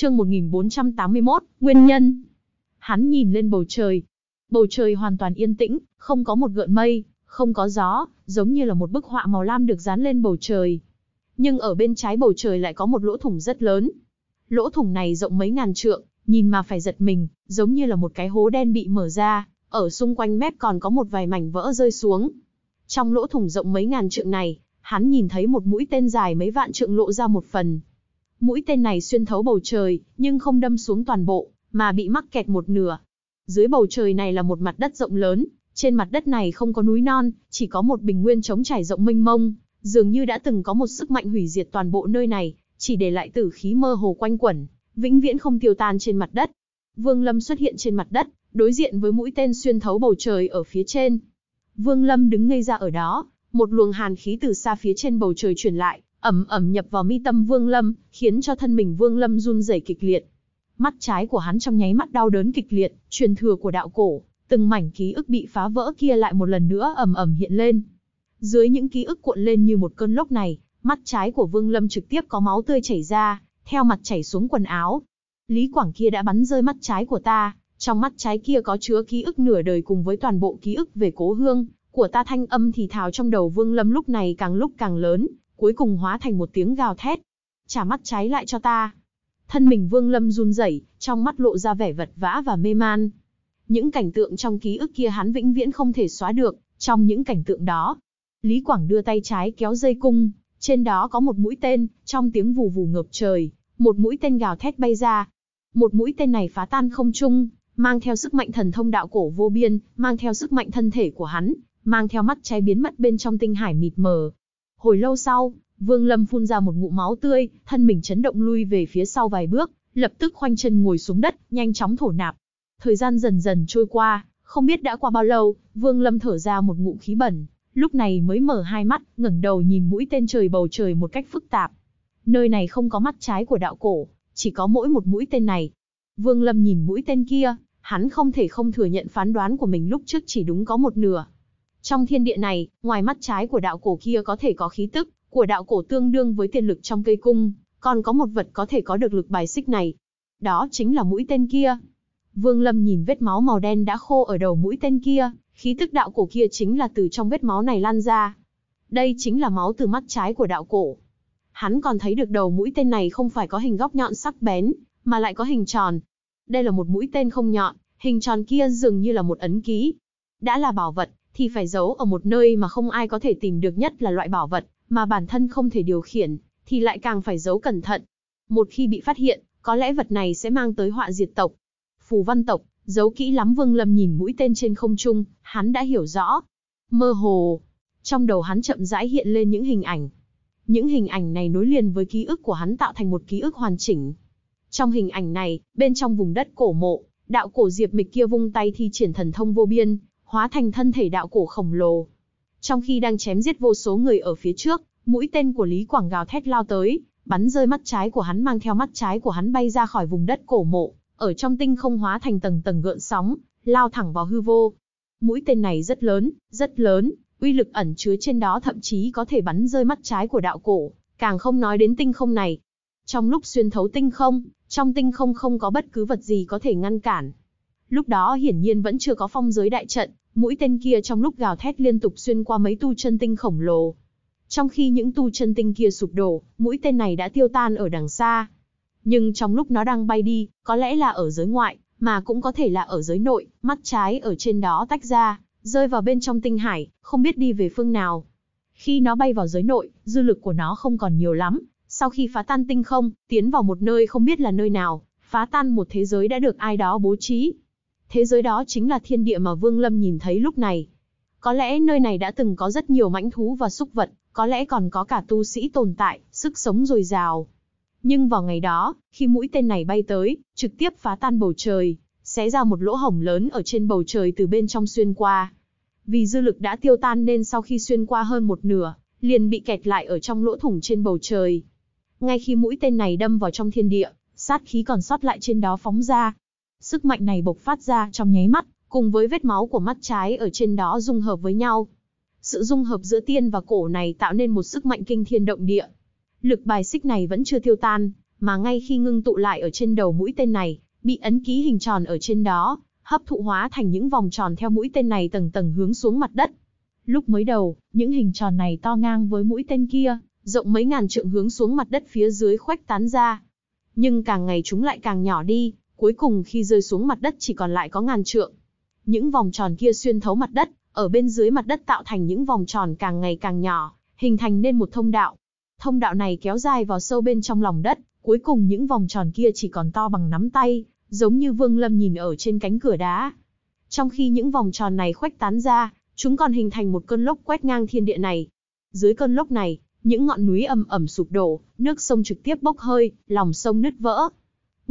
chương 1481, Nguyên nhân. Hắn nhìn lên bầu trời. Bầu trời hoàn toàn yên tĩnh, không có một gợn mây, không có gió, giống như là một bức họa màu lam được dán lên bầu trời. Nhưng ở bên trái bầu trời lại có một lỗ thủng rất lớn. Lỗ thủng này rộng mấy ngàn trượng, nhìn mà phải giật mình, giống như là một cái hố đen bị mở ra, ở xung quanh mép còn có một vài mảnh vỡ rơi xuống. Trong lỗ thủng rộng mấy ngàn trượng này, hắn nhìn thấy một mũi tên dài mấy vạn trượng lộ ra một phần, Mũi tên này xuyên thấu bầu trời, nhưng không đâm xuống toàn bộ, mà bị mắc kẹt một nửa. Dưới bầu trời này là một mặt đất rộng lớn, trên mặt đất này không có núi non, chỉ có một bình nguyên trống trải rộng mênh mông, dường như đã từng có một sức mạnh hủy diệt toàn bộ nơi này, chỉ để lại tử khí mơ hồ quanh quẩn, vĩnh viễn không tiêu tan trên mặt đất. Vương Lâm xuất hiện trên mặt đất, đối diện với mũi tên xuyên thấu bầu trời ở phía trên. Vương Lâm đứng ngây ra ở đó, một luồng hàn khí từ xa phía trên bầu trời truyền lại, ẩm ẩm nhập vào mi tâm Vương Lâm, khiến cho thân mình Vương Lâm run rẩy kịch liệt. Mắt trái của hắn trong nháy mắt đau đớn kịch liệt, truyền thừa của đạo cổ, từng mảnh ký ức bị phá vỡ kia lại một lần nữa ẩm ẩm hiện lên. Dưới những ký ức cuộn lên như một cơn lốc này, mắt trái của Vương Lâm trực tiếp có máu tươi chảy ra, theo mặt chảy xuống quần áo. Lý Quảng kia đã bắn rơi mắt trái của ta, trong mắt trái kia có chứa ký ức nửa đời cùng với toàn bộ ký ức về cố hương, của ta thanh âm thì thào trong đầu Vương Lâm lúc này càng lúc càng lớn, cuối cùng hóa thành một tiếng gào thét. Trả mắt cháy lại cho ta. Thân mình Vương Lâm run rẩy, trong mắt lộ ra vẻ vật vã và mê man. Những cảnh tượng trong ký ức kia hắn vĩnh viễn không thể xóa được, trong những cảnh tượng đó. Lý Quảng đưa tay trái kéo dây cung, trên đó có một mũi tên, trong tiếng vù vù ngập trời, một mũi tên gào thét bay ra. Một mũi tên này phá tan không trung, mang theo sức mạnh thần thông đạo cổ vô biên, mang theo sức mạnh thân thể của hắn, mang theo mắt trái biến mất bên trong tinh hải mịt mờ, Hồi lâu sau, Vương Lâm phun ra một ngụm máu tươi, thân mình chấn động lui về phía sau vài bước, lập tức khoanh chân ngồi xuống đất, nhanh chóng thổ nạp. Thời gian dần dần trôi qua, không biết đã qua bao lâu, Vương Lâm thở ra một ngụm khí bẩn, lúc này mới mở hai mắt, ngẩng đầu nhìn mũi tên trời bầu trời một cách phức tạp. Nơi này không có mắt trái của đạo cổ, chỉ có mỗi một mũi tên này. Vương Lâm nhìn mũi tên kia, hắn không thể không thừa nhận phán đoán của mình lúc trước chỉ đúng có một nửa. Trong thiên địa này, ngoài mắt trái của đạo cổ kia có thể có khí tức, của đạo cổ tương đương với tiền lực trong cây cung, còn có một vật có thể có được lực bài xích này. Đó chính là mũi tên kia. Vương Lâm nhìn vết máu màu đen đã khô ở đầu mũi tên kia, khí tức đạo cổ kia chính là từ trong vết máu này lan ra. Đây chính là máu từ mắt trái của đạo cổ. Hắn còn thấy được đầu mũi tên này không phải có hình góc nhọn sắc bén, mà lại có hình tròn. Đây là một mũi tên không nhọn, hình tròn kia dường như là một ấn ký. Đã là bảo vật, thì phải giấu ở một nơi mà không ai có thể tìm được nhất là loại bảo vật mà bản thân không thể điều khiển, thì lại càng phải giấu cẩn thận. Một khi bị phát hiện, có lẽ vật này sẽ mang tới họa diệt tộc. Phù văn tộc, giấu kỹ lắm Vương Lâm nhìn mũi tên trên không trung, hắn đã hiểu rõ. Mơ hồ, trong đầu hắn chậm rãi hiện lên những hình ảnh. Những hình ảnh này nối liền với ký ức của hắn tạo thành một ký ức hoàn chỉnh. Trong hình ảnh này, bên trong vùng đất cổ mộ, đạo cổ diệp mịch kia vung tay thi triển thần thông vô biên, hóa thành thân thể đạo cổ khổng lồ. Trong khi đang chém giết vô số người ở phía trước, mũi tên của Lý Quảng gào thét lao tới, bắn rơi mắt trái của hắn mang theo mắt trái của hắn bay ra khỏi vùng đất cổ mộ, ở trong tinh không hóa thành tầng tầng gợn sóng, lao thẳng vào hư vô. Mũi tên này rất lớn, rất lớn, uy lực ẩn chứa trên đó thậm chí có thể bắn rơi mắt trái của đạo cổ, càng không nói đến tinh không này. Trong lúc xuyên thấu tinh không, trong tinh không không có bất cứ vật gì có thể ngăn cản. Lúc đó hiển nhiên vẫn chưa có phong giới đại trận, Mũi tên kia trong lúc gào thét liên tục xuyên qua mấy tu chân tinh khổng lồ. Trong khi những tu chân tinh kia sụp đổ, mũi tên này đã tiêu tan ở đằng xa. Nhưng trong lúc nó đang bay đi, có lẽ là ở giới ngoại, mà cũng có thể là ở giới nội, mắt trái ở trên đó tách ra, rơi vào bên trong tinh hải, không biết đi về phương nào. Khi nó bay vào giới nội, dư lực của nó không còn nhiều lắm, sau khi phá tan tinh không, tiến vào một nơi không biết là nơi nào, phá tan một thế giới đã được ai đó bố trí, Thế giới đó chính là thiên địa mà Vương Lâm nhìn thấy lúc này. Có lẽ nơi này đã từng có rất nhiều mãnh thú và súc vật, có lẽ còn có cả tu sĩ tồn tại, sức sống dồi dào. Nhưng vào ngày đó, khi mũi tên này bay tới, trực tiếp phá tan bầu trời, xé ra một lỗ hổng lớn ở trên bầu trời từ bên trong xuyên qua. Vì dư lực đã tiêu tan nên sau khi xuyên qua hơn một nửa, liền bị kẹt lại ở trong lỗ thủng trên bầu trời. Ngay khi mũi tên này đâm vào trong thiên địa, sát khí còn sót lại trên đó phóng ra, Sức mạnh này bộc phát ra trong nháy mắt, cùng với vết máu của mắt trái ở trên đó dung hợp với nhau. Sự dung hợp giữa tiên và cổ này tạo nên một sức mạnh kinh thiên động địa. Lực bài xích này vẫn chưa tiêu tan, mà ngay khi ngưng tụ lại ở trên đầu mũi tên này, bị ấn ký hình tròn ở trên đó, hấp thụ hóa thành những vòng tròn theo mũi tên này tầng tầng hướng xuống mặt đất. Lúc mới đầu, những hình tròn này to ngang với mũi tên kia, rộng mấy ngàn trượng hướng xuống mặt đất phía dưới khoách tán ra. Nhưng càng ngày chúng lại càng nhỏ đi, cuối cùng khi rơi xuống mặt đất chỉ còn lại có ngàn trượng. Những vòng tròn kia xuyên thấu mặt đất, ở bên dưới mặt đất tạo thành những vòng tròn càng ngày càng nhỏ, hình thành nên một thông đạo. Thông đạo này kéo dài vào sâu bên trong lòng đất, cuối cùng những vòng tròn kia chỉ còn to bằng nắm tay, giống như Vương Lâm nhìn ở trên cánh cửa đá. Trong khi những vòng tròn này khuếch tán ra, chúng còn hình thành một cơn lốc quét ngang thiên địa này. Dưới cơn lốc này, những ngọn núi ầm ẩm sụp đổ, nước sông trực tiếp bốc hơi, lòng sông nứt vỡ,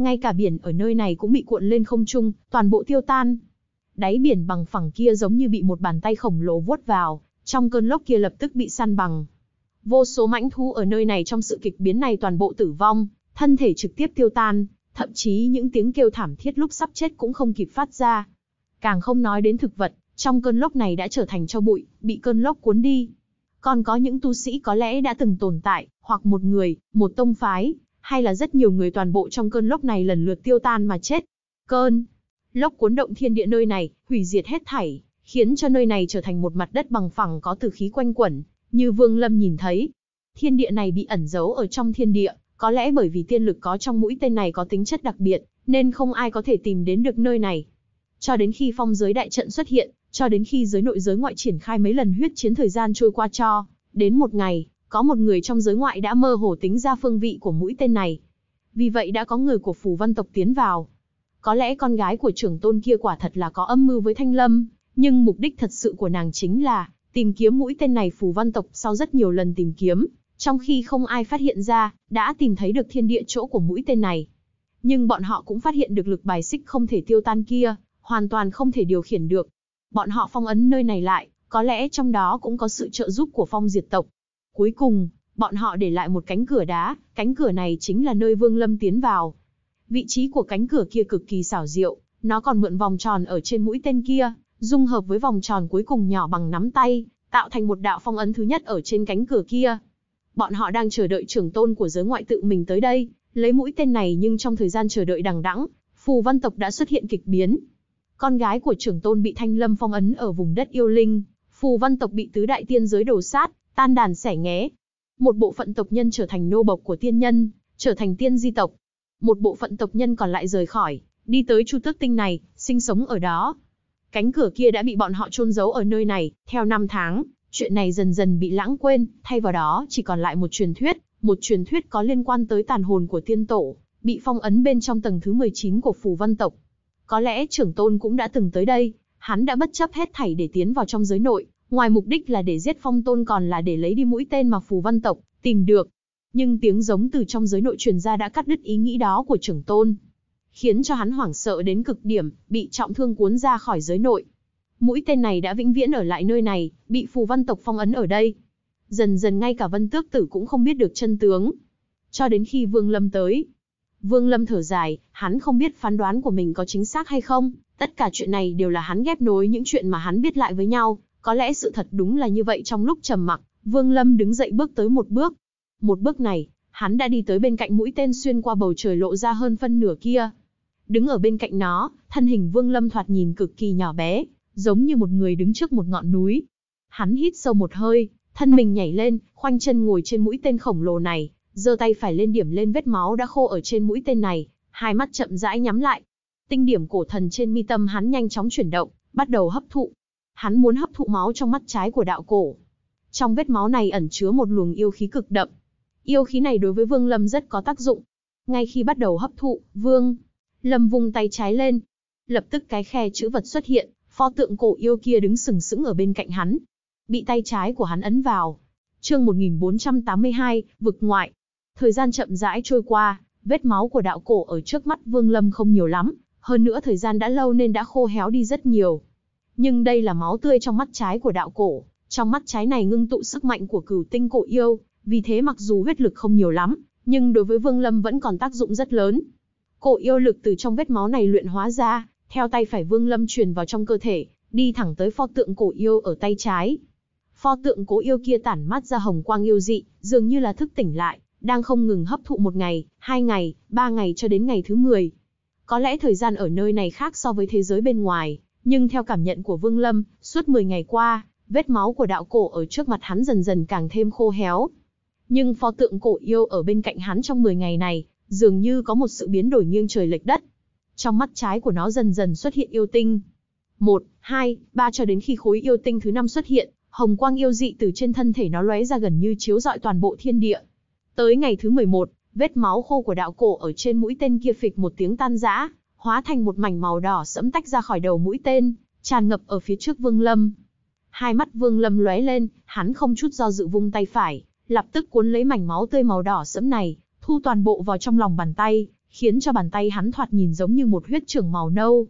ngay cả biển ở nơi này cũng bị cuộn lên không trung, toàn bộ tiêu tan. Đáy biển bằng phẳng kia giống như bị một bàn tay khổng lồ vuốt vào, trong cơn lốc kia lập tức bị săn bằng. Vô số mãnh thú ở nơi này trong sự kịch biến này toàn bộ tử vong, thân thể trực tiếp tiêu tan, thậm chí những tiếng kêu thảm thiết lúc sắp chết cũng không kịp phát ra. Càng không nói đến thực vật, trong cơn lốc này đã trở thành cho bụi, bị cơn lốc cuốn đi. Còn có những tu sĩ có lẽ đã từng tồn tại, hoặc một người, một tông phái, hay là rất nhiều người toàn bộ trong cơn lốc này lần lượt tiêu tan mà chết. Cơn lốc cuốn động thiên địa nơi này, hủy diệt hết thảy, khiến cho nơi này trở thành một mặt đất bằng phẳng có từ khí quanh quẩn, như Vương Lâm nhìn thấy. Thiên địa này bị ẩn giấu ở trong thiên địa, có lẽ bởi vì tiên lực có trong mũi tên này có tính chất đặc biệt, nên không ai có thể tìm đến được nơi này. Cho đến khi phong giới đại trận xuất hiện, cho đến khi giới nội giới ngoại triển khai mấy lần huyết chiến thời gian trôi qua cho, đến một ngày, có một người trong giới ngoại đã mơ hồ tính ra phương vị của mũi tên này. Vì vậy đã có người của phủ văn tộc tiến vào. Có lẽ con gái của trưởng tôn kia quả thật là có âm mưu với Thanh Lâm, nhưng mục đích thật sự của nàng chính là tìm kiếm mũi tên này phủ văn tộc sau rất nhiều lần tìm kiếm, trong khi không ai phát hiện ra, đã tìm thấy được thiên địa chỗ của mũi tên này. Nhưng bọn họ cũng phát hiện được lực bài xích không thể tiêu tan kia, hoàn toàn không thể điều khiển được. Bọn họ phong ấn nơi này lại, có lẽ trong đó cũng có sự trợ giúp của phong diệt tộc, Cuối cùng, bọn họ để lại một cánh cửa đá, cánh cửa này chính là nơi Vương Lâm tiến vào. Vị trí của cánh cửa kia cực kỳ xảo diệu, nó còn mượn vòng tròn ở trên mũi tên kia, dung hợp với vòng tròn cuối cùng nhỏ bằng nắm tay, tạo thành một đạo phong ấn thứ nhất ở trên cánh cửa kia. Bọn họ đang chờ đợi trưởng tôn của giới ngoại tự mình tới đây, lấy mũi tên này nhưng trong thời gian chờ đợi đằng đẵng, phù văn tộc đã xuất hiện kịch biến. Con gái của trưởng tôn bị thanh lâm phong ấn ở vùng đất yêu linh, phù văn tộc bị tứ đại tiên giới đồ sát, tan đàn xẻ nghé. Một bộ phận tộc nhân trở thành nô bộc của tiên nhân, trở thành tiên di tộc. Một bộ phận tộc nhân còn lại rời khỏi, đi tới Chu Tước Tinh này, sinh sống ở đó. Cánh cửa kia đã bị bọn họ chôn giấu ở nơi này, theo năm tháng, chuyện này dần dần bị lãng quên, thay vào đó chỉ còn lại một truyền thuyết, một truyền thuyết có liên quan tới tàn hồn của tiên tổ, bị phong ấn bên trong tầng thứ 19 của phù văn tộc. Có lẽ trưởng tôn cũng đã từng tới đây, hắn đã bất chấp hết thảy để tiến vào trong giới nội, Ngoài mục đích là để giết phong tôn còn là để lấy đi mũi tên mà phù văn tộc, tìm được. Nhưng tiếng giống từ trong giới nội truyền ra đã cắt đứt ý nghĩ đó của trưởng tôn. Khiến cho hắn hoảng sợ đến cực điểm, bị trọng thương cuốn ra khỏi giới nội. Mũi tên này đã vĩnh viễn ở lại nơi này, bị phù văn tộc phong ấn ở đây. Dần dần ngay cả vân tước tử cũng không biết được chân tướng. Cho đến khi Vương Lâm tới, Vương Lâm thở dài, hắn không biết phán đoán của mình có chính xác hay không, tất cả chuyện này đều là hắn ghép nối những chuyện mà hắn biết lại với nhau, có lẽ sự thật đúng là như vậy trong lúc trầm mặc, Vương Lâm đứng dậy bước tới một bước. Một bước này, hắn đã đi tới bên cạnh mũi tên xuyên qua bầu trời lộ ra hơn phân nửa kia. Đứng ở bên cạnh nó, thân hình Vương Lâm thoạt nhìn cực kỳ nhỏ bé, giống như một người đứng trước một ngọn núi. Hắn hít sâu một hơi, thân mình nhảy lên, khoanh chân ngồi trên mũi tên khổng lồ này, giơ tay phải lên điểm lên vết máu đã khô ở trên mũi tên này, hai mắt chậm rãi nhắm lại. Tinh điểm cổ thần trên mi tâm hắn nhanh chóng chuyển động, bắt đầu hấp thụ hắn muốn hấp thụ máu trong mắt trái của đạo cổ. Trong vết máu này ẩn chứa một luồng yêu khí cực đậm. Yêu khí này đối với Vương Lâm rất có tác dụng. Ngay khi bắt đầu hấp thụ, Vương Lâm vùng tay trái lên, lập tức cái khe chữ vật xuất hiện, pho tượng cổ yêu kia đứng sừng sững ở bên cạnh hắn, bị tay trái của hắn ấn vào. Chương 1482, vực ngoại. Thời gian chậm rãi trôi qua, vết máu của đạo cổ ở trước mắt Vương Lâm không nhiều lắm, hơn nữa thời gian đã lâu nên đã khô héo đi rất nhiều nhưng đây là máu tươi trong mắt trái của đạo cổ, trong mắt trái này ngưng tụ sức mạnh của cửu tinh cổ yêu, vì thế mặc dù huyết lực không nhiều lắm, nhưng đối với Vương Lâm vẫn còn tác dụng rất lớn. Cổ yêu lực từ trong vết máu này luyện hóa ra, theo tay phải Vương Lâm truyền vào trong cơ thể, đi thẳng tới pho tượng cổ yêu ở tay trái. Pho tượng cổ yêu kia tản mắt ra hồng quang yêu dị, dường như là thức tỉnh lại, đang không ngừng hấp thụ một ngày, hai ngày, ba ngày cho đến ngày thứ 10. Có lẽ thời gian ở nơi này khác so với thế giới bên ngoài, nhưng theo cảm nhận của Vương Lâm, suốt 10 ngày qua, vết máu của đạo cổ ở trước mặt hắn dần dần càng thêm khô héo. Nhưng pho tượng cổ yêu ở bên cạnh hắn trong 10 ngày này, dường như có một sự biến đổi nghiêng trời lệch đất. Trong mắt trái của nó dần dần xuất hiện yêu tinh. Một, hai, ba cho đến khi khối yêu tinh thứ năm xuất hiện, hồng quang yêu dị từ trên thân thể nó lóe ra gần như chiếu rọi toàn bộ thiên địa. Tới ngày thứ 11, vết máu khô của đạo cổ ở trên mũi tên kia phịch một tiếng tan rã, hóa thành một mảnh màu đỏ sẫm tách ra khỏi đầu mũi tên, tràn ngập ở phía trước Vương Lâm. Hai mắt Vương Lâm lóe lên, hắn không chút do dự vung tay phải, lập tức cuốn lấy mảnh máu tươi màu đỏ sẫm này, thu toàn bộ vào trong lòng bàn tay, khiến cho bàn tay hắn thoạt nhìn giống như một huyết trưởng màu nâu.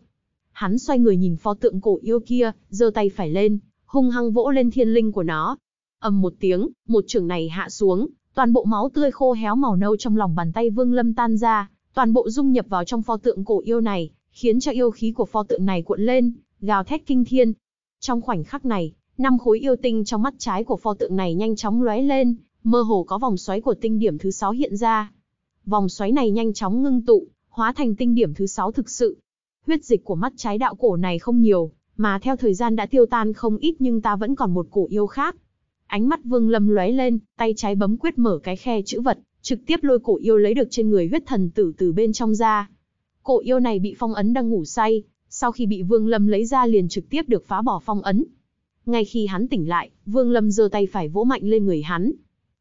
Hắn xoay người nhìn pho tượng cổ yêu kia, giơ tay phải lên, hung hăng vỗ lên thiên linh của nó. Ầm một tiếng, một trưởng này hạ xuống, toàn bộ máu tươi khô héo màu nâu trong lòng bàn tay Vương Lâm tan ra, toàn bộ dung nhập vào trong pho tượng cổ yêu này, khiến cho yêu khí của pho tượng này cuộn lên, gào thét kinh thiên. Trong khoảnh khắc này, năm khối yêu tinh trong mắt trái của pho tượng này nhanh chóng lóe lên, mơ hồ có vòng xoáy của tinh điểm thứ sáu hiện ra. Vòng xoáy này nhanh chóng ngưng tụ, hóa thành tinh điểm thứ sáu thực sự. Huyết dịch của mắt trái đạo cổ này không nhiều, mà theo thời gian đã tiêu tan không ít nhưng ta vẫn còn một cổ yêu khác. Ánh mắt Vương Lâm lóe lên, tay trái bấm quyết mở cái khe chữ vật, trực tiếp lôi cổ yêu lấy được trên người huyết thần tử từ bên trong ra. Cổ yêu này bị phong ấn đang ngủ say, sau khi bị Vương Lâm lấy ra liền trực tiếp được phá bỏ phong ấn. Ngay khi hắn tỉnh lại, Vương Lâm giơ tay phải vỗ mạnh lên người hắn.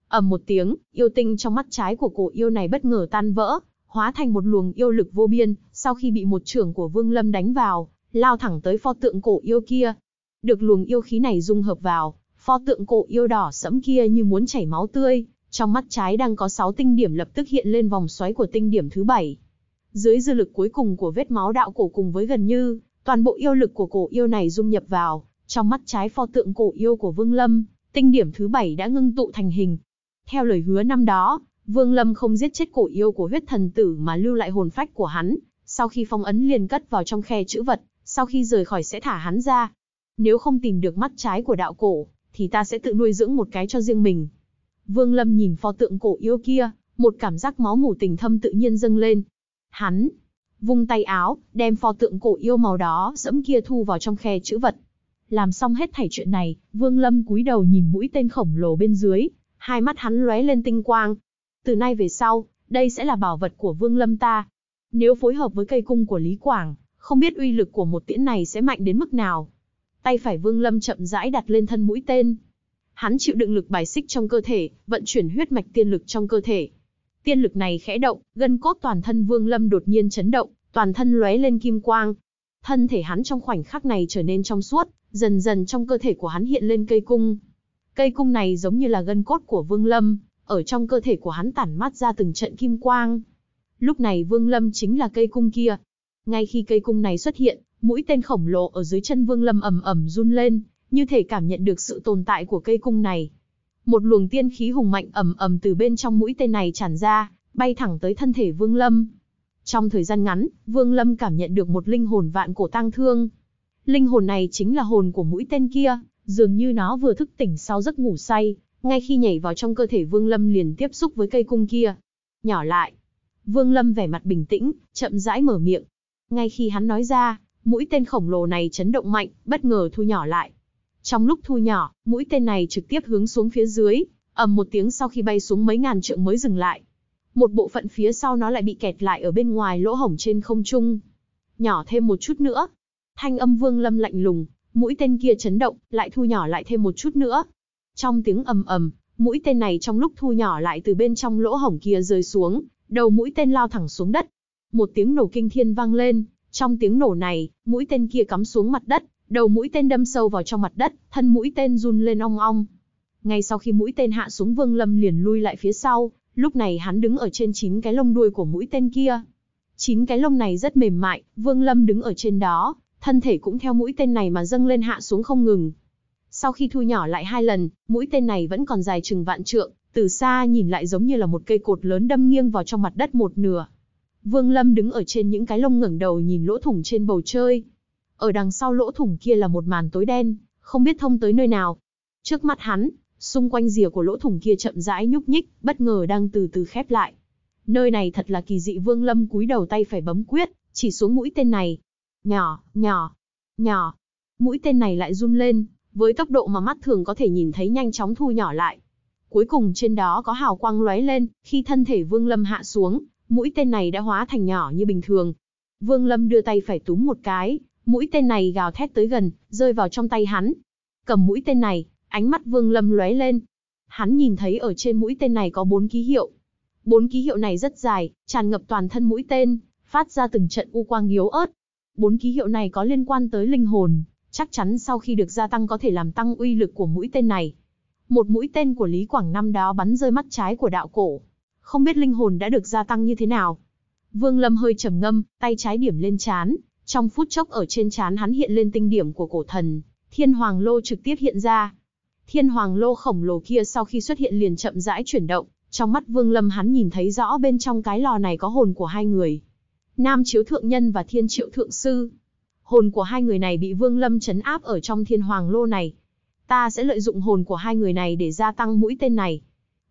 Ầm một tiếng, yêu tinh trong mắt trái của cổ yêu này bất ngờ tan vỡ, hóa thành một luồng yêu lực vô biên, sau khi bị một trưởng của Vương Lâm đánh vào, lao thẳng tới pho tượng cổ yêu kia. Được luồng yêu khí này dung hợp vào, pho tượng cổ yêu đỏ sẫm kia như muốn chảy máu tươi, trong mắt trái đang có 6 tinh điểm lập tức hiện lên vòng xoáy của tinh điểm thứ 7. Dưới dư lực cuối cùng của vết máu đạo cổ cùng với gần như, toàn bộ yêu lực của cổ yêu này dung nhập vào, trong mắt trái pho tượng cổ yêu của Vương Lâm, tinh điểm thứ 7 đã ngưng tụ thành hình. Theo lời hứa năm đó, Vương Lâm không giết chết cổ yêu của huyết thần tử mà lưu lại hồn phách của hắn, sau khi phong ấn liền cất vào trong khe chữ vật, sau khi rời khỏi sẽ thả hắn ra. Nếu không tìm được mắt trái của đạo cổ, thì ta sẽ tự nuôi dưỡng một cái cho riêng mình. Vương Lâm nhìn pho tượng cổ yêu kia, một cảm giác máu mủ tình thâm tự nhiên dâng lên. Hắn vung tay áo, đem pho tượng cổ yêu màu đó dẫm kia thu vào trong khe chữ vật. Làm xong hết thảy chuyện này, Vương Lâm cúi đầu nhìn mũi tên khổng lồ bên dưới, hai mắt hắn lóe lên tinh quang. Từ nay về sau, đây sẽ là bảo vật của Vương Lâm ta. Nếu phối hợp với cây cung của Lý Quảng, không biết uy lực của một tiễn này sẽ mạnh đến mức nào. Tay phải Vương Lâm chậm rãi đặt lên thân mũi tên, hắn chịu đựng lực bài xích trong cơ thể, vận chuyển huyết mạch tiên lực trong cơ thể. Tiên lực này khẽ động, gân cốt toàn thân Vương Lâm đột nhiên chấn động, toàn thân lóe lên kim quang. Thân thể hắn trong khoảnh khắc này trở nên trong suốt, dần dần trong cơ thể của hắn hiện lên cây cung. Cây cung này giống như là gân cốt của Vương Lâm, ở trong cơ thể của hắn tản mát ra từng trận kim quang. Lúc này Vương Lâm chính là cây cung kia. Ngay khi cây cung này xuất hiện, mũi tên khổng lồ ở dưới chân Vương Lâm ầm ầm run lên, như thể cảm nhận được sự tồn tại của cây cung này. Một luồng tiên khí hùng mạnh ầm ầm từ bên trong mũi tên này tràn ra, bay thẳng tới thân thể Vương Lâm. Trong thời gian ngắn, Vương Lâm cảm nhận được một linh hồn vạn cổ tang thương. Linh hồn này chính là hồn của mũi tên kia, dường như nó vừa thức tỉnh sau giấc ngủ say, ngay khi nhảy vào trong cơ thể Vương Lâm liền tiếp xúc với cây cung kia. Nhỏ lại. Vương Lâm vẻ mặt bình tĩnh, chậm rãi mở miệng. Ngay khi hắn nói ra, mũi tên khổng lồ này chấn động mạnh, bất ngờ thu nhỏ lại. Trong lúc thu nhỏ, mũi tên này trực tiếp hướng xuống phía dưới, ầm một tiếng sau khi bay xuống mấy ngàn trượng mới dừng lại. Một bộ phận phía sau nó lại bị kẹt lại ở bên ngoài lỗ hổng trên không trung. Nhỏ thêm một chút nữa. Thanh âm Vương Lâm lạnh lùng, mũi tên kia chấn động, lại thu nhỏ lại thêm một chút nữa. Trong tiếng ầm ầm, mũi tên này trong lúc thu nhỏ lại từ bên trong lỗ hổng kia rơi xuống, đầu mũi tên lao thẳng xuống đất. Một tiếng nổ kinh thiên vang lên, trong tiếng nổ này, mũi tên kia cắm xuống mặt đất, Đầu mũi tên đâm sâu vào trong mặt đất, thân mũi tên run lên ong ong. Ngay sau khi mũi tên hạ xuống Vương Lâm liền lui lại phía sau, lúc này hắn đứng ở trên chín cái lông đuôi của mũi tên kia. Chín cái lông này rất mềm mại, Vương Lâm đứng ở trên đó, thân thể cũng theo mũi tên này mà dâng lên hạ xuống không ngừng. Sau khi thu nhỏ lại hai lần, mũi tên này vẫn còn dài chừng vạn trượng, từ xa nhìn lại giống như là một cây cột lớn đâm nghiêng vào trong mặt đất một nửa. Vương Lâm đứng ở trên những cái lông ngẩng đầu nhìn lỗ thủng trên bầu trời, ở đằng sau lỗ thủng kia là một màn tối đen, không biết thông tới nơi nào. Trước mắt hắn, xung quanh rìa của lỗ thủng kia chậm rãi nhúc nhích, bất ngờ đang từ từ khép lại. Nơi này thật là kỳ dị Vương Lâm cúi đầu tay phải bấm quyết, chỉ xuống mũi tên này. Nhỏ, nhỏ, nhỏ. Mũi tên này lại run lên, với tốc độ mà mắt thường có thể nhìn thấy nhanh chóng thu nhỏ lại. Cuối cùng trên đó có hào quang lóe lên, khi thân thể Vương Lâm hạ xuống, mũi tên này đã hóa thành nhỏ như bình thường. Vương Lâm đưa tay phải túm một cái, Mũi tên này gào thét tới gần, rơi vào trong tay hắn. Cầm mũi tên này, ánh mắt Vương Lâm lóe lên. Hắn nhìn thấy ở trên mũi tên này có bốn ký hiệu. Bốn ký hiệu này rất dài, tràn ngập toàn thân mũi tên, phát ra từng trận u quang yếu ớt. Bốn ký hiệu này có liên quan tới linh hồn, chắc chắn sau khi được gia tăng có thể làm tăng uy lực của mũi tên này. Một mũi tên của Lý Quảng năm đó bắn rơi mắt trái của đạo cổ. Không biết linh hồn đã được gia tăng như thế nào. Vương Lâm hơi trầm ngâm, tay trái điểm lên chán, trong phút chốc ở trên trán hắn hiện lên tinh điểm của cổ thần, thiên hoàng lô trực tiếp hiện ra. Thiên hoàng lô khổng lồ kia sau khi xuất hiện liền chậm rãi chuyển động, trong mắt Vương Lâm hắn nhìn thấy rõ bên trong cái lò này có hồn của hai người. Nam Chiếu Thượng Nhân và Thiên Triệu Thượng Sư. Hồn của hai người này bị Vương Lâm chấn áp ở trong thiên hoàng lô này. Ta sẽ lợi dụng hồn của hai người này để gia tăng mũi tên này.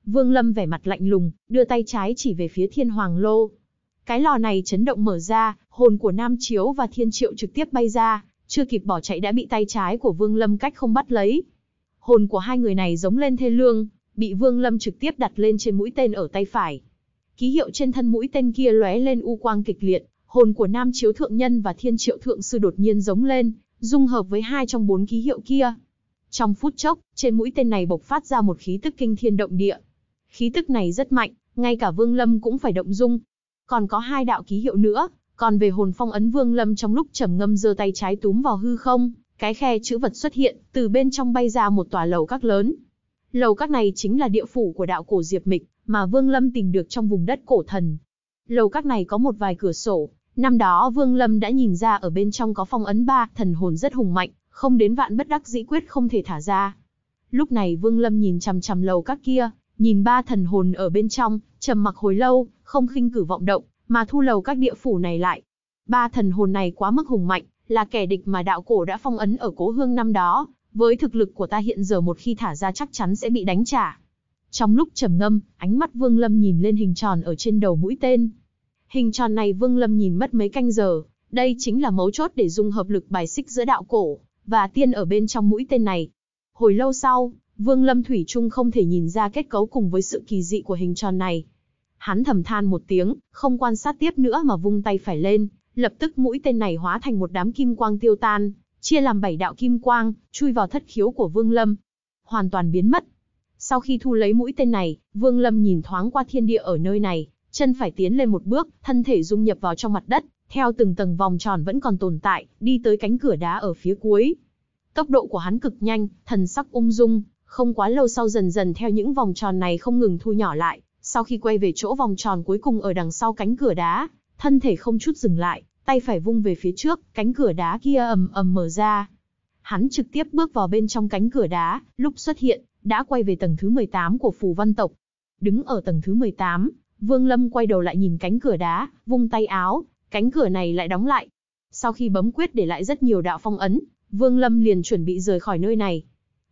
Vương Lâm vẻ mặt lạnh lùng, đưa tay trái chỉ về phía thiên hoàng lô. Cái lò này chấn động mở ra, hồn của Nam Chiếu và Thiên Triệu trực tiếp bay ra, chưa kịp bỏ chạy đã bị tay trái của Vương Lâm cách không bắt lấy. Hồn của hai người này giống lên thê lương, bị Vương Lâm trực tiếp đặt lên trên mũi tên ở tay phải. Ký hiệu trên thân mũi tên kia lóe lên u quang kịch liệt, hồn của Nam Chiếu Thượng Nhân và Thiên Triệu Thượng Sư đột nhiên giống lên, dung hợp với hai trong bốn ký hiệu kia. Trong phút chốc, trên mũi tên này bộc phát ra một khí tức kinh thiên động địa. Khí tức này rất mạnh, ngay cả Vương Lâm cũng phải động dung, còn có hai đạo ký hiệu nữa, còn về hồn phong ấn Vương Lâm trong lúc trầm ngâm giơ tay trái túm vào hư không, cái khe chữ vật xuất hiện, từ bên trong bay ra một tòa lầu các lớn. Lầu các này chính là địa phủ của đạo cổ Diệp Mịch, mà Vương Lâm tìm được trong vùng đất cổ thần. Lầu các này có một vài cửa sổ, năm đó Vương Lâm đã nhìn ra ở bên trong có phong ấn ba, thần hồn rất hùng mạnh, không đến vạn bất đắc dĩ quyết không thể thả ra. Lúc này Vương Lâm nhìn chằm chằm lầu các kia, Nhìn ba thần hồn ở bên trong, trầm mặc hồi lâu, không khinh cử vọng động, mà thu lầu các địa phủ này lại. Ba thần hồn này quá mức hùng mạnh, là kẻ địch mà đạo cổ đã phong ấn ở cố hương năm đó, với thực lực của ta hiện giờ một khi thả ra chắc chắn sẽ bị đánh trả. Trong lúc trầm ngâm, ánh mắt Vương Lâm nhìn lên hình tròn ở trên đầu mũi tên. Hình tròn này Vương Lâm nhìn mất mấy canh giờ, đây chính là mấu chốt để dùng hợp lực bài xích giữa đạo cổ và tiên ở bên trong mũi tên này. Hồi lâu sau, Vương Lâm Thủy Trung không thể nhìn ra kết cấu cùng với sự kỳ dị của hình tròn này. Hắn thầm than một tiếng, không quan sát tiếp nữa mà vung tay phải lên, lập tức mũi tên này hóa thành một đám kim quang tiêu tan, chia làm bảy đạo kim quang, chui vào thất khiếu của Vương Lâm. Hoàn toàn biến mất. Sau khi thu lấy mũi tên này, Vương Lâm nhìn thoáng qua thiên địa ở nơi này, chân phải tiến lên một bước, thân thể dung nhập vào trong mặt đất, theo từng tầng vòng tròn vẫn còn tồn tại, đi tới cánh cửa đá ở phía cuối. Tốc độ của hắn cực nhanh, thần sắc ung dung, không quá lâu sau dần dần theo những vòng tròn này không ngừng thu nhỏ lại, sau khi quay về chỗ vòng tròn cuối cùng ở đằng sau cánh cửa đá, thân thể không chút dừng lại, tay phải vung về phía trước, cánh cửa đá kia ầm ầm mở ra. Hắn trực tiếp bước vào bên trong cánh cửa đá, lúc xuất hiện, đã quay về tầng thứ 18 của phù văn tộc. Đứng ở tầng thứ 18, Vương Lâm quay đầu lại nhìn cánh cửa đá, vung tay áo, cánh cửa này lại đóng lại. Sau khi bấm quyết để lại rất nhiều đạo phong ấn, Vương Lâm liền chuẩn bị rời khỏi nơi này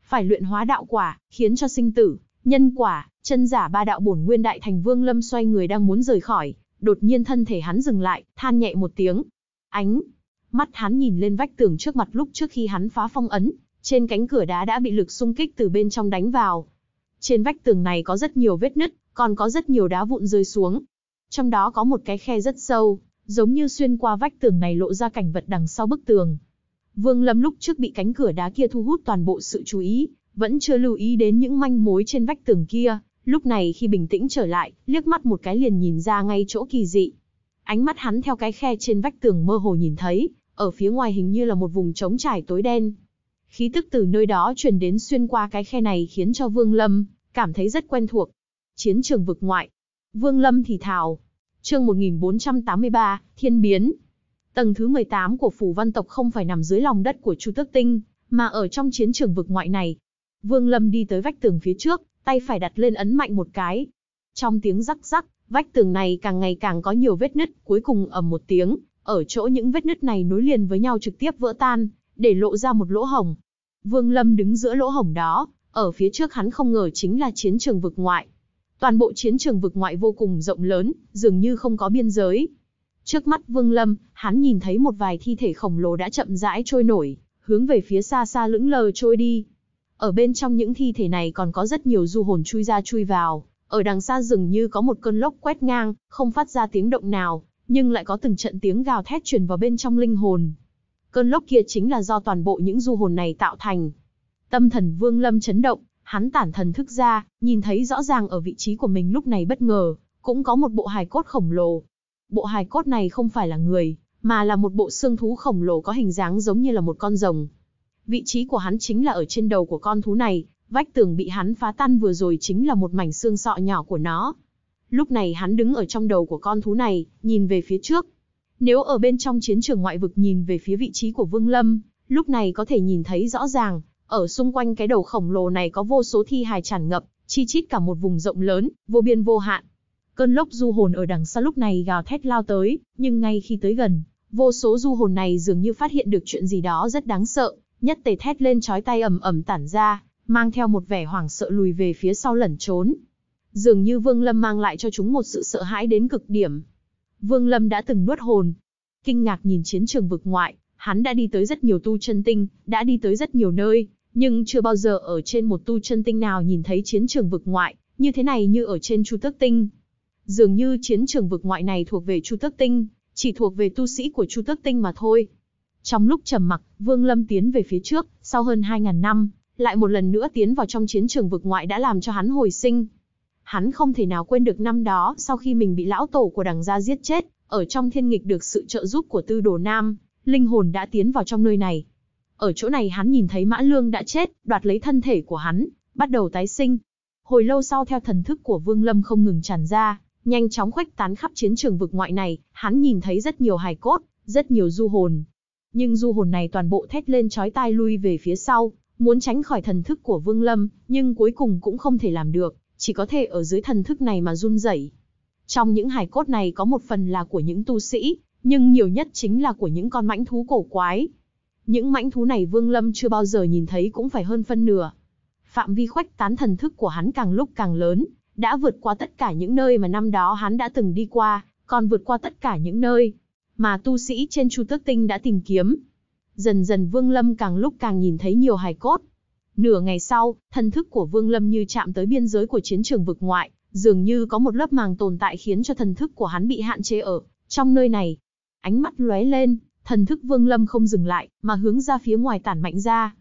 phải luyện hóa đạo quả, khiến cho sinh tử, nhân quả, chân giả ba đạo bổn nguyên đại thành Vương Lâm xoay người đang muốn rời khỏi, đột nhiên thân thể hắn dừng lại, than nhẹ một tiếng. Ánh mắt hắn nhìn lên vách tường trước mặt lúc trước khi hắn phá phong ấn, trên cánh cửa đá đã bị lực xung kích từ bên trong đánh vào. Trên vách tường này có rất nhiều vết nứt, còn có rất nhiều đá vụn rơi xuống. Trong đó có một cái khe rất sâu, giống như xuyên qua vách tường này lộ ra cảnh vật đằng sau bức tường. Vương Lâm lúc trước bị cánh cửa đá kia thu hút toàn bộ sự chú ý, vẫn chưa lưu ý đến những manh mối trên vách tường kia, lúc này khi bình tĩnh trở lại, liếc mắt một cái liền nhìn ra ngay chỗ kỳ dị. Ánh mắt hắn theo cái khe trên vách tường mơ hồ nhìn thấy, ở phía ngoài hình như là một vùng trống trải tối đen. Khí tức từ nơi đó truyền đến xuyên qua cái khe này khiến cho Vương Lâm cảm thấy rất quen thuộc. Chiến trường vực ngoại. Vương Lâm thì thào. Chương 1483, Thiên biến, Tầng thứ 18 của phủ văn tộc không phải nằm dưới lòng đất của Chu Tước Tinh, mà ở trong chiến trường vực ngoại này. Vương Lâm đi tới vách tường phía trước, tay phải đặt lên ấn mạnh một cái. Trong tiếng rắc rắc, vách tường này càng ngày càng có nhiều vết nứt, cuối cùng ầm một tiếng, ở chỗ những vết nứt này nối liền với nhau trực tiếp vỡ tan, để lộ ra một lỗ hổng. Vương Lâm đứng giữa lỗ hổng đó, ở phía trước hắn không ngờ chính là chiến trường vực ngoại. Toàn bộ chiến trường vực ngoại vô cùng rộng lớn, dường như không có biên giới. Trước mắt Vương Lâm, hắn nhìn thấy một vài thi thể khổng lồ đã chậm rãi trôi nổi, hướng về phía xa xa lững lờ trôi đi. Ở bên trong những thi thể này còn có rất nhiều du hồn chui ra chui vào, ở đằng xa dường như có một cơn lốc quét ngang, không phát ra tiếng động nào, nhưng lại có từng trận tiếng gào thét truyền vào bên trong linh hồn. Cơn lốc kia chính là do toàn bộ những du hồn này tạo thành. Tâm thần Vương Lâm chấn động, hắn tản thần thức ra, nhìn thấy rõ ràng ở vị trí của mình lúc này bất ngờ, cũng có một bộ hài cốt khổng lồ, bộ hài cốt này không phải là người, mà là một bộ xương thú khổng lồ có hình dáng giống như là một con rồng. Vị trí của hắn chính là ở trên đầu của con thú này, vách tường bị hắn phá tan vừa rồi chính là một mảnh xương sọ nhỏ của nó. Lúc này hắn đứng ở trong đầu của con thú này, nhìn về phía trước. Nếu ở bên trong chiến trường ngoại vực nhìn về phía vị trí của Vương Lâm, lúc này có thể nhìn thấy rõ ràng, ở xung quanh cái đầu khổng lồ này có vô số thi hài tràn ngập, chi chít cả một vùng rộng lớn, vô biên vô hạn. Cơn lốc du hồn ở đằng xa lúc này gào thét lao tới, nhưng ngay khi tới gần, vô số du hồn này dường như phát hiện được chuyện gì đó rất đáng sợ, nhất tề thét lên chói tay ầm ầm tản ra, mang theo một vẻ hoảng sợ lùi về phía sau lẩn trốn. Dường như Vương Lâm mang lại cho chúng một sự sợ hãi đến cực điểm. Vương Lâm đã từng nuốt hồn, kinh ngạc nhìn chiến trường vực ngoại, hắn đã đi tới rất nhiều tu chân tinh, đã đi tới rất nhiều nơi, nhưng chưa bao giờ ở trên một tu chân tinh nào nhìn thấy chiến trường vực ngoại, như thế này như ở trên Chu Tước Tinh. Dường như chiến trường vực ngoại này thuộc về Chu Tước Tinh, chỉ thuộc về tu sĩ của Chu Tước Tinh mà thôi. Trong lúc trầm mặc, Vương Lâm tiến về phía trước, sau hơn 2.000 năm, lại một lần nữa tiến vào trong chiến trường vực ngoại đã làm cho hắn hồi sinh. Hắn không thể nào quên được năm đó sau khi mình bị lão tổ của đằng gia giết chết, ở trong thiên nghịch được sự trợ giúp của tư đồ nam, linh hồn đã tiến vào trong nơi này. Ở chỗ này hắn nhìn thấy Mã Lương đã chết, đoạt lấy thân thể của hắn, bắt đầu tái sinh. Hồi lâu sau theo thần thức của Vương Lâm không ngừng tràn ra, nhanh chóng khuếch tán khắp chiến trường vực ngoại này, hắn nhìn thấy rất nhiều hài cốt, rất nhiều du hồn. Nhưng du hồn này toàn bộ thét lên chói tai lui về phía sau, muốn tránh khỏi thần thức của Vương Lâm, nhưng cuối cùng cũng không thể làm được, chỉ có thể ở dưới thần thức này mà run rẩy. Trong những hài cốt này có một phần là của những tu sĩ, nhưng nhiều nhất chính là của những con mãnh thú cổ quái. Những mãnh thú này Vương Lâm chưa bao giờ nhìn thấy cũng phải hơn phân nửa. Phạm vi khuếch tán thần thức của hắn càng lúc càng lớn, đã vượt qua tất cả những nơi mà năm đó hắn đã từng đi qua, còn vượt qua tất cả những nơi mà tu sĩ trên Chu Tước Tinh đã tìm kiếm. Dần dần Vương Lâm càng lúc càng nhìn thấy nhiều hài cốt. Nửa ngày sau, thần thức của Vương Lâm như chạm tới biên giới của chiến trường vực ngoại, dường như có một lớp màng tồn tại khiến cho thần thức của hắn bị hạn chế ở trong nơi này. Ánh mắt lóe lên, thần thức Vương Lâm không dừng lại, mà hướng ra phía ngoài tản mạnh ra.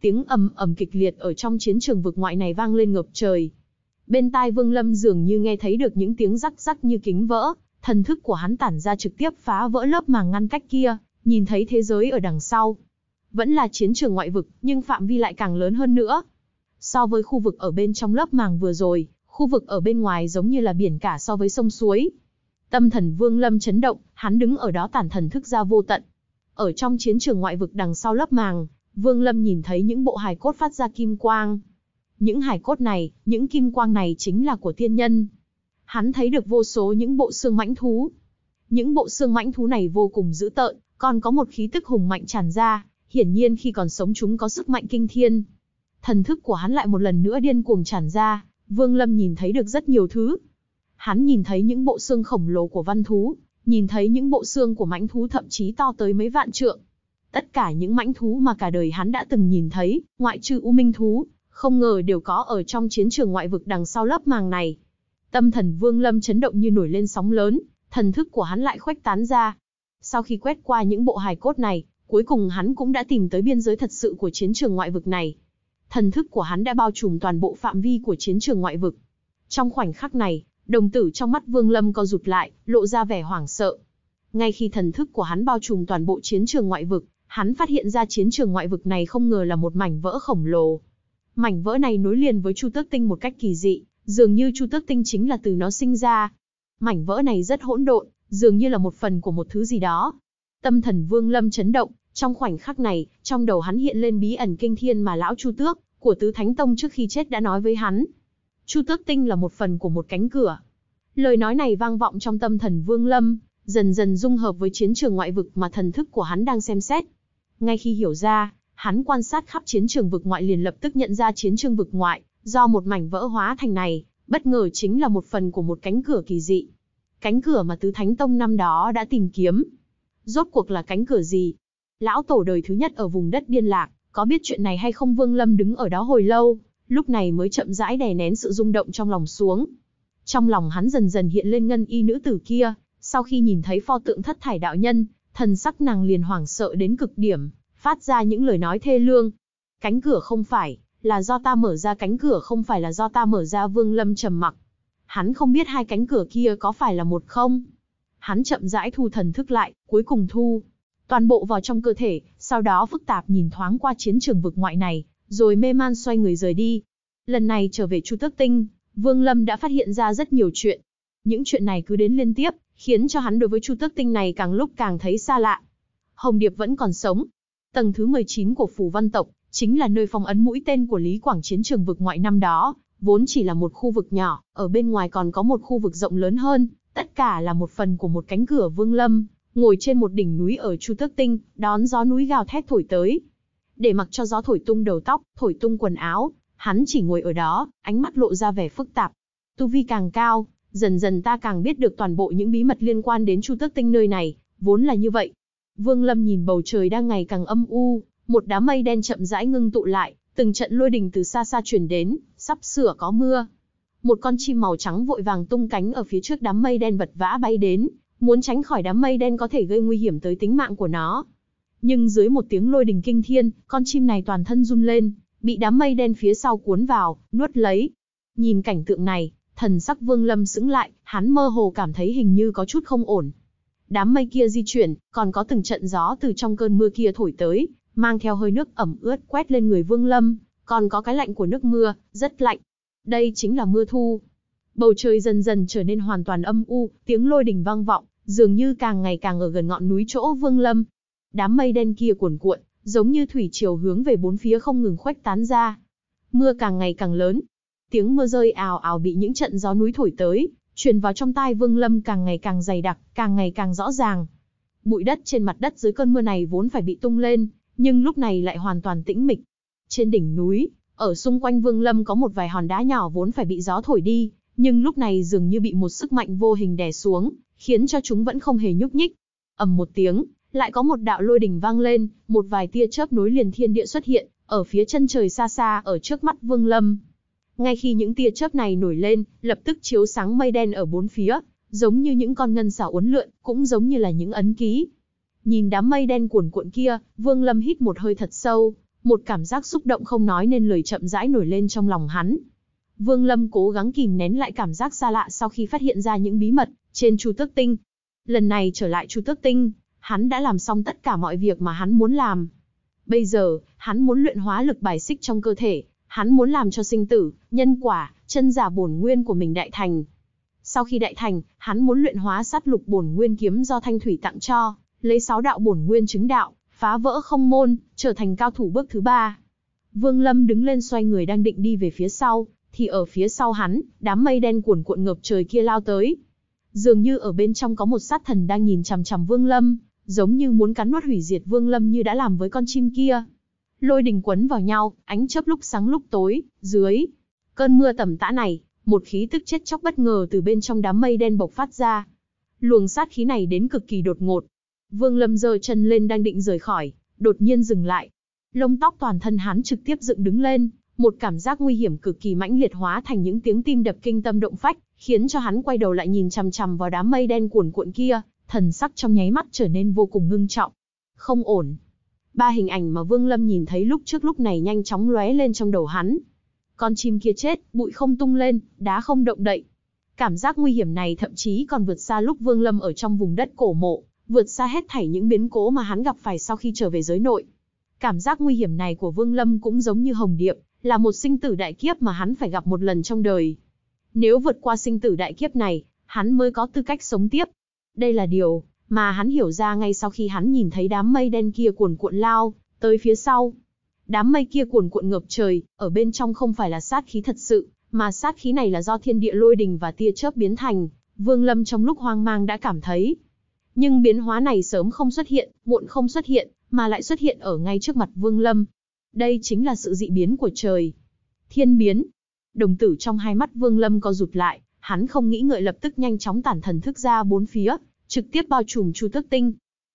Tiếng ầm ầm kịch liệt ở trong chiến trường vực ngoại này vang lên ngập trời, bên tai Vương Lâm dường như nghe thấy được những tiếng rắc rắc như kính vỡ, thần thức của hắn tản ra trực tiếp phá vỡ lớp màng ngăn cách kia, nhìn thấy thế giới ở đằng sau. Vẫn là chiến trường ngoại vực, nhưng phạm vi lại càng lớn hơn nữa. So với khu vực ở bên trong lớp màng vừa rồi, khu vực ở bên ngoài giống như là biển cả so với sông suối. Tâm thần Vương Lâm chấn động, hắn đứng ở đó tản thần thức ra vô tận. Ở trong chiến trường ngoại vực đằng sau lớp màng, Vương Lâm nhìn thấy những bộ hài cốt phát ra kim quang, những hải cốt này, những kim quang này chính là của thiên nhân. Hắn thấy được vô số những bộ xương mãnh thú. Những bộ xương mãnh thú này vô cùng dữ tợn, còn có một khí tức hùng mạnh tràn ra, hiển nhiên khi còn sống chúng có sức mạnh kinh thiên. Thần thức của hắn lại một lần nữa điên cuồng tràn ra, Vương Lâm nhìn thấy được rất nhiều thứ. Hắn nhìn thấy những bộ xương khổng lồ của văn thú, nhìn thấy những bộ xương của mãnh thú thậm chí to tới mấy vạn trượng. Tất cả những mãnh thú mà cả đời hắn đã từng nhìn thấy, ngoại trừ U Minh thú, không ngờ đều có ở trong chiến trường ngoại vực đằng sau lớp màng này. Tâm thần Vương Lâm chấn động như nổi lên sóng lớn, thần thức của hắn lại khuếch tán ra. Sau khi quét qua những bộ hài cốt này, cuối cùng hắn cũng đã tìm tới biên giới thật sự của chiến trường ngoại vực này. Thần thức của hắn đã bao trùm toàn bộ phạm vi của chiến trường ngoại vực. Trong khoảnh khắc này, đồng tử trong mắt Vương Lâm co rụt lại, lộ ra vẻ hoảng sợ. Ngay khi thần thức của hắn bao trùm toàn bộ chiến trường ngoại vực, hắn phát hiện ra chiến trường ngoại vực này không ngờ là một mảnh vỡ khổng lồ. Mảnh vỡ này nối liền với Chu Tước Tinh một cách kỳ dị, dường như Chu Tước Tinh chính là từ nó sinh ra. Mảnh vỡ này rất hỗn độn, dường như là một phần của một thứ gì đó. Tâm thần Vương Lâm chấn động, trong khoảnh khắc này, trong đầu hắn hiện lên bí ẩn kinh thiên mà lão Chu Tước của Tứ Thánh Tông trước khi chết đã nói với hắn. Chu Tước Tinh là một phần của một cánh cửa. Lời nói này vang vọng trong tâm thần Vương Lâm, dần dần dung hợp với chiến trường ngoại vực mà thần thức của hắn đang xem xét. Ngay khi hiểu ra, Hắn quan sát khắp chiến trường vực ngoại liền lập tức nhận ra chiến trường vực ngoại, do một mảnh vỡ hóa thành này, bất ngờ chính là một phần của một cánh cửa kỳ dị. Cánh cửa mà Tứ Thánh Tông năm đó đã tìm kiếm. Rốt cuộc là cánh cửa gì? Lão tổ đời thứ nhất ở vùng đất điên lạc, có biết chuyện này hay không Vương Lâm đứng ở đó hồi lâu, lúc này mới chậm rãi đè nén sự rung động trong lòng xuống. Trong lòng hắn dần dần hiện lên ngân y nữ tử kia, sau khi nhìn thấy pho tượng thất thải đạo nhân, thần sắc nàng liền hoảng sợ đến cực điểm, phát ra những lời nói thê lương. Cánh cửa không phải, là do ta mở ra cánh cửa không phải là do ta mở ra Vương Lâm trầm mặc. Hắn không biết hai cánh cửa kia có phải là một không. Hắn chậm rãi thu thần thức lại, cuối cùng thu toàn bộ vào trong cơ thể, sau đó phức tạp nhìn thoáng qua chiến trường vực ngoại này, rồi mê man xoay người rời đi. Lần này trở về Chu Tước Tinh, Vương Lâm đã phát hiện ra rất nhiều chuyện. Những chuyện này cứ đến liên tiếp, khiến cho hắn đối với Chu Tước Tinh này càng lúc càng thấy xa lạ. Hồng Điệp vẫn còn sống, Tầng thứ 19 của phủ văn tộc, chính là nơi phong ấn mũi tên của Lý Quảng chiến trường vực ngoại năm đó, vốn chỉ là một khu vực nhỏ, ở bên ngoài còn có một khu vực rộng lớn hơn, tất cả là một phần của một cánh cửa vương lâm, ngồi trên một đỉnh núi ở Chu Tước Tinh, đón gió núi gào thét thổi tới. Để mặc cho gió thổi tung đầu tóc, thổi tung quần áo, hắn chỉ ngồi ở đó, ánh mắt lộ ra vẻ phức tạp. Tu vi càng cao, dần dần ta càng biết được toàn bộ những bí mật liên quan đến Chu Tước Tinh nơi này, vốn là như vậy, Vương Lâm nhìn bầu trời đang ngày càng âm u, một đám mây đen chậm rãi ngưng tụ lại, từng trận lôi đình từ xa xa chuyển đến, sắp sửa có mưa. Một con chim màu trắng vội vàng tung cánh ở phía trước đám mây đen vật vã bay đến, muốn tránh khỏi đám mây đen có thể gây nguy hiểm tới tính mạng của nó. Nhưng dưới một tiếng lôi đình kinh thiên, con chim này toàn thân run lên, bị đám mây đen phía sau cuốn vào, nuốt lấy. Nhìn cảnh tượng này, thần sắc Vương Lâm sững lại, hắn mơ hồ cảm thấy hình như có chút không ổn. Đám mây kia di chuyển, còn có từng trận gió từ trong cơn mưa kia thổi tới, mang theo hơi nước ẩm ướt quét lên người Vương Lâm, còn có cái lạnh của nước mưa, rất lạnh. Đây chính là mưa thu. Bầu trời dần dần trở nên hoàn toàn âm u, tiếng lôi đình vang vọng, dường như càng ngày càng ở gần ngọn núi chỗ Vương Lâm. Đám mây đen kia cuồn cuộn, giống như thủy triều hướng về bốn phía không ngừng khuếch tán ra. Mưa càng ngày càng lớn. Tiếng mưa rơi ào ào bị những trận gió núi thổi tới, truyền vào trong tai Vương Lâm càng ngày càng dày đặc, càng ngày càng rõ ràng. Bụi đất trên mặt đất dưới cơn mưa này vốn phải bị tung lên, nhưng lúc này lại hoàn toàn tĩnh mịch. Trên đỉnh núi, ở xung quanh Vương Lâm có một vài hòn đá nhỏ vốn phải bị gió thổi đi, nhưng lúc này dường như bị một sức mạnh vô hình đè xuống, khiến cho chúng vẫn không hề nhúc nhích. ầm một tiếng, lại có một đạo lôi đỉnh vang lên, một vài tia chớp nối liền thiên địa xuất hiện, ở phía chân trời xa xa ở trước mắt Vương Lâm. Ngay khi những tia chớp này nổi lên, lập tức chiếu sáng mây đen ở bốn phía, giống như những con ngân xảo uốn lượn, cũng giống như là những ấn ký. Nhìn đám mây đen cuồn cuộn kia, Vương Lâm hít một hơi thật sâu, một cảm giác xúc động không nói nên lời chậm rãi nổi lên trong lòng hắn. Vương Lâm cố gắng kìm nén lại cảm giác xa lạ sau khi phát hiện ra những bí mật trên Chu Tước Tinh. Lần này trở lại Chu Tước Tinh, hắn đã làm xong tất cả mọi việc mà hắn muốn làm. Bây giờ, hắn muốn luyện hóa lực bài xích trong cơ thể, hắn muốn làm cho sinh tử, nhân quả, chân giả bổn nguyên của mình đại thành. Sau khi đại thành, hắn muốn luyện hóa sát lục bổn nguyên kiếm do Thanh Thủy tặng cho, lấy sáu đạo bổn nguyên chứng đạo, phá vỡ không môn, trở thành cao thủ bước thứ ba. Vương Lâm đứng lên xoay người đang định đi về phía sau, thì ở phía sau hắn, đám mây đen cuồn cuộn ngập trời kia lao tới. Dường như ở bên trong có một sát thần đang nhìn chằm chằm Vương Lâm, giống như muốn cắn nuốt hủy diệt Vương Lâm như đã làm với con chim kia lôi đình quấn vào nhau, ánh chớp lúc sáng lúc tối, dưới cơn mưa tầm tã này, một khí tức chết chóc bất ngờ từ bên trong đám mây đen bộc phát ra. Luồng sát khí này đến cực kỳ đột ngột. Vương Lâm giơ chân lên đang định rời khỏi, đột nhiên dừng lại. Lông tóc toàn thân hắn trực tiếp dựng đứng lên, một cảm giác nguy hiểm cực kỳ mãnh liệt hóa thành những tiếng tim đập kinh tâm động phách, khiến cho hắn quay đầu lại nhìn chằm chằm vào đám mây đen cuồn cuộn kia, thần sắc trong nháy mắt trở nên vô cùng ngưng trọng. Không ổn, Ba hình ảnh mà Vương Lâm nhìn thấy lúc trước lúc này nhanh chóng lóe lên trong đầu hắn. Con chim kia chết, bụi không tung lên, đá không động đậy. Cảm giác nguy hiểm này thậm chí còn vượt xa lúc Vương Lâm ở trong vùng đất cổ mộ, vượt xa hết thảy những biến cố mà hắn gặp phải sau khi trở về giới nội. Cảm giác nguy hiểm này của Vương Lâm cũng giống như Hồng Điệp, là một sinh tử đại kiếp mà hắn phải gặp một lần trong đời. Nếu vượt qua sinh tử đại kiếp này, hắn mới có tư cách sống tiếp. Đây là điều mà hắn hiểu ra ngay sau khi hắn nhìn thấy đám mây đen kia cuồn cuộn lao, tới phía sau. Đám mây kia cuồn cuộn ngập trời, ở bên trong không phải là sát khí thật sự, mà sát khí này là do thiên địa lôi đình và tia chớp biến thành, Vương Lâm trong lúc hoang mang đã cảm thấy. Nhưng biến hóa này sớm không xuất hiện, muộn không xuất hiện, mà lại xuất hiện ở ngay trước mặt Vương Lâm. Đây chính là sự dị biến của trời. Thiên biến. Đồng tử trong hai mắt Vương Lâm co rụt lại, hắn không nghĩ ngợi lập tức nhanh chóng tản thần thức ra bốn phía, trực tiếp bao trùm Chu Tức Tinh.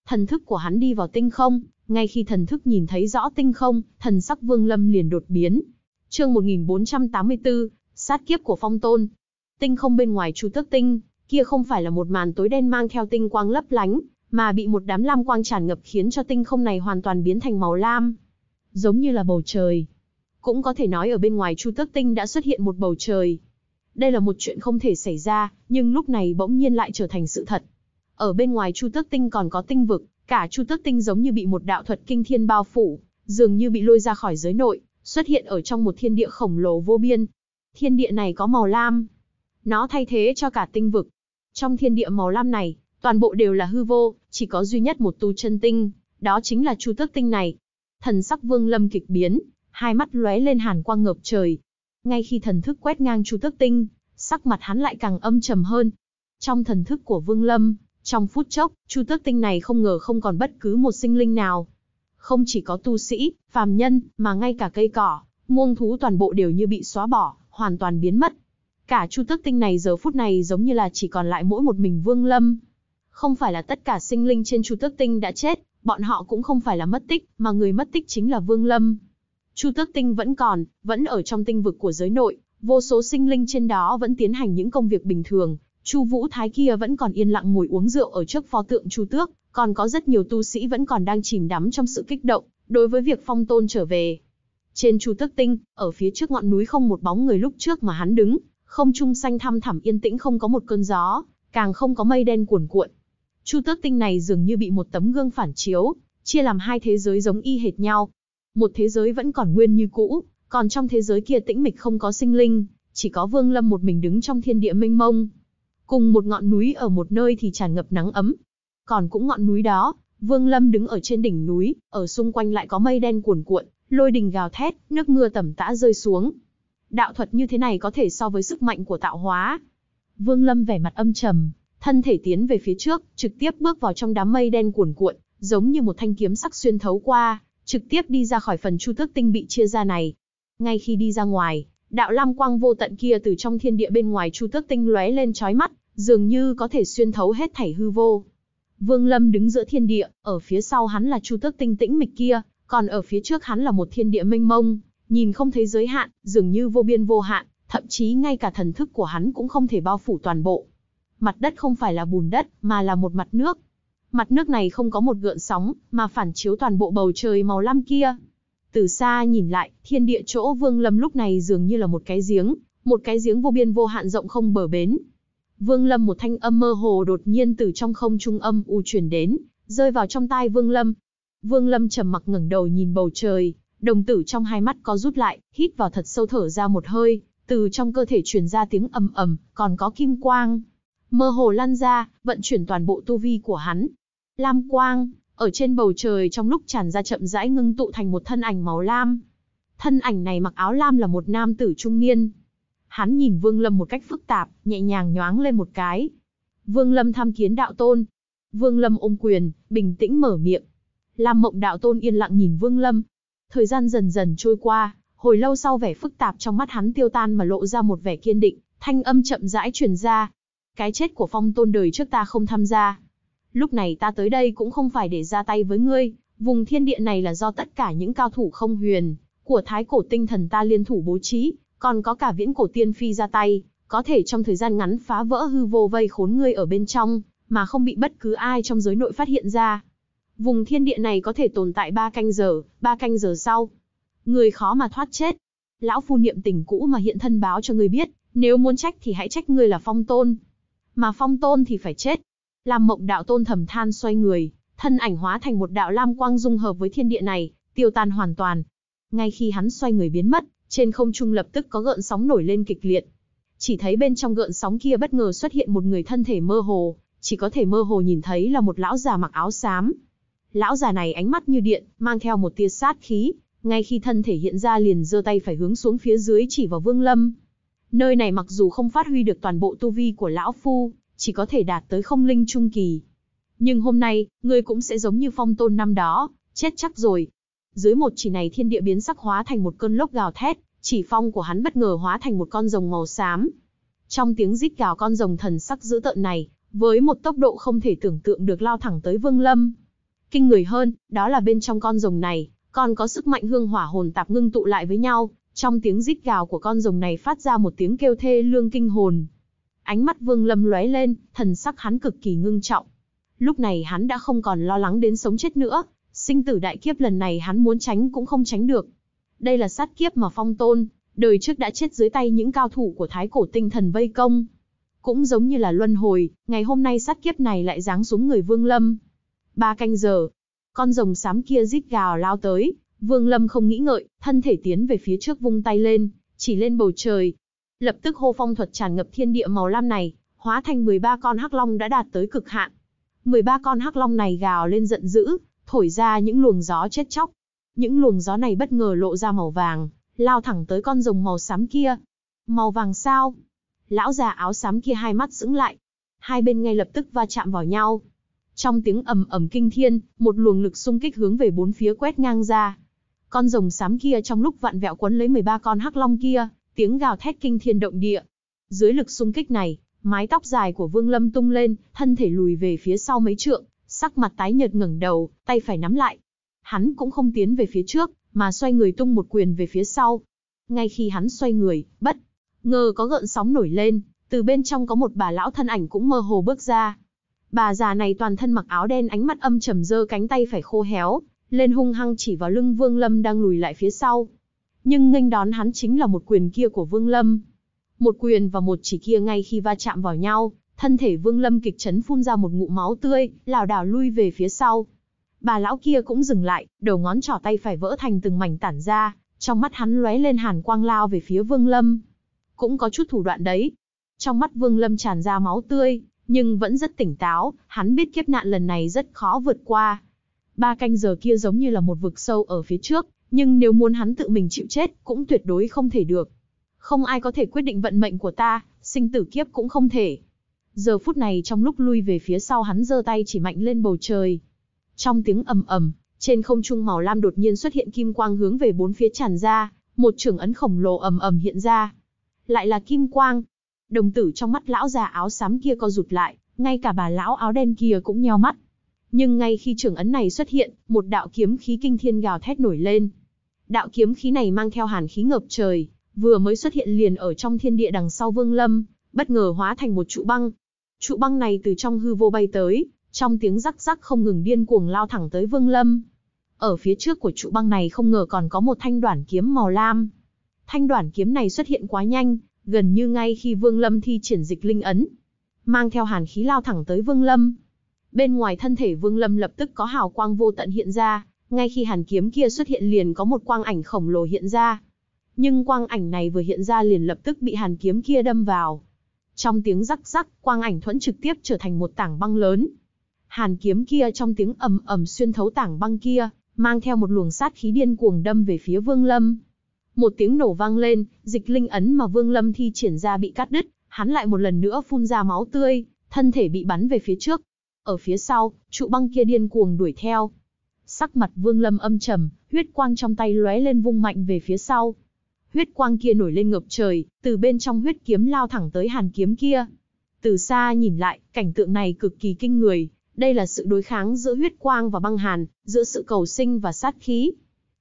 Thần thức của hắn đi vào tinh không, ngay khi thần thức nhìn thấy rõ tinh không, thần sắc Vương Lâm liền đột biến. Chương 1484, sát kiếp của Phong Tôn. Tinh không bên ngoài Chu Tức Tinh, kia không phải là một màn tối đen mang theo tinh quang lấp lánh, mà bị một đám lam quang tràn ngập khiến cho tinh không này hoàn toàn biến thành màu lam, giống như là bầu trời. Cũng có thể nói ở bên ngoài Chu Tức Tinh đã xuất hiện một bầu trời. Đây là một chuyện không thể xảy ra, nhưng lúc này bỗng nhiên lại trở thành sự thật. Ở bên ngoài Chu Tước Tinh còn có tinh vực, cả Chu Tước Tinh giống như bị một đạo thuật kinh thiên bao phủ, dường như bị lôi ra khỏi giới nội, xuất hiện ở trong một thiên địa khổng lồ vô biên. Thiên địa này có màu lam, nó thay thế cho cả tinh vực. Trong thiên địa màu lam này, toàn bộ đều là hư vô, chỉ có duy nhất một tu chân tinh, đó chính là Chu Tước Tinh này. Thần sắc Vương Lâm kịch biến, hai mắt lóe lên hàn quang ngập trời. Ngay khi thần thức quét ngang Chu Tước Tinh, sắc mặt hắn lại càng âm trầm hơn. Trong thần thức của Vương Lâm, trong phút chốc, Chu Tước Tinh này không ngờ không còn bất cứ một sinh linh nào. Không chỉ có tu sĩ, phàm nhân, mà ngay cả cây cỏ, muông thú toàn bộ đều như bị xóa bỏ, hoàn toàn biến mất. Cả Chu Tước Tinh này giờ phút này giống như là chỉ còn lại mỗi một mình Vương Lâm. Không phải là tất cả sinh linh trên Chu Tước Tinh đã chết, bọn họ cũng không phải là mất tích, mà người mất tích chính là Vương Lâm. Chu Tước Tinh vẫn còn, vẫn ở trong tinh vực của giới nội, vô số sinh linh trên đó vẫn tiến hành những công việc bình thường, Chu Vũ Thái kia vẫn còn yên lặng ngồi uống rượu ở trước pho tượng Chu Tước, còn có rất nhiều tu sĩ vẫn còn đang chìm đắm trong sự kích động đối với việc phong tôn trở về. Trên Chu Tước Tinh, ở phía trước ngọn núi không một bóng người lúc trước mà hắn đứng, không trung xanh thăm thẳm yên tĩnh không có một cơn gió, càng không có mây đen cuồn cuộn. Chu Tước Tinh này dường như bị một tấm gương phản chiếu, chia làm hai thế giới giống y hệt nhau. Một thế giới vẫn còn nguyên như cũ, còn trong thế giới kia tĩnh mịch không có sinh linh, chỉ có Vương Lâm một mình đứng trong thiên địa mênh mông, Cùng một ngọn núi ở một nơi thì tràn ngập nắng ấm. Còn cũng ngọn núi đó, Vương Lâm đứng ở trên đỉnh núi, ở xung quanh lại có mây đen cuồn cuộn, lôi đình gào thét, nước mưa tầm tã rơi xuống. Đạo thuật như thế này có thể so với sức mạnh của tạo hóa. Vương Lâm vẻ mặt âm trầm, thân thể tiến về phía trước, trực tiếp bước vào trong đám mây đen cuồn cuộn, giống như một thanh kiếm sắc xuyên thấu qua, trực tiếp đi ra khỏi phần chu tước tinh bị chia ra này. Ngay khi đi ra ngoài, Đạo lam quang vô tận kia từ trong thiên địa bên ngoài Chu Tước Tinh lóe lên trói mắt, dường như có thể xuyên thấu hết thảy hư vô. Vương Lâm đứng giữa thiên địa, ở phía sau hắn là Chu Tước Tinh tĩnh mịch kia, còn ở phía trước hắn là một thiên địa mênh mông, nhìn không thấy giới hạn, dường như vô biên vô hạn, thậm chí ngay cả thần thức của hắn cũng không thể bao phủ toàn bộ. Mặt đất không phải là bùn đất, mà là một mặt nước. Mặt nước này không có một gợn sóng, mà phản chiếu toàn bộ bầu trời màu lam kia. Từ xa nhìn lại, thiên địa chỗ Vương Lâm lúc này dường như là một cái giếng, một cái giếng vô biên vô hạn rộng không bờ bến. Vương Lâm một thanh âm mơ hồ đột nhiên từ trong không trung âm u truyền đến, rơi vào trong tai Vương Lâm. Vương Lâm trầm mặc ngẩng đầu nhìn bầu trời, đồng tử trong hai mắt có rút lại, hít vào thật sâu thở ra một hơi, từ trong cơ thể truyền ra tiếng ầm ầm, còn có kim quang. Mơ hồ lan ra, vận chuyển toàn bộ tu vi của hắn. Lam quang, ở trên bầu trời trong lúc tràn ra chậm rãi ngưng tụ thành một thân ảnh màu lam. Thân ảnh này mặc áo lam là một nam tử trung niên. Hắn nhìn Vương Lâm một cách phức tạp, nhẹ nhàng nhoáng lên một cái. Vương Lâm tham kiến đạo tôn. Vương Lâm ôm quyền, bình tĩnh mở miệng. Lam Mộng đạo tôn yên lặng nhìn Vương Lâm. Thời gian dần dần trôi qua, hồi lâu sau vẻ phức tạp trong mắt hắn tiêu tan mà lộ ra một vẻ kiên định, thanh âm chậm rãi truyền ra. Cái chết của phong tôn đời trước ta không tham gia, lúc này ta tới đây cũng không phải để ra tay với ngươi, vùng thiên địa này là do tất cả những cao thủ không huyền, của thái cổ tinh thần ta liên thủ bố trí, còn có cả viễn cổ tiên phi ra tay, có thể trong thời gian ngắn phá vỡ hư vô vây khốn ngươi ở bên trong, mà không bị bất cứ ai trong giới nội phát hiện ra. Vùng thiên địa này có thể tồn tại ba canh giờ, ba canh giờ sau. Người khó mà thoát chết. Lão phu niệm tình cũ mà hiện thân báo cho người biết, nếu muốn trách thì hãy trách người là phong tôn. Mà phong tôn thì phải chết, Lam Mộng Đạo Tôn thầm than xoay người, thân ảnh hóa thành một đạo lam quang dung hợp với thiên địa này, tiêu tan hoàn toàn. Ngay khi hắn xoay người biến mất, trên không trung lập tức có gợn sóng nổi lên kịch liệt. Chỉ thấy bên trong gợn sóng kia bất ngờ xuất hiện một người thân thể mơ hồ, chỉ có thể mơ hồ nhìn thấy là một lão già mặc áo xám. Lão già này ánh mắt như điện, mang theo một tia sát khí, ngay khi thân thể hiện ra liền giơ tay phải hướng xuống phía dưới chỉ vào Vương Lâm. Nơi này mặc dù không phát huy được toàn bộ tu vi của lão phu, chỉ có thể đạt tới không linh trung kỳ. Nhưng hôm nay, ngươi cũng sẽ giống như phong tôn năm đó, chết chắc rồi. Dưới một chỉ này thiên địa biến sắc hóa thành một cơn lốc gào thét, chỉ phong của hắn bất ngờ hóa thành một con rồng màu xám. Trong tiếng rít gào con rồng thần sắc dữ tợn này, với một tốc độ không thể tưởng tượng được lao thẳng tới Vương Lâm. Kinh người hơn, đó là bên trong con rồng này, còn có sức mạnh hương hỏa hồn tạp ngưng tụ lại với nhau, trong tiếng rít gào của con rồng này phát ra một tiếng kêu thê lương kinh hồn. Ánh mắt Vương Lâm lóe lên, thần sắc hắn cực kỳ ngưng trọng. Lúc này hắn đã không còn lo lắng đến sống chết nữa, sinh tử đại kiếp lần này hắn muốn tránh cũng không tránh được. Đây là sát kiếp mà Phong Tôn, đời trước đã chết dưới tay những cao thủ của Thái Cổ Tinh Thần vây công. Cũng giống như là luân hồi, ngày hôm nay sát kiếp này lại giáng xuống người Vương Lâm. Ba canh giờ, con rồng xám kia rít gào lao tới, Vương Lâm không nghĩ ngợi, thân thể tiến về phía trước vung tay lên, chỉ lên bầu trời, Lập tức hô phong thuật tràn ngập thiên địa màu lam này, hóa thành 13 con hắc long đã đạt tới cực hạn. 13 con hắc long này gào lên giận dữ, thổi ra những luồng gió chết chóc. Những luồng gió này bất ngờ lộ ra màu vàng, lao thẳng tới con rồng màu xám kia. Màu vàng sao? Lão già áo xám kia hai mắt sững lại. Hai bên ngay lập tức va chạm vào nhau. Trong tiếng ầm ầm kinh thiên, một luồng lực xung kích hướng về bốn phía quét ngang ra. Con rồng xám kia trong lúc vặn vẹo quấn lấy 13 con hắc long kia, tiếng gào thét kinh thiên động địa. Dưới lực xung kích này, mái tóc dài của Vương Lâm tung lên, thân thể lùi về phía sau mấy trượng, sắc mặt tái nhợt ngẩng đầu, tay phải nắm lại. Hắn cũng không tiến về phía trước, mà xoay người tung một quyền về phía sau. Ngay khi hắn xoay người, bất ngờ có gợn sóng nổi lên, từ bên trong có một bà lão thân ảnh cũng mơ hồ bước ra. Bà già này toàn thân mặc áo đen, ánh mắt âm trầm dơ cánh tay phải khô héo, lên hung hăng chỉ vào lưng Vương Lâm đang lùi lại phía sau nhưng nghênh đón hắn chính là một quyền kia của Vương Lâm. Một quyền và một chỉ kia ngay khi va chạm vào nhau, thân thể Vương Lâm kịch chấn phun ra một ngụm máu tươi, lảo đảo lui về phía sau. Bà lão kia cũng dừng lại, đầu ngón trỏ tay phải vỡ thành từng mảnh tản ra, trong mắt hắn lóe lên hàn quang lao về phía Vương Lâm. Cũng có chút thủ đoạn đấy. Trong mắt Vương Lâm tràn ra máu tươi, nhưng vẫn rất tỉnh táo, hắn biết kiếp nạn lần này rất khó vượt qua. Ba canh giờ kia giống như là một vực sâu ở phía trước, nhưng nếu muốn hắn tự mình chịu chết, cũng tuyệt đối không thể được. Không ai có thể quyết định vận mệnh của ta, sinh tử kiếp cũng không thể. Giờ phút này trong lúc lui về phía sau hắn giơ tay chỉ mạnh lên bầu trời. Trong tiếng ầm ầm, trên không trung màu lam đột nhiên xuất hiện kim quang hướng về bốn phía tràn ra, một trường ấn khổng lồ ầm ầm hiện ra. Lại là kim quang. Đồng tử trong mắt lão già áo xám kia co rụt lại, ngay cả bà lão áo đen kia cũng nheo mắt. Nhưng ngay khi trường ấn này xuất hiện, một đạo kiếm khí kinh thiên gào thét nổi lên, đạo kiếm khí này mang theo hàn khí ngập trời, vừa mới xuất hiện liền ở trong thiên địa đằng sau Vương Lâm, bất ngờ hóa thành một trụ băng. Trụ băng này từ trong hư vô bay tới, trong tiếng rắc rắc không ngừng điên cuồng lao thẳng tới Vương Lâm. Ở phía trước của trụ băng này không ngờ còn có một thanh đoản kiếm màu lam. Thanh đoản kiếm này xuất hiện quá nhanh, gần như ngay khi Vương Lâm thi triển dịch linh ấn, mang theo hàn khí lao thẳng tới Vương Lâm. Bên ngoài thân thể Vương Lâm lập tức có hào quang vô tận hiện ra, ngay khi hàn kiếm kia xuất hiện liền có một quang ảnh khổng lồ hiện ra. Nhưng quang ảnh này vừa hiện ra liền lập tức bị hàn kiếm kia đâm vào. Trong tiếng rắc rắc, quang ảnh thuẫn trực tiếp trở thành một tảng băng lớn. Hàn kiếm kia trong tiếng ầm ầm xuyên thấu tảng băng kia, mang theo một luồng sát khí điên cuồng đâm về phía Vương Lâm. Một tiếng nổ vang lên, dịch linh ấn mà Vương Lâm thi triển ra bị cắt đứt, hắn lại một lần nữa phun ra máu tươi, thân thể bị bắn về phía trước. Ở phía sau, trụ băng kia điên cuồng đuổi theo, Sắc mặt Vương Lâm âm trầm, huyết quang trong tay lóe lên vung mạnh về phía sau. Huyết quang kia nổi lên ngập trời, từ bên trong huyết kiếm lao thẳng tới hàn kiếm kia. Từ xa nhìn lại, cảnh tượng này cực kỳ kinh người, đây là sự đối kháng giữa huyết quang và băng hàn, giữa sự cầu sinh và sát khí.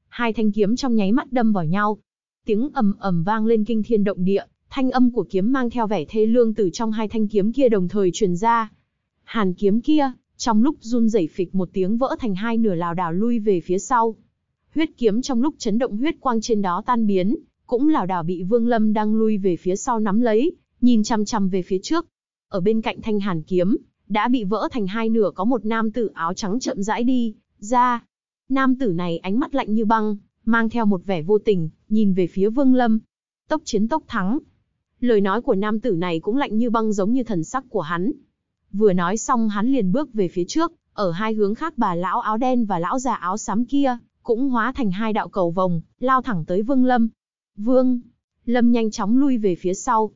Hai thanh kiếm trong nháy mắt đâm vào nhau. Tiếng ầm ầm vang lên kinh thiên động địa, thanh âm của kiếm mang theo vẻ thê lương từ trong hai thanh kiếm kia đồng thời truyền ra. Hàn kiếm kia, trong lúc run rẩy phịch một tiếng vỡ thành hai nửa lào đảo lui về phía sau. Huyết kiếm trong lúc chấn động huyết quang trên đó tan biến, cũng lào đảo bị Vương Lâm đang lui về phía sau nắm lấy, nhìn chằm chằm về phía trước. Ở bên cạnh thanh hàn kiếm, đã bị vỡ thành hai nửa có một nam tử áo trắng chậm rãi đi ra. Nam tử này ánh mắt lạnh như băng, mang theo một vẻ vô tình, nhìn về phía Vương Lâm. Tốc chiến tốc thắng. Lời nói của nam tử này cũng lạnh như băng giống như thần sắc của hắn. Vừa nói xong hắn liền bước về phía trước, ở hai hướng khác bà lão áo đen và lão già áo xám kia, cũng hóa thành hai đạo cầu vòng, lao thẳng tới Vương Lâm. Vương Lâm nhanh chóng lui về phía sau.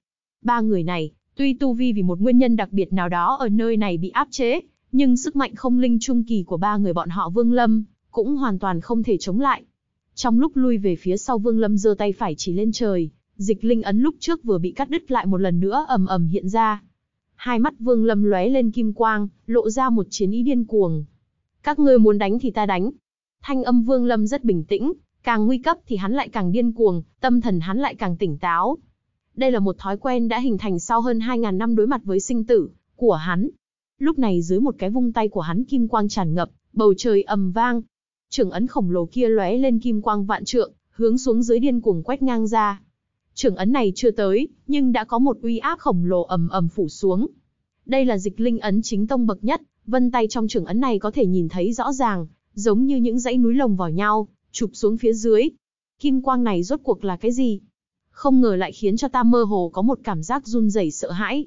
Ba người này, tuy tu vi vì một nguyên nhân đặc biệt nào đó ở nơi này bị áp chế, nhưng sức mạnh không linh trung kỳ của ba người bọn họ Vương Lâm cũng hoàn toàn không thể chống lại. Trong lúc lui về phía sau Vương Lâm giơ tay phải chỉ lên trời, dịch linh ấn lúc trước vừa bị cắt đứt lại một lần nữa ầm ầm hiện ra, Hai mắt Vương Lâm lóe lên kim quang, lộ ra một chiến ý điên cuồng. Các ngươi muốn đánh thì ta đánh. Thanh âm Vương Lâm rất bình tĩnh, càng nguy cấp thì hắn lại càng điên cuồng, tâm thần hắn lại càng tỉnh táo. Đây là một thói quen đã hình thành sau hơn 2000 năm đối mặt với sinh tử của hắn. Lúc này dưới một cái vung tay của hắn kim quang tràn ngập, bầu trời ầm vang. Trường ấn khổng lồ kia lóe lên kim quang vạn trượng, hướng xuống dưới điên cuồng quét ngang ra trưởng ấn này chưa tới, nhưng đã có một uy áp khổng lồ ầm ầm phủ xuống. Đây là dịch linh ấn chính tông bậc nhất, vân tay trong trưởng ấn này có thể nhìn thấy rõ ràng, giống như những dãy núi lồng vào nhau, chụp xuống phía dưới. Kim quang này rốt cuộc là cái gì? Không ngờ lại khiến cho ta mơ hồ có một cảm giác run rẩy sợ hãi.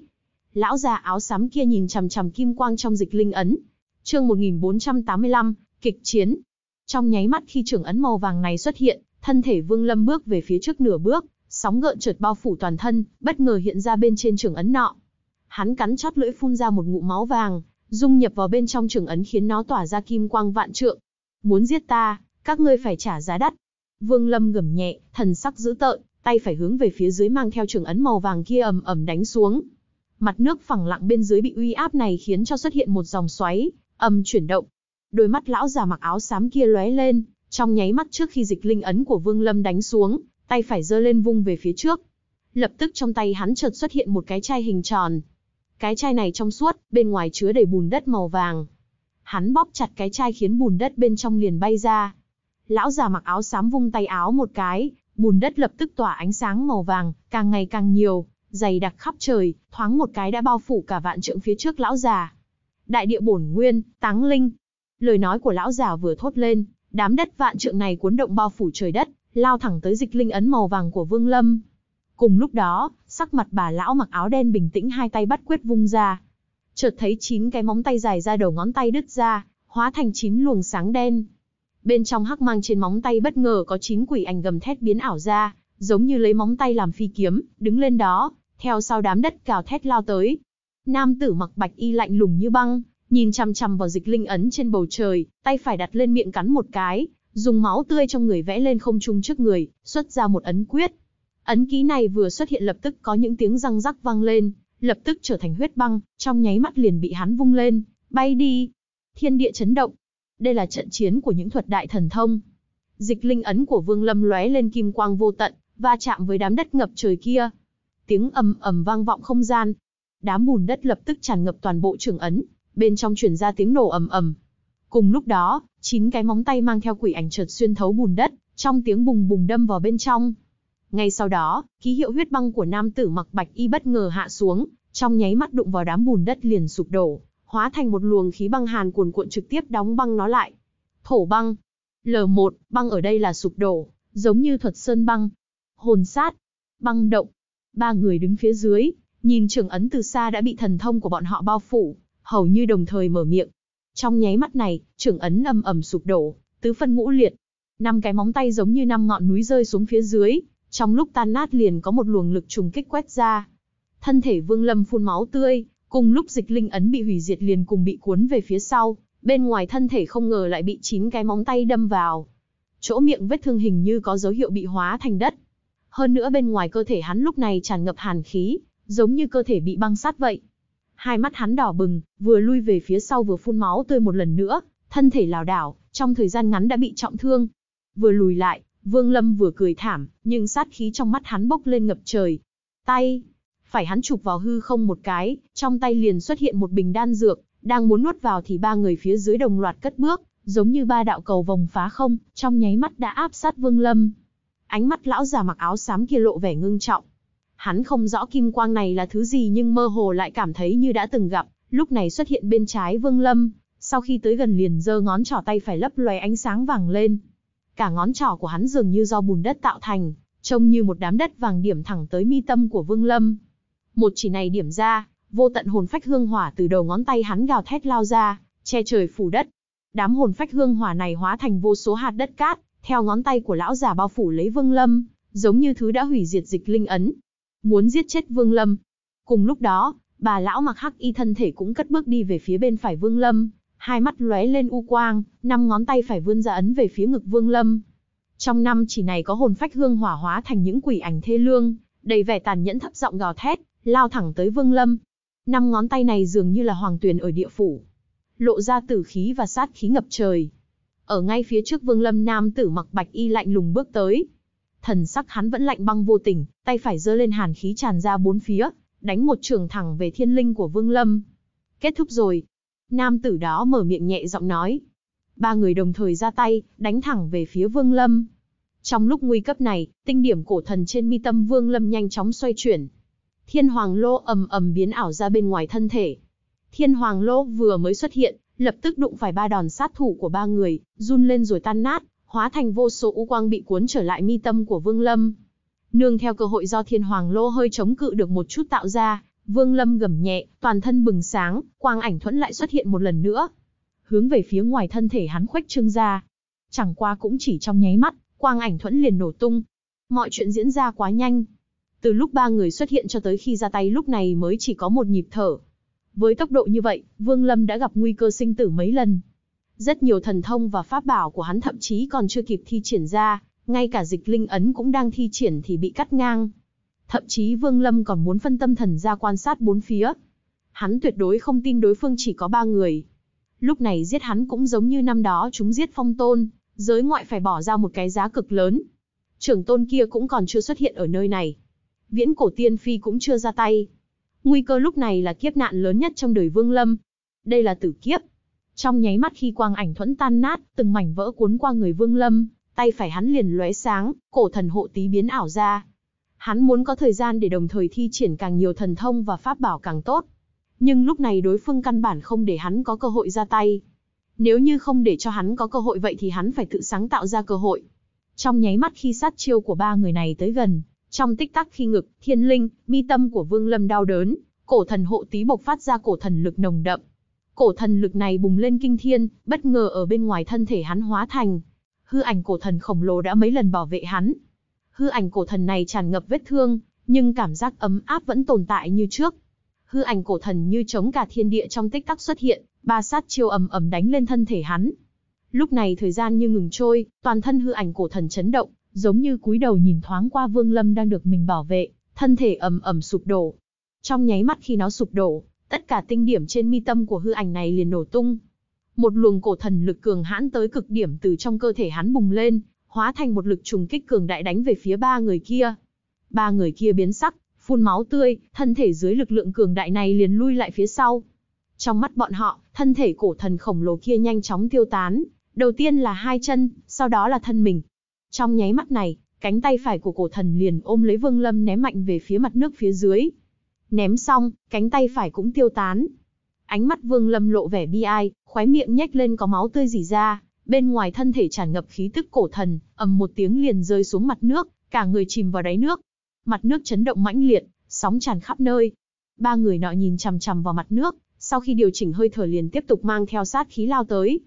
Lão già áo xám kia nhìn chằm chằm kim quang trong dịch linh ấn. Chương 1485, kịch chiến. Trong nháy mắt khi trưởng ấn màu vàng này xuất hiện, thân thể Vương Lâm bước về phía trước nửa bước, Sóng gợn trượt bao phủ toàn thân, bất ngờ hiện ra bên trên trường ấn nọ. Hắn cắn chót lưỡi phun ra một ngụm máu vàng, dung nhập vào bên trong trường ấn khiến nó tỏa ra kim quang vạn trượng. Muốn giết ta, các ngươi phải trả giá đắt. Vương Lâm gầm nhẹ, thần sắc dữ tợn, tay phải hướng về phía dưới mang theo trường ấn màu vàng kia ầm ầm đánh xuống. Mặt nước phẳng lặng bên dưới bị uy áp này khiến cho xuất hiện một dòng xoáy, ầm chuyển động. Đôi mắt lão già mặc áo xám kia lóe lên, trong nháy mắt trước khi dịch linh ấn của Vương Lâm đánh xuống, tay phải giơ lên vung về phía trước. Lập tức trong tay hắn chợt xuất hiện một cái chai hình tròn. Cái chai này trong suốt, bên ngoài chứa đầy bùn đất màu vàng. Hắn bóp chặt cái chai khiến bùn đất bên trong liền bay ra. Lão già mặc áo xám vung tay áo một cái, bùn đất lập tức tỏa ánh sáng màu vàng, càng ngày càng nhiều, dày đặc khắp trời, thoáng một cái đã bao phủ cả vạn trượng phía trước lão già. Đại địa bổn nguyên, táng linh. Lời nói của lão già vừa thốt lên, đám đất vạn trượng này cuốn động bao phủ trời đất, lao thẳng tới dịch linh ấn màu vàng của Vương Lâm. Cùng lúc đó, sắc mặt bà lão mặc áo đen bình tĩnh hai tay bắt quyết vung ra. Chợt thấy chín cái móng tay dài ra đầu ngón tay đứt ra, hóa thành chín luồng sáng đen. Bên trong hắc mang trên móng tay bất ngờ có chín quỷ ảnh gầm thét biến ảo ra, giống như lấy móng tay làm phi kiếm, đứng lên đó, theo sau đám đất cào thét lao tới. Nam tử mặc bạch y lạnh lùng như băng, nhìn chằm chằm vào dịch linh ấn trên bầu trời, tay phải đặt lên miệng cắn một cái, dùng máu tươi trong người vẽ lên không trung trước người, xuất ra một ấn quyết. Ấn ký này vừa xuất hiện lập tức có những tiếng răng rắc vang lên, lập tức trở thành huyết băng, trong nháy mắt liền bị hắn vung lên, bay đi. Thiên địa chấn động. Đây là trận chiến của những thuật đại thần thông. Dịch linh ấn của Vương Lâm lóe lên kim quang vô tận, va chạm với đám đất ngập trời kia. Tiếng ầm ầm vang vọng không gian. Đám bùn đất lập tức tràn ngập toàn bộ trường ấn, bên trong truyền ra tiếng nổ ầm ầm, Cùng lúc đó, chín cái móng tay mang theo quỷ ảnh chợt xuyên thấu bùn đất, trong tiếng bùng bùng đâm vào bên trong. Ngay sau đó, ký hiệu huyết băng của nam tử mặc bạch y bất ngờ hạ xuống, trong nháy mắt đụng vào đám bùn đất liền sụp đổ, hóa thành một luồng khí băng hàn cuồn cuộn trực tiếp đóng băng nó lại. Thổ băng. L1, băng ở đây là sụp đổ, giống như thuật sơn băng. Hồn sát. Băng động. Ba người đứng phía dưới, nhìn trường ấn từ xa đã bị thần thông của bọn họ bao phủ, hầu như đồng thời mở miệng, trong nháy mắt này, trưởng ấn âm ầm sụp đổ, tứ phân ngũ liệt. Năm cái móng tay giống như năm ngọn núi rơi xuống phía dưới, trong lúc tan nát liền có một luồng lực trùng kích quét ra. Thân thể Vương Lâm phun máu tươi, cùng lúc dịch linh ấn bị hủy diệt liền cùng bị cuốn về phía sau, bên ngoài thân thể không ngờ lại bị chín cái móng tay đâm vào. Chỗ miệng vết thương hình như có dấu hiệu bị hóa thành đất. Hơn nữa bên ngoài cơ thể hắn lúc này tràn ngập hàn khí, giống như cơ thể bị băng sát vậy hai mắt hắn đỏ bừng, vừa lui về phía sau vừa phun máu tươi một lần nữa, thân thể lảo đảo, trong thời gian ngắn đã bị trọng thương. Vừa lùi lại, Vương Lâm vừa cười thảm, nhưng sát khí trong mắt hắn bốc lên ngập trời. Tay, phải hắn chụp vào hư không một cái, trong tay liền xuất hiện một bình đan dược, đang muốn nuốt vào thì ba người phía dưới đồng loạt cất bước, giống như ba đạo cầu vòng phá không, trong nháy mắt đã áp sát Vương Lâm. Ánh mắt lão già mặc áo xám kia lộ vẻ ngưng trọng. Hắn không rõ kim quang này là thứ gì nhưng mơ hồ lại cảm thấy như đã từng gặp, lúc này xuất hiện bên trái Vương Lâm, sau khi tới gần liền giơ ngón trỏ tay phải lấp loé ánh sáng vàng lên. Cả ngón trỏ của hắn dường như do bùn đất tạo thành, trông như một đám đất vàng điểm thẳng tới mi tâm của Vương Lâm. Một chỉ này điểm ra, vô tận hồn phách hương hỏa từ đầu ngón tay hắn gào thét lao ra, che trời phủ đất. Đám hồn phách hương hỏa này hóa thành vô số hạt đất cát, theo ngón tay của lão già bao phủ lấy Vương Lâm, giống như thứ đã hủy diệt dịch linh ấn, muốn giết chết Vương Lâm. Cùng lúc đó, bà lão mặc hắc y thân thể cũng cất bước đi về phía bên phải Vương Lâm, hai mắt lóe lên u quang, năm ngón tay phải vươn ra ấn về phía ngực Vương Lâm. Trong năm chỉ này có hồn phách hương hỏa hóa thành những quỷ ảnh thê lương, đầy vẻ tàn nhẫn thấp giọng gào thét, lao thẳng tới Vương Lâm. Năm ngón tay này dường như là hoàng tuyền ở địa phủ, lộ ra tử khí và sát khí ngập trời. Ở ngay phía trước Vương Lâm nam tử mặc bạch y lạnh lùng bước tới, Thần sắc hắn vẫn lạnh băng vô tình, tay phải giơ lên hàn khí tràn ra bốn phía, đánh một trường thẳng về thiên linh của Vương Lâm. Kết thúc rồi. Nam tử đó mở miệng nhẹ giọng nói. Ba người đồng thời ra tay, đánh thẳng về phía Vương Lâm. Trong lúc nguy cấp này, tinh điểm cổ thần trên mi tâm Vương Lâm nhanh chóng xoay chuyển. Thiên Hoàng Lô ầm ầm biến ảo ra bên ngoài thân thể. Thiên Hoàng Lô vừa mới xuất hiện, lập tức đụng phải ba đòn sát thủ của ba người, run lên rồi tan nát, hóa thành vô số u quang bị cuốn trở lại mi tâm của Vương Lâm. Nương theo cơ hội do Thiên Hoàng Lô hơi chống cự được một chút tạo ra, Vương Lâm gầm nhẹ, toàn thân bừng sáng, quang ảnh thuẫn lại xuất hiện một lần nữa. Hướng về phía ngoài thân thể hắn khuếch trương ra. Chẳng qua cũng chỉ trong nháy mắt, quang ảnh thuẫn liền nổ tung. Mọi chuyện diễn ra quá nhanh. Từ lúc ba người xuất hiện cho tới khi ra tay lúc này mới chỉ có một nhịp thở. Với tốc độ như vậy, Vương Lâm đã gặp nguy cơ sinh tử mấy lần. Rất nhiều thần thông và pháp bảo của hắn thậm chí còn chưa kịp thi triển ra, ngay cả dịch linh ấn cũng đang thi triển thì bị cắt ngang. Thậm chí Vương Lâm còn muốn phân tâm thần ra quan sát bốn phía. Hắn tuyệt đối không tin đối phương chỉ có ba người. Lúc này giết hắn cũng giống như năm đó chúng giết phong tôn, giới ngoại phải bỏ ra một cái giá cực lớn. Trưởng tôn kia cũng còn chưa xuất hiện ở nơi này. Viễn cổ tiên phi cũng chưa ra tay. Nguy cơ lúc này là kiếp nạn lớn nhất trong đời Vương Lâm. Đây là tử kiếp, trong nháy mắt khi quang ảnh thuẫn tan nát, từng mảnh vỡ cuốn qua người Vương Lâm, tay phải hắn liền lóe sáng, cổ thần hộ tí biến ảo ra. Hắn muốn có thời gian để đồng thời thi triển càng nhiều thần thông và pháp bảo càng tốt. Nhưng lúc này đối phương căn bản không để hắn có cơ hội ra tay. Nếu như không để cho hắn có cơ hội vậy thì hắn phải tự sáng tạo ra cơ hội. Trong nháy mắt khi sát chiêu của ba người này tới gần, trong tích tắc khi ngực, thiên linh, mi tâm của Vương Lâm đau đớn, cổ thần hộ tí bộc phát ra cổ thần lực nồng đậm, Cổ thần lực này bùng lên kinh thiên, bất ngờ ở bên ngoài thân thể hắn hóa thành. Hư ảnh cổ thần khổng lồ đã mấy lần bảo vệ hắn. Hư ảnh cổ thần này tràn ngập vết thương, nhưng cảm giác ấm áp vẫn tồn tại như trước. Hư ảnh cổ thần như chống cả thiên địa trong tích tắc xuất hiện, ba sát chiêu ầm ầm đánh lên thân thể hắn. Lúc này thời gian như ngừng trôi, toàn thân hư ảnh cổ thần chấn động, giống như cúi đầu nhìn thoáng qua Vương Lâm đang được mình bảo vệ, thân thể ầm ầm sụp đổ. Trong nháy mắt khi nó sụp đổ, tất cả tinh điểm trên mi tâm của hư ảnh này liền nổ tung. Một luồng cổ thần lực cường hãn tới cực điểm từ trong cơ thể hắn bùng lên, hóa thành một lực trùng kích cường đại đánh về phía ba người kia. Ba người kia biến sắc, phun máu tươi, thân thể dưới lực lượng cường đại này liền lui lại phía sau. Trong mắt bọn họ, thân thể cổ thần khổng lồ kia nhanh chóng tiêu tán, đầu tiên là hai chân, sau đó là thân mình. Trong nháy mắt này, cánh tay phải của cổ thần liền ôm lấy Vương Lâm ném mạnh về phía mặt nước phía dưới. Ném xong, cánh tay phải cũng tiêu tán. Ánh mắt Vương Lâm lộ vẻ bi ai, khóe miệng nhếch lên có máu tươi dì ra, bên ngoài thân thể tràn ngập khí tức cổ thần, ầm một tiếng liền rơi xuống mặt nước, cả người chìm vào đáy nước. Mặt nước chấn động mãnh liệt, sóng tràn khắp nơi. Ba người nọ nhìn chằm chằm vào mặt nước, sau khi điều chỉnh hơi thở liền tiếp tục mang theo sát khí lao tới.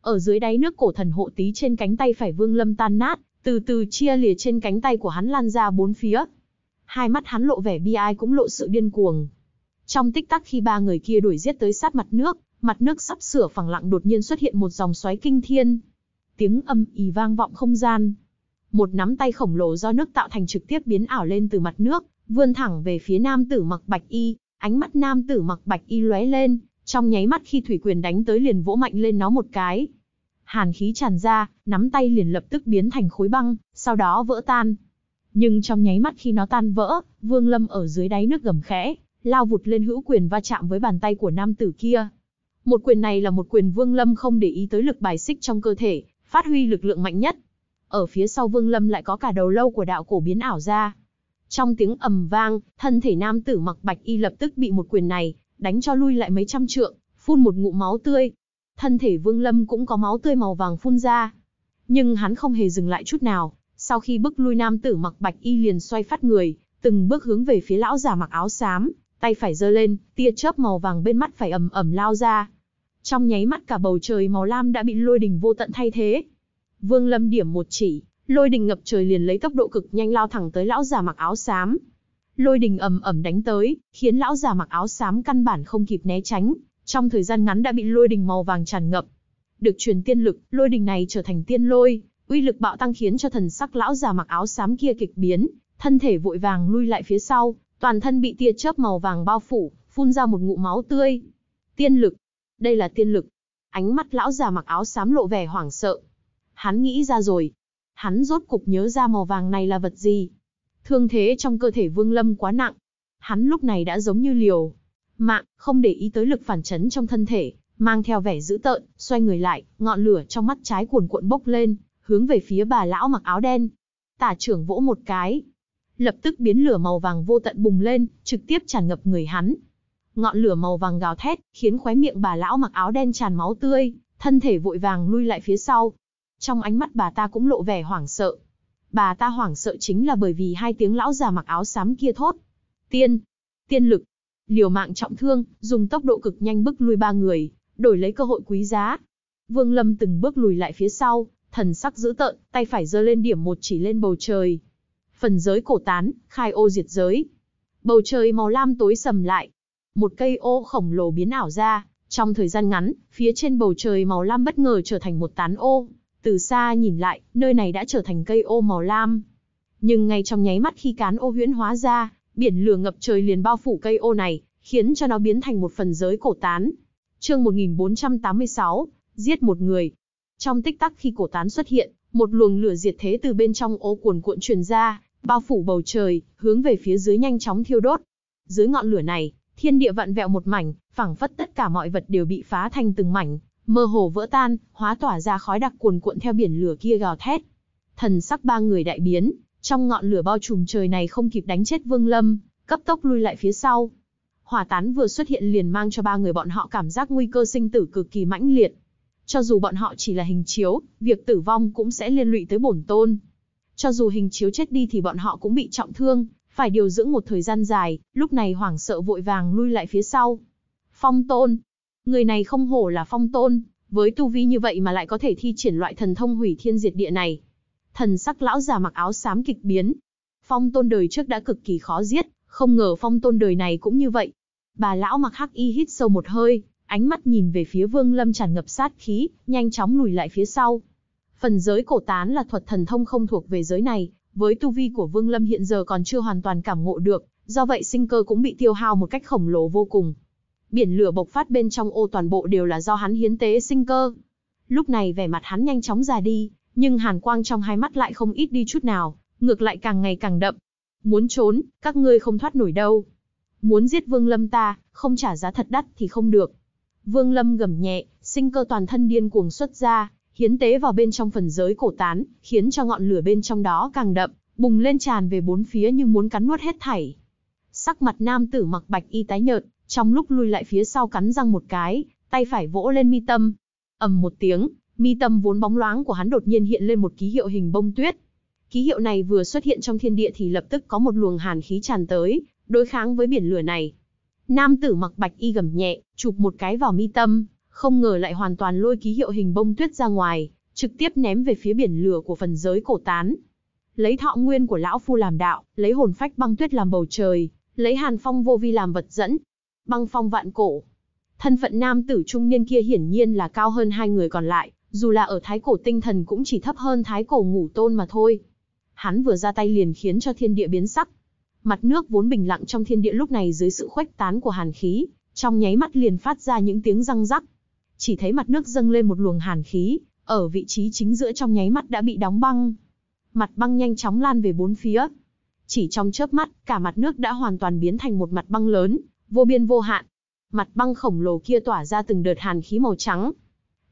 Ở dưới đáy nước cổ thần hộ tí trên cánh tay phải Vương Lâm tan nát, từ từ chia lìa trên cánh tay của hắn lan ra bốn phía, hai mắt hắn lộ vẻ bi ai cũng lộ sự điên cuồng. Trong tích tắc khi ba người kia đuổi giết tới sát mặt nước, mặt nước sắp sửa phẳng lặng đột nhiên xuất hiện một dòng xoáy kinh thiên. Tiếng âm ỉ vang vọng không gian. Một nắm tay khổng lồ do nước tạo thành trực tiếp biến ảo lên từ mặt nước, vươn thẳng về phía nam tử mặc bạch y, ánh mắt nam tử mặc bạch y lóe lên, trong nháy mắt khi thủy quyền đánh tới liền vỗ mạnh lên nó một cái. Hàn khí tràn ra, nắm tay liền lập tức biến thành khối băng, sau đó vỡ tan, nhưng trong nháy mắt khi nó tan vỡ, Vương Lâm ở dưới đáy nước gầm khẽ, lao vụt lên hữu quyền va chạm với bàn tay của nam tử kia. Một quyền này là một quyền Vương Lâm không để ý tới lực bài xích trong cơ thể, phát huy lực lượng mạnh nhất. Ở phía sau Vương Lâm lại có cả đầu lâu của đạo cổ biến ảo ra. Trong tiếng ầm vang, thân thể nam tử mặc bạch y lập tức bị một quyền này đánh cho lui lại mấy trăm trượng, phun một ngụm máu tươi. Thân thể Vương Lâm cũng có máu tươi màu vàng phun ra, nhưng hắn không hề dừng lại chút nào, sau khi bước lui nam tử mặc bạch y liền xoay phát người, từng bước hướng về phía lão giả mặc áo xám, tay phải giơ lên, tia chớp màu vàng bên mắt phải ầm ầm lao ra. Trong nháy mắt cả bầu trời màu lam đã bị lôi đình vô tận thay thế. Vương Lâm điểm một chỉ, lôi đình ngập trời liền lấy tốc độ cực nhanh lao thẳng tới lão già mặc áo xám. Lôi đình ầm ầm đánh tới, khiến lão già mặc áo xám căn bản không kịp né tránh, trong thời gian ngắn đã bị lôi đình màu vàng tràn ngập. Được truyền tiên lực, lôi đình này trở thành tiên lôi, Uy lực bạo tăng khiến cho thần sắc lão già mặc áo xám kia kịch biến, thân thể vội vàng lui lại phía sau, toàn thân bị tia chớp màu vàng bao phủ, phun ra một ngụm máu tươi. Tiên lực, đây là tiên lực. Ánh mắt lão già mặc áo xám lộ vẻ hoảng sợ. Hắn nghĩ ra rồi, hắn rốt cục nhớ ra màu vàng này là vật gì. Thương thế trong cơ thể Vương Lâm quá nặng, hắn lúc này đã giống như liều mạng, không để ý tới lực phản chấn trong thân thể, mang theo vẻ dữ tợn, xoay người lại, ngọn lửa trong mắt trái cuồn cuộn bốc lên, hướng về phía bà lão mặc áo đen. Tả trưởng vỗ một cái, lập tức biến lửa màu vàng vô tận bùng lên, trực tiếp tràn ngập người hắn. Ngọn lửa màu vàng gào thét, khiến khóe miệng bà lão mặc áo đen tràn máu tươi, thân thể vội vàng lui lại phía sau. Trong ánh mắt bà ta cũng lộ vẻ hoảng sợ. Bà ta hoảng sợ chính là bởi vì hai tiếng lão già mặc áo xám kia thốt. Tiên, tiên lực, liều mạng trọng thương, dùng tốc độ cực nhanh bước lui ba người, đổi lấy cơ hội quý giá. Vương Lâm từng bước lùi lại phía sau, thần sắc dữ tợn, tay phải giơ lên điểm một chỉ lên bầu trời. Phần giới cổ tán, khai ô diệt giới. Bầu trời màu lam tối sầm lại. Một cây ô khổng lồ biến ảo ra, trong thời gian ngắn, phía trên bầu trời màu lam bất ngờ trở thành một tán ô. Từ xa nhìn lại, nơi này đã trở thành cây ô màu lam. Nhưng ngay trong nháy mắt khi cán ô huyễn hóa ra, biển lửa ngập trời liền bao phủ cây ô này, khiến cho nó biến thành một phần giới cổ tán. Chương 1486, giết một người, trong tích tắc khi cổ tán xuất hiện, một luồng lửa diệt thế từ bên trong ô cuồn cuộn truyền ra, bao phủ bầu trời, hướng về phía dưới nhanh chóng thiêu đốt. Dưới ngọn lửa này, thiên địa vặn vẹo một mảnh, phảng phất tất cả mọi vật đều bị phá thành từng mảnh, mơ hồ vỡ tan, hóa tỏa ra khói đặc cuồn cuộn theo biển lửa kia gào thét. Thần sắc ba người đại biến, trong ngọn lửa bao trùm trời này không kịp đánh chết Vương Lâm, cấp tốc lui lại phía sau. Hỏa tán vừa xuất hiện liền mang cho ba người bọn họ cảm giác nguy cơ sinh tử cực kỳ mãnh liệt, cho dù bọn họ chỉ là hình chiếu, việc tử vong cũng sẽ liên lụy tới bổn tôn. Cho dù hình chiếu chết đi thì bọn họ cũng bị trọng thương, phải điều dưỡng một thời gian dài, lúc này hoảng sợ vội vàng lui lại phía sau. Phong tôn. Người này không hổ là phong tôn, với tu vi như vậy mà lại có thể thi triển loại thần thông hủy thiên diệt địa này. Thần sắc lão già mặc áo xám kịch biến. Phong tôn đời trước đã cực kỳ khó giết, không ngờ phong tôn đời này cũng như vậy. Bà lão mặc hắc y hít sâu một hơi, ánh mắt nhìn về phía Vương Lâm tràn ngập sát khí, nhanh chóng lùi lại phía sau. Phần giới cổ tán là thuật thần thông không thuộc về giới này, với tu vi của Vương Lâm hiện giờ còn chưa hoàn toàn cảm ngộ được, do vậy sinh cơ cũng bị tiêu hao một cách khổng lồ vô cùng. Biển lửa bộc phát bên trong ô toàn bộ đều là do hắn hiến tế sinh cơ. Lúc này vẻ mặt hắn nhanh chóng già đi, nhưng hàn quang trong hai mắt lại không ít đi chút nào, ngược lại càng ngày càng đậm. Muốn trốn, các ngươi không thoát nổi đâu. Muốn giết Vương Lâm ta, không trả giá thật đắt thì không được. Vương Lâm gầm nhẹ, sinh cơ toàn thân điên cuồng xuất ra, hiến tế vào bên trong phần giới cổ tán, khiến cho ngọn lửa bên trong đó càng đậm, bùng lên tràn về bốn phía như muốn cắn nuốt hết thảy. Sắc mặt nam tử mặc bạch y tái nhợt, trong lúc lui lại phía sau cắn răng một cái, tay phải vỗ lên mi tâm. ầm một tiếng, mi tâm vốn bóng loáng của hắn đột nhiên hiện lên một ký hiệu hình bông tuyết. Ký hiệu này vừa xuất hiện trong thiên địa thì lập tức có một luồng hàn khí tràn tới, đối kháng với biển lửa này. Nam tử mặc bạch y gầm nhẹ, chụp một cái vào mi tâm, không ngờ lại hoàn toàn lôi ký hiệu hình bông tuyết ra ngoài, trực tiếp ném về phía biển lửa của phần giới cổ tán. Lấy thọ nguyên của lão phu làm đạo, lấy hồn phách băng tuyết làm bầu trời, lấy hàn phong vô vi làm vật dẫn, băng phong vạn cổ. Thân phận nam tử trung niên kia hiển nhiên là cao hơn hai người còn lại, dù là ở thái cổ tinh thần cũng chỉ thấp hơn thái cổ ngủ tôn mà thôi. Hắn vừa ra tay liền khiến cho thiên địa biến sắc, Mặt nước vốn bình lặng trong thiên địa lúc này dưới sự khuếch tán của hàn khí, trong nháy mắt liền phát ra những tiếng răng rắc. Chỉ thấy mặt nước dâng lên một luồng hàn khí, ở vị trí chính giữa trong nháy mắt đã bị đóng băng. Mặt băng nhanh chóng lan về bốn phía. Chỉ trong chớp mắt, cả mặt nước đã hoàn toàn biến thành một mặt băng lớn, vô biên vô hạn. Mặt băng khổng lồ kia tỏa ra từng đợt hàn khí màu trắng.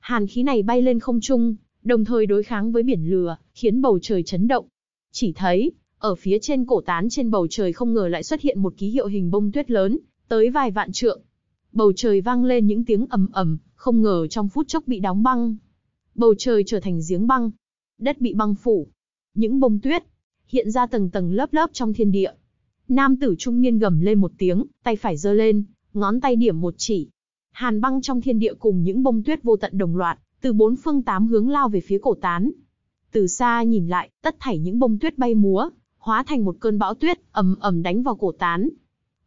Hàn khí này bay lên không trung, đồng thời đối kháng với biển lửa, khiến bầu trời chấn động. Chỉ thấy, ở phía trên cổ tán trên bầu trời không ngờ lại xuất hiện một ký hiệu hình bông tuyết lớn, tới vài vạn trượng. Bầu trời vang lên những tiếng ầm ầm, không ngờ trong phút chốc bị đóng băng. Bầu trời trở thành giếng băng, đất bị băng phủ. Những bông tuyết hiện ra tầng tầng lớp lớp trong thiên địa. Nam tử trung niên gầm lên một tiếng, tay phải giơ lên, ngón tay điểm một chỉ. Hàn băng trong thiên địa cùng những bông tuyết vô tận đồng loạt, từ bốn phương tám hướng lao về phía cổ tán. Từ xa nhìn lại, tất thảy những bông tuyết bay múa, hóa thành một cơn bão tuyết, ầm ầm đánh vào cổ tán.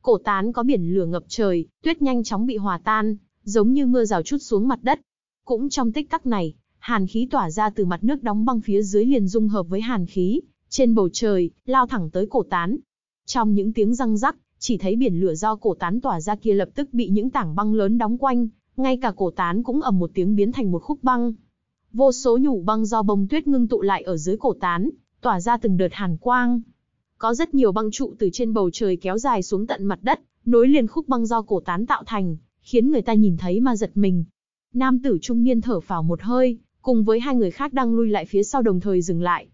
Cổ tán có biển lửa ngập trời, tuyết nhanh chóng bị hòa tan, giống như mưa rào chút xuống mặt đất. Cũng trong tích tắc này, hàn khí tỏa ra từ mặt nước đóng băng phía dưới liền dung hợp với hàn khí, trên bầu trời, lao thẳng tới cổ tán. Trong những tiếng răng rắc, chỉ thấy biển lửa do cổ tán tỏa ra kia lập tức bị những tảng băng lớn đóng quanh, ngay cả cổ tán cũng ầm một tiếng biến thành một khúc băng. Vô số nhũ băng do bông tuyết ngưng tụ lại ở dưới cổ tán, tỏa ra từng đợt hàn quang. Có rất nhiều băng trụ từ trên bầu trời kéo dài xuống tận mặt đất, nối liền khúc băng do cổ tán tạo thành, khiến người ta nhìn thấy mà giật mình. Nam tử trung niên thở phào một hơi, cùng với hai người khác đang lui lại phía sau đồng thời dừng lại.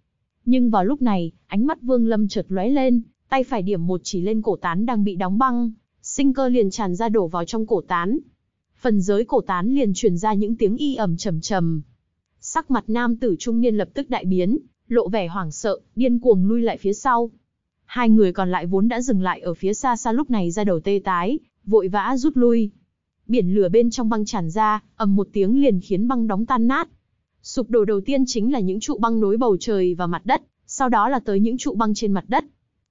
Nhưng vào lúc này, ánh mắt Vương Lâm chợt lóe lên, tay phải điểm một chỉ lên cổ tán đang bị đóng băng, sinh cơ liền tràn ra đổ vào trong cổ tán. Phần giới cổ tán liền truyền ra những tiếng y ầm trầm trầm. Sắc mặt nam tử trung niên lập tức đại biến, lộ vẻ hoảng sợ, điên cuồng lui lại phía sau. Hai người còn lại vốn đã dừng lại ở phía xa xa lúc này ra đầu tê tái, vội vã rút lui. Biển lửa bên trong băng tràn ra, ầm một tiếng liền khiến băng đóng tan nát. Sụp đổ đầu tiên chính là những trụ băng nối bầu trời và mặt đất, sau đó là tới những trụ băng trên mặt đất.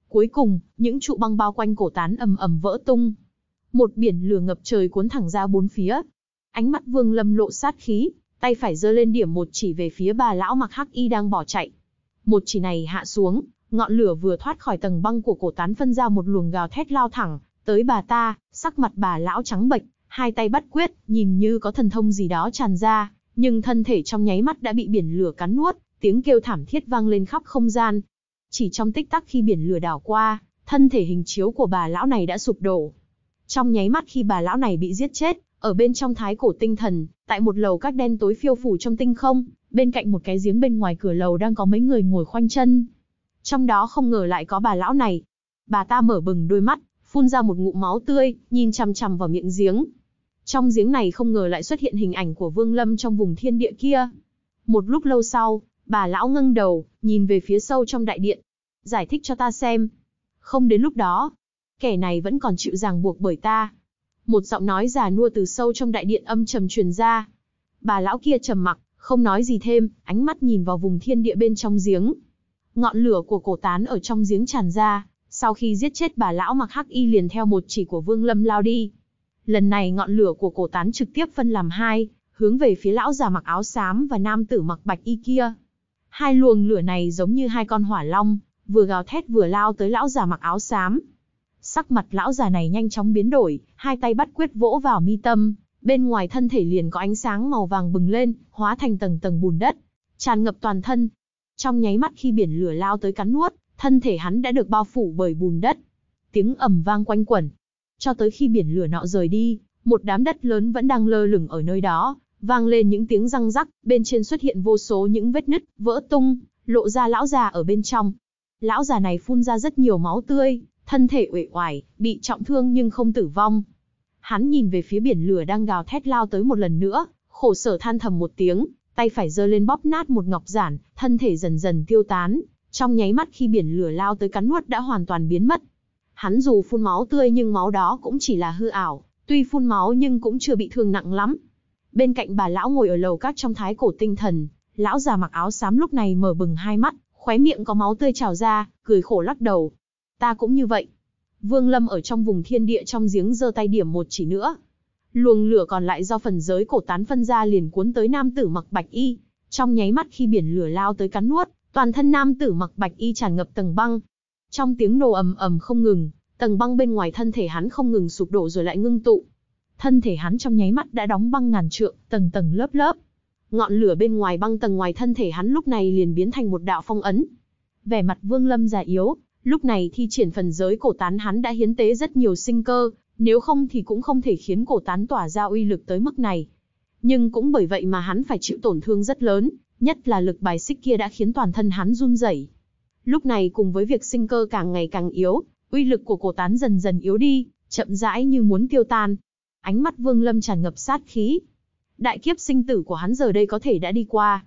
Cuối cùng, những trụ băng bao quanh cổ tán ầm ầm vỡ tung. Một biển lửa ngập trời cuốn thẳng ra bốn phía. Ánh mắt Vương Lâm lộ sát khí, tay phải giơ lên điểm một chỉ về phía bà lão mặc hắc y đang bỏ chạy. Một chỉ này hạ xuống, ngọn lửa vừa thoát khỏi tầng băng của cổ tán phân ra một luồng gào thét lao thẳng, tới bà ta, sắc mặt bà lão trắng bệch, hai tay bắt quyết, nhìn như có thần thông gì đó tràn ra, nhưng thân thể trong nháy mắt đã bị biển lửa cắn nuốt, tiếng kêu thảm thiết vang lên khắp không gian. Chỉ trong tích tắc khi biển lửa đảo qua, thân thể hình chiếu của bà lão này đã sụp đổ. Trong nháy mắt khi bà lão này bị giết chết, ở bên trong thái cổ tinh thần, tại một lầu các đen tối phiêu phủ trong tinh không, bên cạnh một cái giếng bên ngoài cửa lầu đang có mấy người ngồi khoanh chân. Trong đó không ngờ lại có bà lão này. Bà ta mở bừng đôi mắt, phun ra một ngụm máu tươi, nhìn chằm chằm vào miệng giếng. Trong giếng này không ngờ lại xuất hiện hình ảnh của Vương Lâm trong vùng thiên địa kia. Một lúc lâu sau, bà lão ngâng đầu, nhìn về phía sâu trong đại điện. Giải thích cho ta xem. Không đến lúc đó, kẻ này vẫn còn chịu ràng buộc bởi ta. Một giọng nói già nua từ sâu trong đại điện âm trầm truyền ra. Bà lão kia trầm mặc, không nói gì thêm, ánh mắt nhìn vào vùng thiên địa bên trong giếng. Ngọn lửa của cổ tán ở trong giếng tràn ra, sau khi giết chết bà lão mặc hắc y liền theo một chỉ của Vương Lâm lao đi. Lần này ngọn lửa của cổ tán trực tiếp phân làm hai, hướng về phía lão già mặc áo xám và nam tử mặc bạch y kia. Hai luồng lửa này giống như hai con hỏa long, vừa gào thét vừa lao tới lão già mặc áo xám. Sắc mặt lão già này nhanh chóng biến đổi, hai tay bắt quyết vỗ vào mi tâm, bên ngoài thân thể liền có ánh sáng màu vàng bừng lên, hóa thành tầng tầng bùn đất, tràn ngập toàn thân. Trong nháy mắt khi biển lửa lao tới cắn nuốt, thân thể hắn đã được bao phủ bởi bùn đất. Tiếng ầm vang quanh quẩn. Cho tới khi biển lửa nọ rời đi, một đám đất lớn vẫn đang lơ lửng ở nơi đó, vang lên những tiếng răng rắc, bên trên xuất hiện vô số những vết nứt, vỡ tung, lộ ra lão già ở bên trong. Lão già này phun ra rất nhiều máu tươi, thân thể uể oải, bị trọng thương nhưng không tử vong. Hắn nhìn về phía biển lửa đang gào thét lao tới một lần nữa, khổ sở than thầm một tiếng, tay phải giơ lên bóp nát một ngọc giản, thân thể dần dần tiêu tán, trong nháy mắt khi biển lửa lao tới cắn nuốt đã hoàn toàn biến mất. Hắn dù phun máu tươi nhưng máu đó cũng chỉ là hư ảo, tuy phun máu nhưng cũng chưa bị thương nặng lắm. Bên cạnh bà lão ngồi ở lầu các trong thái cổ tinh thần, lão già mặc áo xám lúc này mở bừng hai mắt, khóe miệng có máu tươi trào ra, cười khổ lắc đầu, ta cũng như vậy. Vương Lâm ở trong vùng thiên địa trong giếng giơ tay điểm một chỉ nữa. Luồng lửa còn lại do phần giới cổ tán phân ra liền cuốn tới nam tử mặc bạch y. Trong nháy mắt khi biển lửa lao tới cắn nuốt, toàn thân nam tử mặc bạch y tràn ngập tầng băng. Trong tiếng nổ ầm ầm không ngừng, tầng băng bên ngoài thân thể hắn không ngừng sụp đổ rồi lại ngưng tụ. Thân thể hắn trong nháy mắt đã đóng băng ngàn trượng, tầng tầng lớp lớp. Ngọn lửa bên ngoài băng tầng ngoài thân thể hắn lúc này liền biến thành một đạo phong ấn. Vẻ mặt Vương Lâm già yếu, Lúc này thi triển phần giới cổ tán hắn đã hiến tế rất nhiều sinh cơ, nếu không thì cũng không thể khiến cổ tán tỏa ra uy lực tới mức này. Nhưng cũng bởi vậy mà hắn phải chịu tổn thương rất lớn, nhất là lực bài xích kia đã khiến toàn thân hắn run rẩy. Lúc này cùng với việc sinh cơ càng ngày càng yếu, uy lực của cổ tán dần dần yếu đi, chậm rãi như muốn tiêu tan. Ánh mắt Vương Lâm tràn ngập sát khí. Đại kiếp sinh tử của hắn giờ đây có thể đã đi qua.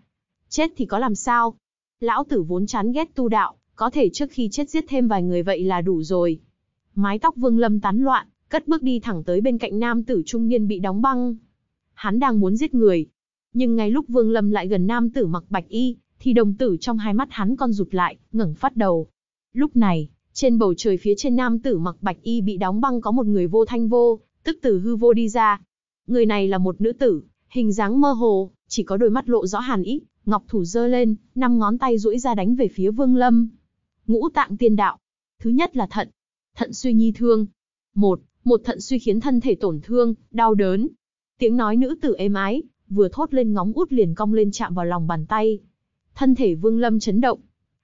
Chết thì có làm sao? Lão tử vốn chán ghét tu đạo, có thể trước khi chết giết thêm vài người vậy là đủ rồi. Mái tóc Vương Lâm tán loạn, cất bước đi thẳng tới bên cạnh nam tử trung niên bị đóng băng. Hắn đang muốn giết người, nhưng ngay lúc Vương Lâm lại gần nam tử mặc bạch y, thì đồng tử trong hai mắt hắn con rụt lại, ngẩng phát đầu. Lúc này, trên bầu trời phía trên nam tử mặc bạch y bị đóng băng có một người vô thanh vô, tức tử hư vô đi ra. Người này là một nữ tử, hình dáng mơ hồ, chỉ có đôi mắt lộ rõ hàn ý, ngọc thủ giơ lên, năm ngón tay duỗi ra đánh về phía Vương Lâm. Ngũ tạng tiên đạo. Thứ nhất là thận. Thận suy nhi thương. Một, một thận suy khiến thân thể tổn thương, đau đớn. Tiếng nói nữ tử êm ái, vừa thốt lên ngóng út liền cong lên chạm vào lòng bàn tay. Thân thể Vương Lâm chấn động.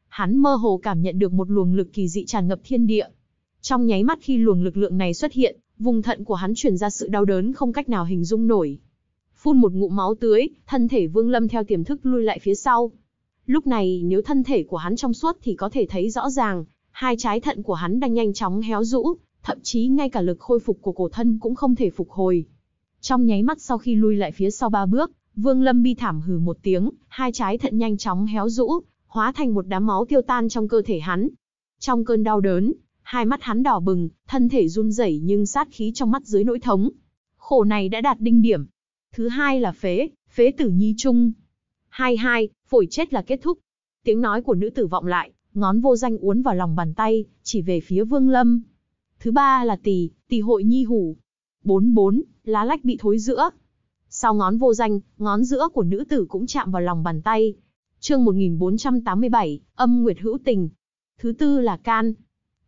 Hắn mơ hồ cảm nhận được một luồng lực kỳ dị tràn ngập thiên địa. Trong nháy mắt khi luồng lực lượng này xuất hiện, vùng thận của hắn truyền ra sự đau đớn không cách nào hình dung nổi. Phun một ngụm máu tưới, thân thể Vương Lâm theo tiềm thức lui lại phía sau, Lúc này nếu thân thể của hắn trong suốt thì có thể thấy rõ ràng, hai trái thận của hắn đang nhanh chóng héo rũ, thậm chí ngay cả lực khôi phục của cổ thân cũng không thể phục hồi. Trong nháy mắt sau khi lui lại phía sau ba bước, Vương Lâm bi thảm hừ một tiếng, hai trái thận nhanh chóng héo rũ, hóa thành một đám máu tiêu tan trong cơ thể hắn. Trong cơn đau đớn, hai mắt hắn đỏ bừng, thân thể run rẩy nhưng sát khí trong mắt dưới nỗi thống. Khổ này đã đạt đinh điểm. Thứ hai là phế, phế tử nhi trung, Hai hai, phổi chết là kết thúc. Tiếng nói của nữ tử vọng lại, ngón vô danh uốn vào lòng bàn tay, chỉ về phía Vương Lâm. Thứ ba là tỳ, tỳ hội nhi hủ. Bốn bốn, lá lách bị thối giữa. Sau ngón vô danh, ngón giữa của nữ tử cũng chạm vào lòng bàn tay. Chương 1487, âm nguyệt hữu tình. Thứ tư là can.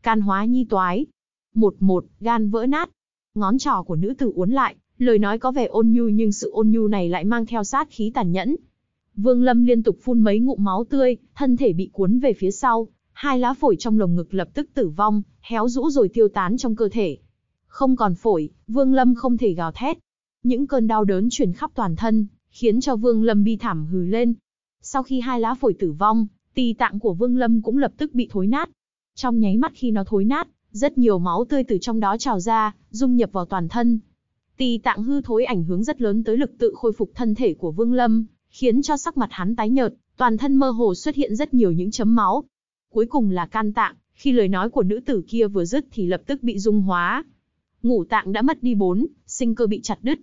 Can hóa nhi toái. Một một, gan vỡ nát. Ngón trỏ của nữ tử uốn lại, lời nói có vẻ ôn nhu nhưng sự ôn nhu này lại mang theo sát khí tàn nhẫn. Vương Lâm liên tục phun mấy ngụm máu tươi, thân thể bị cuốn về phía sau, hai lá phổi trong lồng ngực lập tức tử vong, héo rũ rồi tiêu tán trong cơ thể. Không còn phổi, Vương Lâm không thể gào thét. Những cơn đau đớn truyền khắp toàn thân, khiến cho Vương Lâm bi thảm hừ lên. Sau khi hai lá phổi tử vong, tì tạng của Vương Lâm cũng lập tức bị thối nát. Trong nháy mắt khi nó thối nát, rất nhiều máu tươi từ trong đó trào ra, dung nhập vào toàn thân. Tì tạng hư thối ảnh hưởng rất lớn tới lực tự khôi phục thân thể của Vương Lâm, khiến cho sắc mặt hắn tái nhợt, toàn thân mơ hồ xuất hiện rất nhiều những chấm máu. Cuối cùng là can tạng, khi lời nói của nữ tử kia vừa dứt thì lập tức bị dung hóa. Ngũ tạng đã mất đi bốn, sinh cơ bị chặt đứt.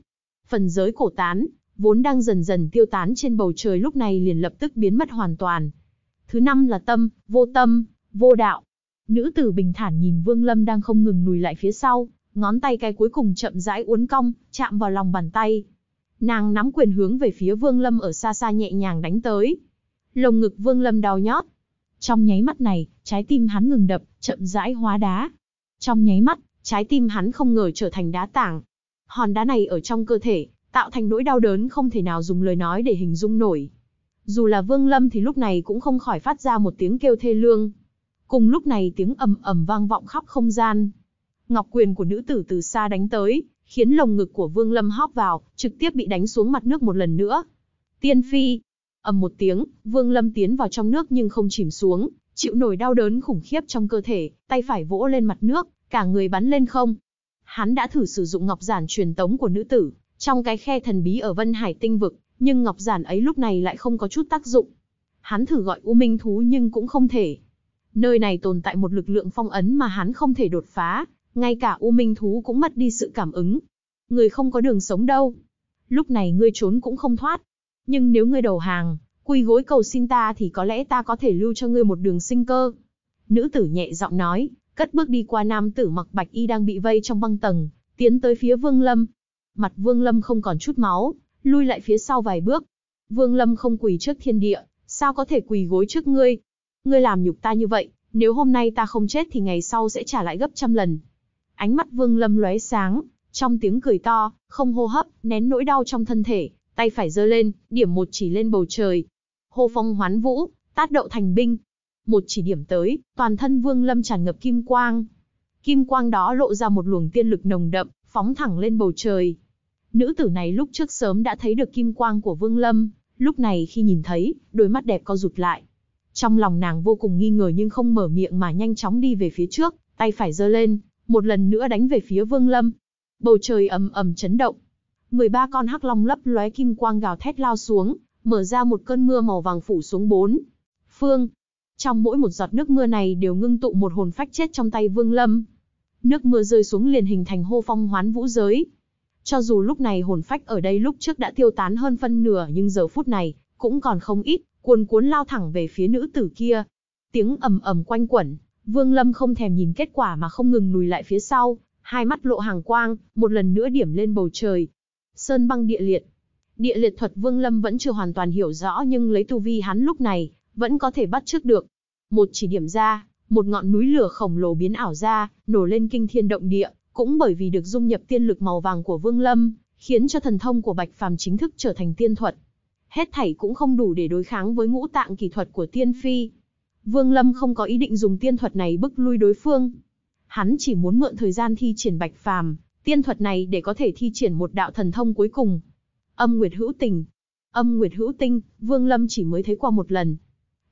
Phần giới cổ tán, vốn đang dần dần tiêu tán trên bầu trời lúc này liền lập tức biến mất hoàn toàn. Thứ năm là tâm, vô tâm, vô đạo. Nữ tử bình thản nhìn Vương Lâm đang không ngừng lùi lại phía sau, ngón tay cái cuối cùng chậm rãi uốn cong, chạm vào lòng bàn tay. Nàng nắm quyền hướng về phía Vương Lâm ở xa xa nhẹ nhàng đánh tới. Lồng ngực Vương Lâm đau nhót. Trong nháy mắt này, trái tim hắn ngừng đập, chậm rãi hóa đá. Trong nháy mắt, trái tim hắn không ngờ trở thành đá tảng. Hòn đá này ở trong cơ thể, tạo thành nỗi đau đớn không thể nào dùng lời nói để hình dung nổi. Dù là Vương Lâm thì lúc này cũng không khỏi phát ra một tiếng kêu thê lương. Cùng lúc này tiếng ầm ầm vang vọng khắp không gian. Ngọc quyền của nữ tử từ xa đánh tới, khiến lồng ngực của Vương Lâm hóp vào, trực tiếp bị đánh xuống mặt nước một lần nữa. Tiên phi, ầm một tiếng, Vương Lâm tiến vào trong nước nhưng không chìm xuống, chịu nổi đau đớn khủng khiếp trong cơ thể, tay phải vỗ lên mặt nước, cả người bắn lên không. Hắn đã thử sử dụng ngọc giản truyền tống của nữ tử, trong cái khe thần bí ở Vân Hải tinh vực, nhưng ngọc giản ấy lúc này lại không có chút tác dụng. Hắn thử gọi U Minh thú nhưng cũng không thể. Nơi này tồn tại một lực lượng phong ấn mà hắn không thể đột phá, ngay cả U Minh Thú cũng mất đi sự cảm ứng. Người không có đường sống đâu. Lúc này ngươi trốn cũng không thoát. Nhưng nếu ngươi đầu hàng, quỳ gối cầu xin ta thì có lẽ ta có thể lưu cho ngươi một đường sinh cơ. Nữ tử nhẹ giọng nói, cất bước đi qua nam tử mặc bạch y đang bị vây trong băng tầng, tiến tới phía Vương Lâm. Mặt Vương Lâm không còn chút máu, lui lại phía sau vài bước. Vương Lâm không quỳ trước thiên địa, sao có thể quỳ gối trước ngươi? Ngươi làm nhục ta như vậy, nếu hôm nay ta không chết thì ngày sau sẽ trả lại gấp trăm lần. Ánh mắt Vương Lâm lóe sáng, trong tiếng cười to, không hô hấp, nén nỗi đau trong thân thể, tay phải giơ lên, điểm một chỉ lên bầu trời. Hô phong hoán vũ, tát đậu thành binh. Một chỉ điểm tới, toàn thân Vương Lâm tràn ngập kim quang. Kim quang đó lộ ra một luồng tiên lực nồng đậm, phóng thẳng lên bầu trời. Nữ tử này lúc trước sớm đã thấy được kim quang của Vương Lâm, lúc này khi nhìn thấy, đôi mắt đẹp co rụt lại. Trong lòng nàng vô cùng nghi ngờ nhưng không mở miệng mà nhanh chóng đi về phía trước, tay phải giơ lên, một lần nữa đánh về phía Vương Lâm. Bầu trời ầm ầm chấn động. 13 con hắc long lấp lóe kim quang gào thét lao xuống, mở ra một cơn mưa màu vàng phủ xuống bốn. Phương, trong mỗi một giọt nước mưa này đều ngưng tụ một hồn phách chết trong tay Vương Lâm. Nước mưa rơi xuống liền hình thành hô phong hoán vũ giới. Cho dù lúc này hồn phách ở đây lúc trước đã tiêu tán hơn phân nửa nhưng giờ phút này cũng còn không ít, cuồn cuốn lao thẳng về phía nữ tử kia. Tiếng ầm ầm quanh quẩn, Vương Lâm không thèm nhìn kết quả mà không ngừng lùi lại phía sau, hai mắt lộ hàng quang, một lần nữa điểm lên bầu trời. Sơn băng địa liệt. Địa liệt thuật Vương Lâm vẫn chưa hoàn toàn hiểu rõ nhưng lấy tu vi hắn lúc này, vẫn có thể bắt trước được. Một chỉ điểm ra, một ngọn núi lửa khổng lồ biến ảo ra, nổ lên kinh thiên động địa, cũng bởi vì được dung nhập tiên lực màu vàng của Vương Lâm, khiến cho thần thông của Bạch Phàm chính thức trở thành tiên thuật. Hết thảy cũng không đủ để đối kháng với ngũ tạng kỳ thuật của tiên phi, Vương Lâm không có ý định dùng tiên thuật này bức lui đối phương. Hắn chỉ muốn mượn thời gian thi triển bạch phàm, tiên thuật này để có thể thi triển một đạo thần thông cuối cùng. Âm Nguyệt Hữu Tình. Âm Nguyệt Hữu Tinh, Vương Lâm chỉ mới thấy qua một lần.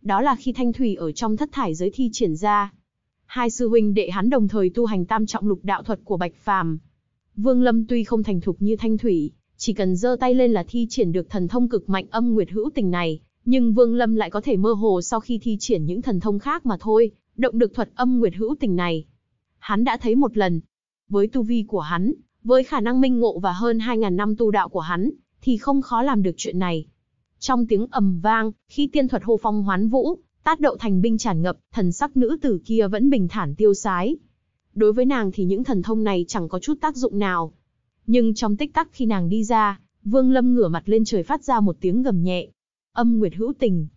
Đó là khi Thanh Thủy ở trong thất thải giới thi triển ra. Hai sư huynh đệ hắn đồng thời tu hành tam trọng lục đạo thuật của Bạch Phàm. Vương Lâm tuy không thành thục như Thanh Thủy, chỉ cần giơ tay lên là thi triển được thần thông cực mạnh âm nguyệt hữu tình này, nhưng Vương Lâm lại có thể mơ hồ sau khi thi triển những thần thông khác mà thôi, động được thuật âm nguyệt hữu tình này. Hắn đã thấy một lần. Với tu vi của hắn, với khả năng minh ngộ và hơn 2.000 năm tu đạo của hắn, thì không khó làm được chuyện này. Trong tiếng ầm vang, khi tiên thuật hô phong hoán vũ, tát đậu thành binh tràn ngập, thần sắc nữ tử kia vẫn bình thản tiêu sái. Đối với nàng thì những thần thông này chẳng có chút tác dụng nào. Nhưng trong tích tắc khi nàng đi ra, Vương Lâm ngửa mặt lên trời phát ra một tiếng gầm nhẹ, âm nguyệt hữu tình.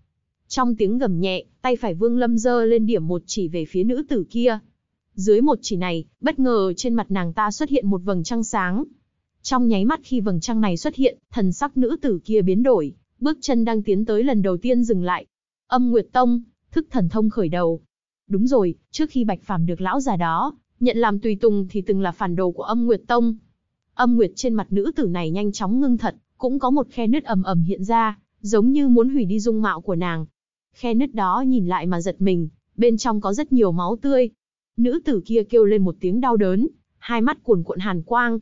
Trong tiếng gầm nhẹ, tay phải Vương Lâm giơ lên điểm một chỉ về phía nữ tử kia. Dưới một chỉ này, bất ngờ trên mặt nàng ta xuất hiện một vầng trăng sáng. Trong nháy mắt khi vầng trăng này xuất hiện, thần sắc nữ tử kia biến đổi, bước chân đang tiến tới lần đầu tiên dừng lại. Âm Nguyệt Tông, thức thần thông khởi đầu. Đúng rồi, trước khi Bạch Phàm được lão già đó nhận làm tùy tùng thì từng là phản đồ của Âm Nguyệt Tông. Âm Nguyệt trên mặt nữ tử này nhanh chóng ngưng thật, cũng có một khe nứt ầm ầm hiện ra giống như muốn hủy đi dung mạo của nàng. Khe nứt đó nhìn lại mà giật mình, bên trong có rất nhiều máu tươi. Nữ tử kia kêu lên một tiếng đau đớn, hai mắt cuồn cuộn hàn quang.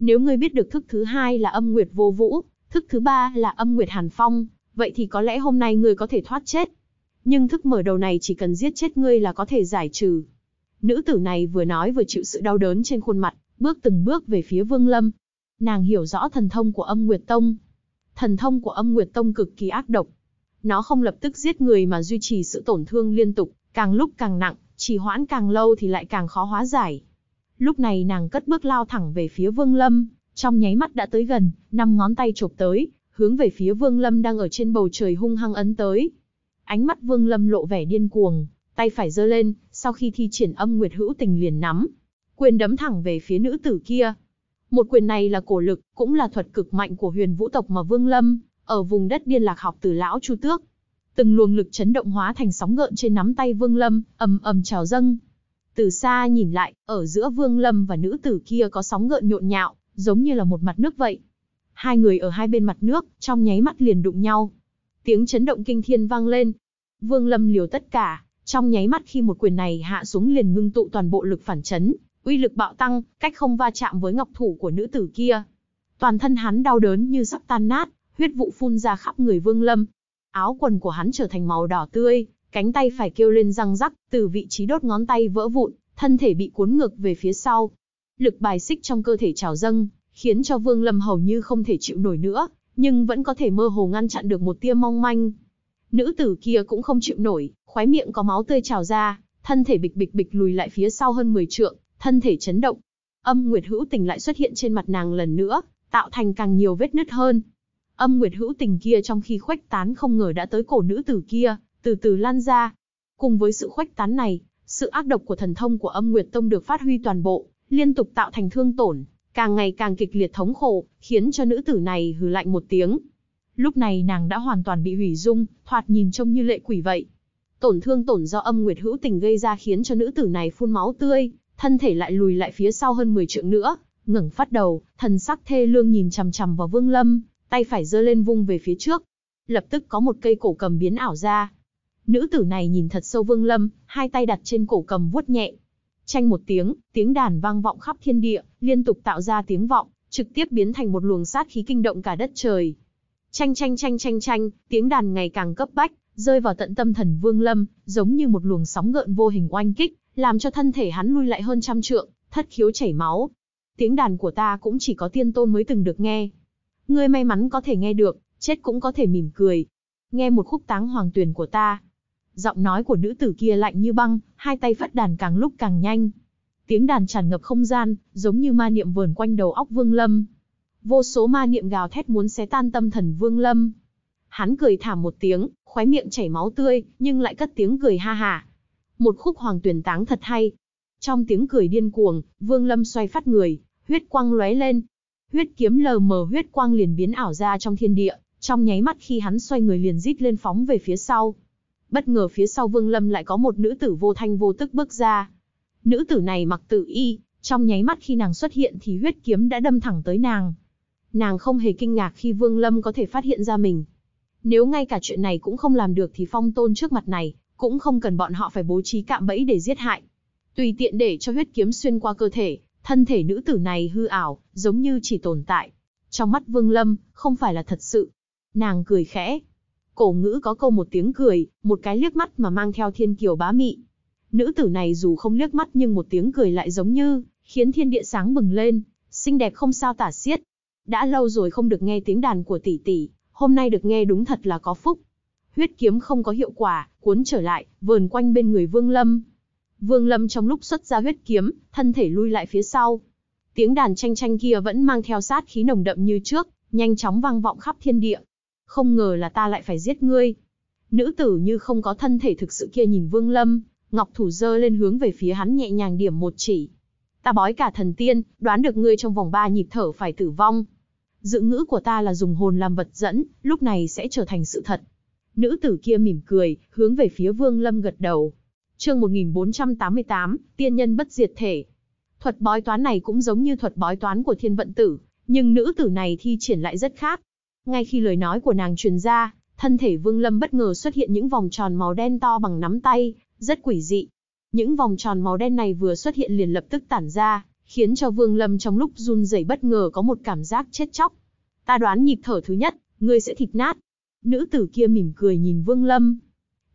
Nếu ngươi biết được thức thứ hai là âm nguyệt vô vũ, thức thứ ba là âm nguyệt hàn phong, vậy thì có lẽ hôm nay ngươi có thể thoát chết. Nhưng thức mở đầu này chỉ cần giết chết ngươi là có thể giải trừ. Nữ tử này vừa nói vừa chịu sự đau đớn trên khuôn mặt, bước từng bước về phía Vương Lâm. Nàng hiểu rõ thần thông của âm Nguyệt Tông, thần thông của âm Nguyệt Tông cực kỳ ác độc. Nó không lập tức giết người mà duy trì sự tổn thương liên tục, càng lúc càng nặng, trì hoãn càng lâu thì lại càng khó hóa giải. Lúc này nàng cất bước lao thẳng về phía Vương Lâm, trong nháy mắt đã tới gần, năm ngón tay chộp tới, hướng về phía Vương Lâm đang ở trên bầu trời hung hăng ấn tới. Ánh mắt Vương Lâm lộ vẻ điên cuồng, tay phải giơ lên, sau khi thi triển âm nguyệt hữu tình liền nắm, quyền đấm thẳng về phía nữ tử kia. Một quyền này là cổ lực, cũng là thuật cực mạnh của huyền vũ tộc mà Vương Lâm, ở vùng đất điên lạc học từ lão Chu Tước. Từng luồng lực chấn động hóa thành sóng gợn trên nắm tay Vương Lâm, ầm ầm trào dâng. Từ xa nhìn lại, ở giữa Vương Lâm và nữ tử kia có sóng gợn nhộn nhạo, giống như là một mặt nước vậy. Hai người ở hai bên mặt nước, trong nháy mắt liền đụng nhau. Tiếng chấn động kinh thiên vang lên. Vương Lâm liều tất cả, trong nháy mắt khi một quyền này hạ xuống liền ngưng tụ toàn bộ lực phản chấn, uy lực bạo tăng, cách không va chạm với ngọc thủ của nữ tử kia. Toàn thân hắn đau đớn như sắp tan nát, huyết vụ phun ra khắp người Vương Lâm. Áo quần của hắn trở thành màu đỏ tươi, cánh tay phải kêu lên răng rắc, từ vị trí đốt ngón tay vỡ vụn, thân thể bị cuốn ngược về phía sau. Lực bài xích trong cơ thể trào dâng, khiến cho Vương Lâm hầu như không thể chịu nổi nữa, nhưng vẫn có thể mơ hồ ngăn chặn được một tia mong manh. Nữ tử kia cũng không chịu nổi, khóe miệng có máu tươi trào ra, thân thể bịch bịch bịch lùi lại phía sau hơn 10 trượng, thân thể chấn động. Âm Nguyệt hữu tình lại xuất hiện trên mặt nàng lần nữa, tạo thành càng nhiều vết nứt hơn. Âm Nguyệt hữu tình kia trong khi khuếch tán không ngờ đã tới cổ nữ tử kia, từ từ lan ra. Cùng với sự khuếch tán này, sự ác độc của thần thông của Âm Nguyệt Tông được phát huy toàn bộ, liên tục tạo thành thương tổn, càng ngày càng kịch liệt thống khổ, khiến cho nữ tử này hừ lạnh một tiếng. Lúc này nàng đã hoàn toàn bị hủy dung, thoạt nhìn trông như lệ quỷ vậy. Tổn thương tổn do âm nguyệt hữu tình gây ra khiến cho nữ tử này phun máu tươi, thân thể lại lùi lại phía sau hơn 10 trượng nữa, ngẩng phát đầu, thần sắc thê lương nhìn chằm chằm vào Vương Lâm, tay phải giơ lên vung về phía trước. Lập tức có một cây cổ cầm biến ảo ra. Nữ tử này nhìn thật sâu Vương Lâm, hai tay đặt trên cổ cầm vuốt nhẹ. Chanh một tiếng, tiếng đàn vang vọng khắp thiên địa, liên tục tạo ra tiếng vọng, trực tiếp biến thành một luồng sát khí kinh động cả đất trời. Chanh chanh chanh chanh chanh, tiếng đàn ngày càng cấp bách, rơi vào tận tâm thần Vương Lâm, giống như một luồng sóng gợn vô hình oanh kích, làm cho thân thể hắn lui lại hơn trăm trượng, thất khiếu chảy máu. Tiếng đàn của ta cũng chỉ có tiên tôn mới từng được nghe. Ngươi may mắn có thể nghe được, chết cũng có thể mỉm cười. Nghe một khúc táng hoàng tuyển của ta. Giọng nói của nữ tử kia lạnh như băng, hai tay phất đàn càng lúc càng nhanh. Tiếng đàn tràn ngập không gian, giống như ma niệm vờn quanh đầu óc Vương Lâm. Vô số ma niệm gào thét muốn xé tan tâm thần Vương Lâm. Hắn cười thảm một tiếng, khóe miệng chảy máu tươi, nhưng lại cất tiếng cười ha hả một khúc hoàng tuyển táng thật hay. Trong tiếng cười điên cuồng, Vương Lâm xoay phát người, huyết quang lóe lên. Huyết kiếm lờ mờ huyết quang liền biến ảo ra trong thiên địa, trong nháy mắt khi hắn xoay người liền rít lên phóng về phía sau. Bất ngờ phía sau Vương Lâm lại có một nữ tử vô thanh vô tức bước ra. Nữ tử này mặc tử y, trong nháy mắt khi nàng xuất hiện thì huyết kiếm đã đâm thẳng tới nàng. Nàng không hề kinh ngạc khi Vương Lâm có thể phát hiện ra mình. Nếu ngay cả chuyện này cũng không làm được thì phong tôn trước mặt này, cũng không cần bọn họ phải bố trí cạm bẫy để giết hại. Tùy tiện để cho huyết kiếm xuyên qua cơ thể, thân thể nữ tử này hư ảo, giống như chỉ tồn tại. Trong mắt Vương Lâm, không phải là thật sự. Nàng cười khẽ. Cổ ngữ có câu một tiếng cười, một cái liếc mắt mà mang theo thiên kiều bá mị. Nữ tử này dù không liếc mắt nhưng một tiếng cười lại giống như, khiến thiên địa sáng bừng lên, xinh đẹp không sao tả xiết. Đã lâu rồi không được nghe tiếng đàn của tỷ tỷ, hôm nay được nghe đúng thật là có phúc huyết kiếm không có hiệu quả, cuốn trở lại, vờn quanh bên người Vương Lâm. Vương Lâm trong lúc xuất ra huyết kiếm, thân thể lui lại phía sau. Tiếng đàn tranh tranh kia vẫn mang theo sát khí nồng đậm như trước, nhanh chóng vang vọng khắp thiên địa. Không ngờ là ta lại phải giết ngươi. Nữ tử như không có thân thể thực sự kia nhìn Vương Lâm, ngọc thủ dơ lên hướng về phía hắn nhẹ nhàng điểm một chỉ. Ta bói cả thần tiên, đoán được ngươi trong vòng ba nhịp thở phải tử vong. Dự ngữ của ta là dùng hồn làm vật dẫn, lúc này sẽ trở thành sự thật. Nữ tử kia mỉm cười, hướng về phía Vương Lâm gật đầu. Chương 1488, tiên nhân bất diệt thể. Thuật bói toán này cũng giống như thuật bói toán của Thiên vận tử, nhưng nữ tử này thi triển lại rất khác. Ngay khi lời nói của nàng truyền ra, thân thể Vương Lâm bất ngờ xuất hiện những vòng tròn màu đen to bằng nắm tay, rất quỷ dị. Những vòng tròn màu đen này vừa xuất hiện liền lập tức tản ra, khiến cho Vương Lâm trong lúc run rẩy bất ngờ có một cảm giác chết chóc. Ta đoán nhịp thở thứ nhất, ngươi sẽ thịt nát, Nữ tử kia mỉm cười nhìn Vương Lâm.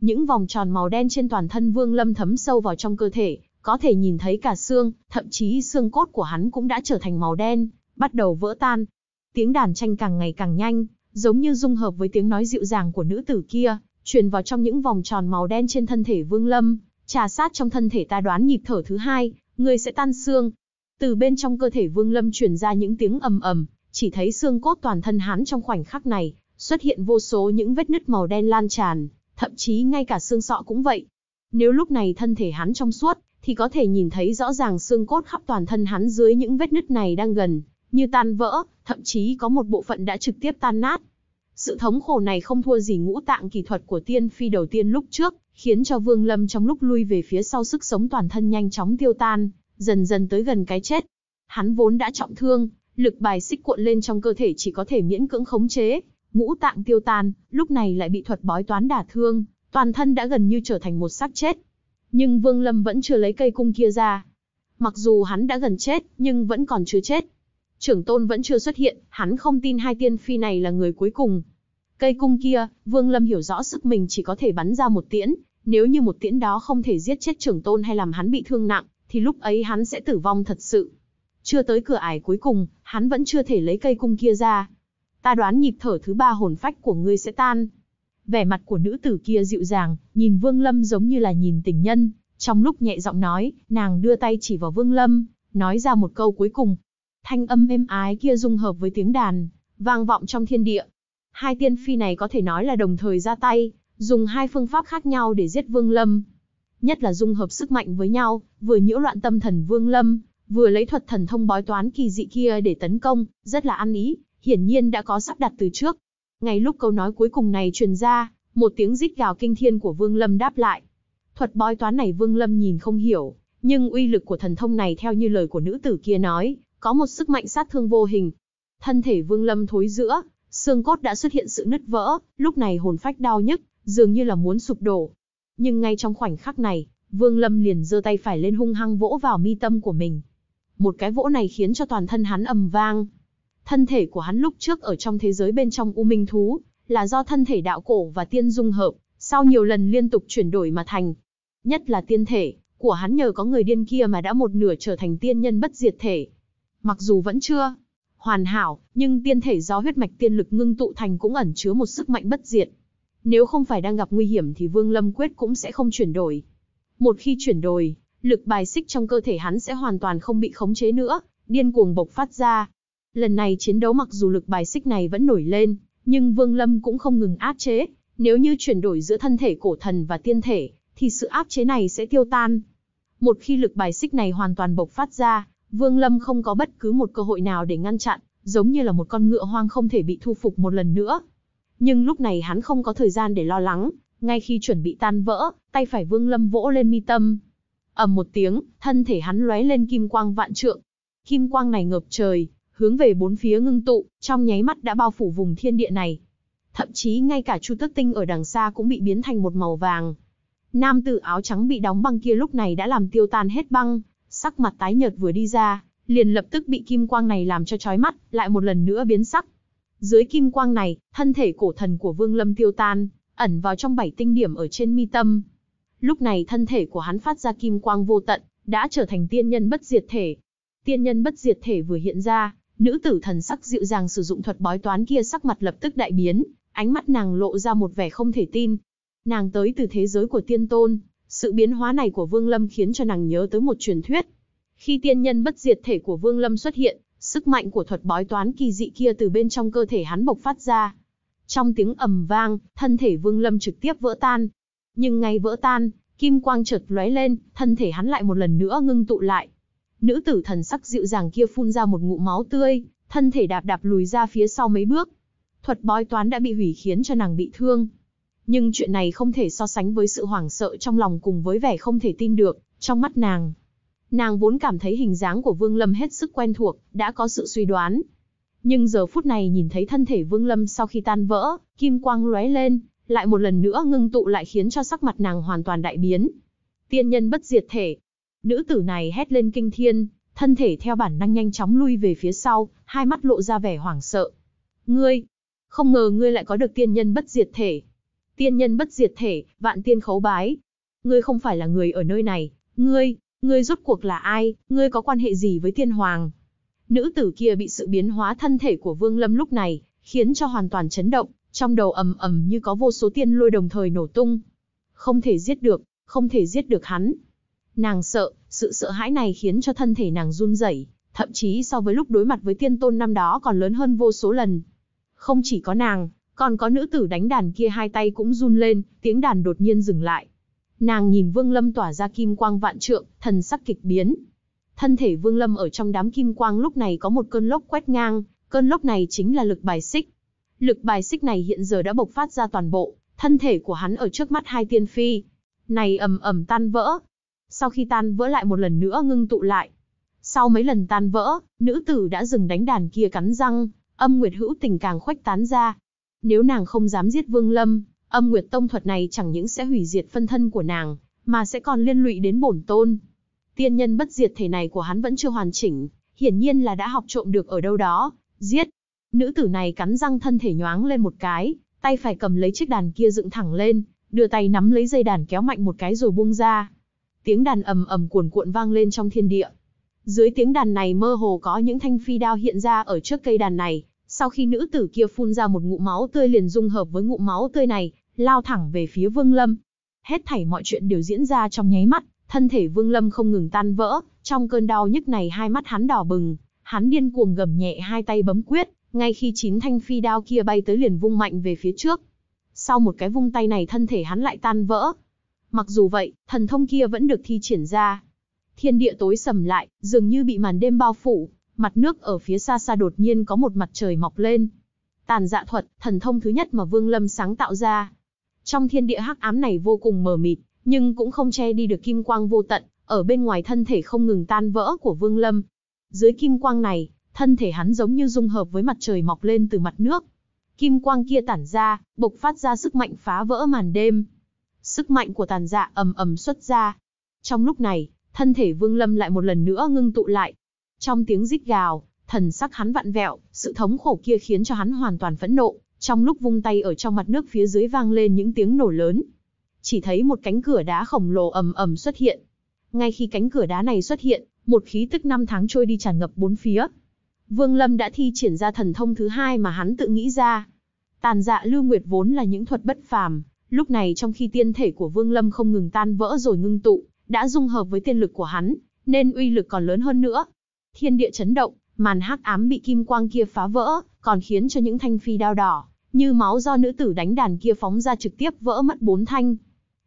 Những vòng tròn màu đen trên toàn thân Vương Lâm thấm sâu vào trong cơ thể, có thể nhìn thấy cả xương, thậm chí xương cốt của hắn cũng đã trở thành màu đen, bắt đầu vỡ tan. Tiếng đàn tranh càng ngày càng nhanh, giống như dung hợp với tiếng nói dịu dàng của nữ tử kia, truyền vào trong những vòng tròn màu đen trên thân thể Vương Lâm, trà sát trong thân thể ta đoán nhịp thở thứ hai, người sẽ tan xương. Từ bên trong cơ thể Vương Lâm truyền ra những tiếng ầm ầm, chỉ thấy xương cốt toàn thân hắn trong khoảnh khắc này xuất hiện vô số những vết nứt màu đen lan tràn, thậm chí ngay cả xương sọ cũng vậy. Nếu lúc này thân thể hắn trong suốt, thì có thể nhìn thấy rõ ràng xương cốt khắp toàn thân hắn dưới những vết nứt này đang gần, như tan vỡ, thậm chí có một bộ phận đã trực tiếp tan nát. Sự thống khổ này không thua gì ngũ tạng kỳ thuật của tiên phi đầu tiên lúc trước, khiến cho Vương Lâm trong lúc lui về phía sau sức sống toàn thân nhanh chóng tiêu tan, dần dần tới gần cái chết. Hắn vốn đã trọng thương, lực bài xích cuộn lên trong cơ thể chỉ có thể miễn cưỡng khống chế, ngũ tạng tiêu tan, lúc này lại bị thuật bói toán đả thương, toàn thân đã gần như trở thành một xác chết. Nhưng Vương Lâm vẫn chưa lấy cây cung kia ra. Mặc dù hắn đã gần chết, nhưng vẫn còn chưa chết. Trưởng tôn vẫn chưa xuất hiện, hắn không tin hai tiên phi này là người cuối cùng. Cây cung kia, Vương Lâm hiểu rõ sức mình chỉ có thể bắn ra một tiễn, nếu như một tiễn đó không thể giết chết trưởng tôn hay làm hắn bị thương nặng, thì lúc ấy hắn sẽ tử vong thật sự. Chưa tới cửa ải cuối cùng, hắn vẫn chưa thể lấy cây cung kia ra. Ta đoán nhịp thở thứ ba hồn phách của ngươi sẽ tan. Vẻ mặt của nữ tử kia dịu dàng, nhìn Vương Lâm giống như là nhìn tình nhân. Trong lúc nhẹ giọng nói, nàng đưa tay chỉ vào Vương Lâm, nói ra một câu cuối cùng. Thanh âm êm ái kia dung hợp với tiếng đàn, vang vọng trong thiên địa. Hai tiên phi này có thể nói là đồng thời ra tay, dùng hai phương pháp khác nhau để giết Vương Lâm. Nhất là dung hợp sức mạnh với nhau, vừa nhiễu loạn tâm thần Vương Lâm, vừa lấy thuật thần thông bói toán kỳ dị kia để tấn công, rất là ăn ý, hiển nhiên đã có sắp đặt từ trước. Ngay lúc câu nói cuối cùng này truyền ra, một tiếng rít gào kinh thiên của Vương Lâm đáp lại. Thuật bói toán này Vương Lâm nhìn không hiểu, nhưng uy lực của thần thông này theo như lời của nữ tử kia nói, có một sức mạnh sát thương vô hình. Thân thể Vương Lâm thối giữa, xương cốt đã xuất hiện sự nứt vỡ, lúc này hồn phách đau nhức, dường như là muốn sụp đổ. Nhưng ngay trong khoảnh khắc này, Vương Lâm liền giơ tay phải lên hung hăng vỗ vào mi tâm của mình. Một cái vỗ này khiến cho toàn thân hắn ầm vang, Thân thể của hắn lúc trước ở trong thế giới bên trong U Minh Thú, là do thân thể đạo cổ và tiên dung hợp, sau nhiều lần liên tục chuyển đổi mà thành. Nhất là tiên thể, của hắn nhờ có người điên kia mà đã một nửa trở thành tiên nhân bất diệt thể. Mặc dù vẫn chưa hoàn hảo, nhưng tiên thể do huyết mạch tiên lực ngưng tụ thành cũng ẩn chứa một sức mạnh bất diệt. Nếu không phải đang gặp nguy hiểm thì Vương Lâm Quyết cũng sẽ không chuyển đổi. Một khi chuyển đổi, lực bài xích trong cơ thể hắn sẽ hoàn toàn không bị khống chế nữa, điên cuồng bộc phát ra. Lần này chiến đấu mặc dù lực bài xích này vẫn nổi lên, nhưng Vương Lâm cũng không ngừng áp chế. Nếu như chuyển đổi giữa thân thể cổ thần và tiên thể, thì sự áp chế này sẽ tiêu tan. Một khi lực bài xích này hoàn toàn bộc phát ra, Vương Lâm không có bất cứ một cơ hội nào để ngăn chặn, giống như là một con ngựa hoang không thể bị thu phục một lần nữa. Nhưng lúc này hắn không có thời gian để lo lắng, ngay khi chuẩn bị tan vỡ, tay phải Vương Lâm vỗ lên mi tâm. ầm một tiếng, thân thể hắn lóe lên kim quang vạn trượng. Kim quang này ngập trời, hướng về bốn phía ngưng tụ, trong nháy mắt đã bao phủ vùng thiên địa này. Thậm chí ngay cả Chu Tức Tinh ở đằng xa cũng bị biến thành một màu vàng. Nam tử áo trắng bị đóng băng kia lúc này đã làm tiêu tan hết băng, sắc mặt tái nhợt vừa đi ra, liền lập tức bị kim quang này làm cho chói mắt, lại một lần nữa biến sắc. Dưới kim quang này, thân thể cổ thần của Vương Lâm tiêu tan, ẩn vào trong bảy tinh điểm ở trên mi tâm. Lúc này thân thể của hắn phát ra kim quang vô tận, đã trở thành tiên nhân bất diệt thể. Tiên nhân bất diệt thể vừa hiện ra, Nữ tử thần sắc dịu dàng sử dụng thuật bói toán kia sắc mặt lập tức đại biến, ánh mắt nàng lộ ra một vẻ không thể tin. Nàng tới từ thế giới của tiên tôn, sự biến hóa này của Vương Lâm khiến cho nàng nhớ tới một truyền thuyết. Khi tiên nhân bất diệt thể của Vương Lâm xuất hiện, sức mạnh của thuật bói toán kỳ dị kia từ bên trong cơ thể hắn bộc phát ra. Trong tiếng ầm vang, thân thể Vương Lâm trực tiếp vỡ tan. Nhưng ngay vỡ tan, kim quang chợt lóe lên, thân thể hắn lại một lần nữa ngưng tụ lại. Nữ tử thần sắc dịu dàng kia phun ra một ngụm máu tươi, thân thể đạp đạp lùi ra phía sau mấy bước. Thuật bói toán đã bị hủy khiến cho nàng bị thương. Nhưng chuyện này không thể so sánh với sự hoảng sợ trong lòng cùng với vẻ không thể tin được, trong mắt nàng. Nàng vốn cảm thấy hình dáng của Vương Lâm hết sức quen thuộc, đã có sự suy đoán. Nhưng giờ phút này nhìn thấy thân thể Vương Lâm sau khi tan vỡ, kim quang lóe lên, lại một lần nữa ngưng tụ lại khiến cho sắc mặt nàng hoàn toàn đại biến. Tiên nhân bất diệt thể, Nữ tử này hét lên kinh thiên, thân thể theo bản năng nhanh chóng lui về phía sau, hai mắt lộ ra vẻ hoảng sợ. Ngươi, không ngờ ngươi lại có được tiên nhân bất diệt thể. Tiên nhân bất diệt thể, vạn tiên khấu bái. Ngươi không phải là người ở nơi này, ngươi, ngươi rốt cuộc là ai, ngươi có quan hệ gì với tiên hoàng? Nữ tử kia bị sự biến hóa thân thể của Vương Lâm lúc này, khiến cho hoàn toàn chấn động, trong đầu ầm ầm như có vô số tiên lôi đồng thời nổ tung. Không thể giết được, không thể giết được hắn, Nàng sợ, sự sợ hãi này khiến cho thân thể nàng run rẩy, thậm chí so với lúc đối mặt với tiên tôn năm đó còn lớn hơn vô số lần. Không chỉ có nàng, còn có nữ tử đánh đàn kia hai tay cũng run lên, tiếng đàn đột nhiên dừng lại. Nàng nhìn Vương Lâm tỏa ra kim quang vạn trượng, thần sắc kịch biến. Thân thể Vương Lâm ở trong đám kim quang lúc này có một cơn lốc quét ngang, cơn lốc này chính là lực bài xích. Lực bài xích này hiện giờ đã bộc phát ra toàn bộ, thân thể của hắn ở trước mắt hai tiên phi. Này ầm ầm tan vỡ, sau khi tan vỡ lại một lần nữa ngưng tụ lại. Sau mấy lần tan vỡ, nữ tử đã dừng đánh đàn kia cắn răng, âm nguyệt hữu tình càng khuếch tán ra. Nếu nàng không dám giết Vương Lâm, âm nguyệt tông thuật này chẳng những sẽ hủy diệt phân thân của nàng, mà sẽ còn liên lụy đến bổn tôn. Tiên nhân bất diệt thể này của hắn vẫn chưa hoàn chỉnh, hiển nhiên là đã học trộm được ở đâu đó, giết. Nữ tử này cắn răng thân thể nhoáng lên một cái, tay phải cầm lấy chiếc đàn kia dựng thẳng lên, đưa tay nắm lấy dây đàn kéo mạnh một cái rồi buông ra tiếng đàn ầm ầm cuồn cuộn vang lên trong thiên địa. Dưới tiếng đàn này mơ hồ có những thanh phi đao hiện ra ở trước cây đàn này, sau khi nữ tử kia phun ra một ngụm máu tươi liền dung hợp với ngụm máu tươi này, lao thẳng về phía Vương Lâm. Hết thảy mọi chuyện đều diễn ra trong nháy mắt, thân thể Vương Lâm không ngừng tan vỡ, trong cơn đau nhức này hai mắt hắn đỏ bừng, hắn điên cuồng gầm nhẹ hai tay bấm quyết, ngay khi chín thanh phi đao kia bay tới liền vung mạnh về phía trước. Sau một cái vung tay này thân thể hắn lại tan vỡ, Mặc dù vậy, thần thông kia vẫn được thi triển ra. Thiên địa tối sầm lại, dường như bị màn đêm bao phủ, mặt nước ở phía xa xa đột nhiên có một mặt trời mọc lên. Tàn dạ thuật, thần thông thứ nhất mà Vương Lâm sáng tạo ra. Trong thiên địa hắc ám này vô cùng mờ mịt, nhưng cũng không che đi được kim quang vô tận, ở bên ngoài thân thể không ngừng tan vỡ của Vương Lâm. Dưới kim quang này, thân thể hắn giống như dung hợp với mặt trời mọc lên từ mặt nước. Kim quang kia tản ra, bộc phát ra sức mạnh phá vỡ màn đêm. Sức mạnh của tàn dạ ầm ầm xuất ra. Trong lúc này, thân thể Vương Lâm lại một lần nữa ngưng tụ lại. Trong tiếng rít gào, thần sắc hắn vặn vẹo, sự thống khổ kia khiến cho hắn hoàn toàn phẫn nộ, trong lúc vung tay ở trong mặt nước phía dưới vang lên những tiếng nổ lớn. Chỉ thấy một cánh cửa đá khổng lồ ầm ầm xuất hiện. Ngay khi cánh cửa đá này xuất hiện, một khí tức năm tháng trôi đi tràn ngập bốn phía. Vương Lâm đã thi triển ra thần thông thứ hai mà hắn tự nghĩ ra. Tàn dạ lưu nguyệt vốn là những thuật bất phàm, Lúc này trong khi tiên thể của Vương Lâm không ngừng tan vỡ rồi ngưng tụ, đã dung hợp với tiên lực của hắn, nên uy lực còn lớn hơn nữa. Thiên địa chấn động, màn hắc ám bị kim quang kia phá vỡ, còn khiến cho những thanh phi đao đỏ, như máu do nữ tử đánh đàn kia phóng ra trực tiếp vỡ mất bốn thanh.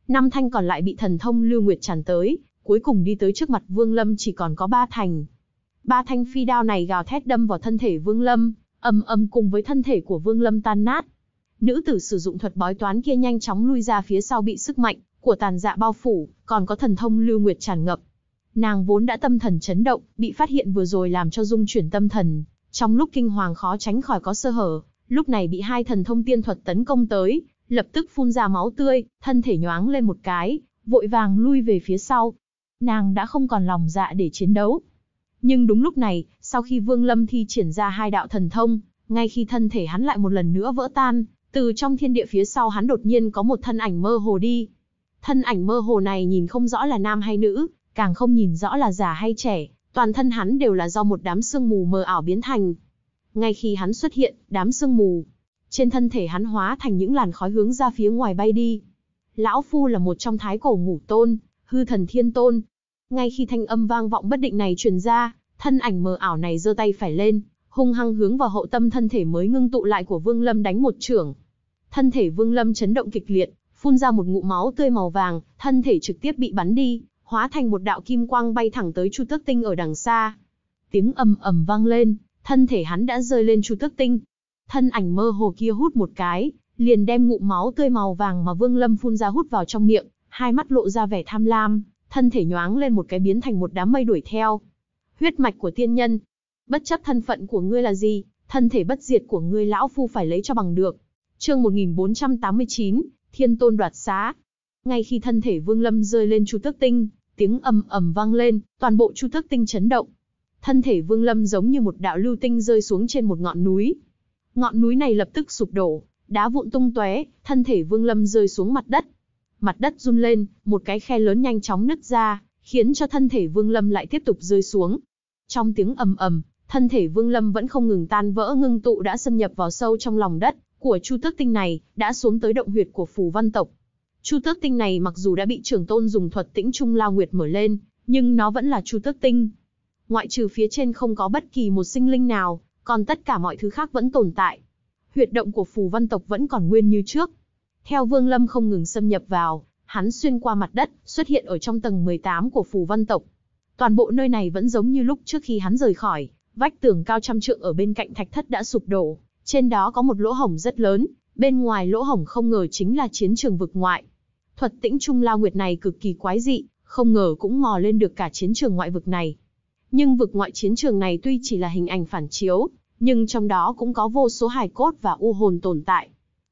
Năm thanh còn lại bị thần thông Lưu Nguyệt tràn tới, cuối cùng đi tới trước mặt Vương Lâm chỉ còn có ba thành. Ba thanh phi đao này gào thét đâm vào thân thể Vương Lâm, ầm ầm cùng với thân thể của Vương Lâm tan nát, Nữ tử sử dụng thuật bói toán kia nhanh chóng lui ra phía sau bị sức mạnh của tàn dạ bao phủ, còn có thần thông lưu nguyệt tràn ngập. Nàng vốn đã tâm thần chấn động, bị phát hiện vừa rồi làm cho dung chuyển tâm thần, trong lúc kinh hoàng khó tránh khỏi có sơ hở, lúc này bị hai thần thông tiên thuật tấn công tới, lập tức phun ra máu tươi, thân thể nhoáng lên một cái, vội vàng lui về phía sau. Nàng đã không còn lòng dạ để chiến đấu. Nhưng đúng lúc này, sau khi Vương Lâm thi triển ra hai đạo thần thông, ngay khi thân thể hắn lại một lần nữa vỡ tan, từ trong thiên địa phía sau hắn đột nhiên có một thân ảnh mơ hồ đi. Thân ảnh mơ hồ này nhìn không rõ là nam hay nữ, càng không nhìn rõ là già hay trẻ, toàn thân hắn đều là do một đám sương mù mờ ảo biến thành. Ngay khi hắn xuất hiện, đám sương mù trên thân thể hắn hóa thành những làn khói hướng ra phía ngoài bay đi. Lão Phu là một trong thái cổ ngủ tôn, hư thần thiên tôn. Ngay khi thanh âm vang vọng bất định này truyền ra, thân ảnh mờ ảo này giơ tay phải lên, hung hăng hướng vào hậu tâm thân thể mới ngưng tụ lại của Vương Lâm đánh một trưởng thân thể Vương Lâm chấn động kịch liệt, phun ra một ngụm máu tươi màu vàng, thân thể trực tiếp bị bắn đi, hóa thành một đạo kim quang bay thẳng tới Chu Tước Tinh ở đằng xa. Tiếng ầm ầm vang lên, thân thể hắn đã rơi lên Chu Tước Tinh. Thân ảnh mơ hồ kia hút một cái, liền đem ngụm máu tươi màu vàng mà Vương Lâm phun ra hút vào trong miệng, hai mắt lộ ra vẻ tham lam, thân thể nhoáng lên một cái biến thành một đám mây đuổi theo. Huyết mạch của tiên nhân, bất chấp thân phận của ngươi là gì, thân thể bất diệt của ngươi lão phu phải lấy cho bằng được chương 1489, Thiên Tôn đoạt xá. Ngay khi thân thể Vương Lâm rơi lên Chu Tước Tinh, tiếng ầm ầm vang lên, toàn bộ Chu Tước Tinh chấn động. Thân thể Vương Lâm giống như một đạo lưu tinh rơi xuống trên một ngọn núi. Ngọn núi này lập tức sụp đổ, đá vụn tung tóe, thân thể Vương Lâm rơi xuống mặt đất. Mặt đất run lên, một cái khe lớn nhanh chóng nứt ra, khiến cho thân thể Vương Lâm lại tiếp tục rơi xuống. Trong tiếng ầm ầm, thân thể Vương Lâm vẫn không ngừng tan vỡ ngưng tụ đã xâm nhập vào sâu trong lòng đất, của Chu Tước Tinh này đã xuống tới động huyệt của phù văn tộc. Chu Tước Tinh này mặc dù đã bị trưởng tôn dùng thuật tĩnh trung lao nguyệt mở lên, nhưng nó vẫn là Chu Tước Tinh. Ngoại trừ phía trên không có bất kỳ một sinh linh nào, còn tất cả mọi thứ khác vẫn tồn tại. Huyệt động của phù văn tộc vẫn còn nguyên như trước. Theo Vương Lâm không ngừng xâm nhập vào, hắn xuyên qua mặt đất, xuất hiện ở trong tầng 18 của phù văn tộc. Toàn bộ nơi này vẫn giống như lúc trước khi hắn rời khỏi, vách tường cao trăm trượng ở bên cạnh thạch thất đã sụp đổ, trên đó có một lỗ hổng rất lớn, bên ngoài lỗ hổng không ngờ chính là chiến trường vực ngoại. Thuật tĩnh trung lao nguyệt này cực kỳ quái dị, không ngờ cũng mò lên được cả chiến trường ngoại vực này. Nhưng vực ngoại chiến trường này tuy chỉ là hình ảnh phản chiếu, nhưng trong đó cũng có vô số hài cốt và u hồn tồn tại.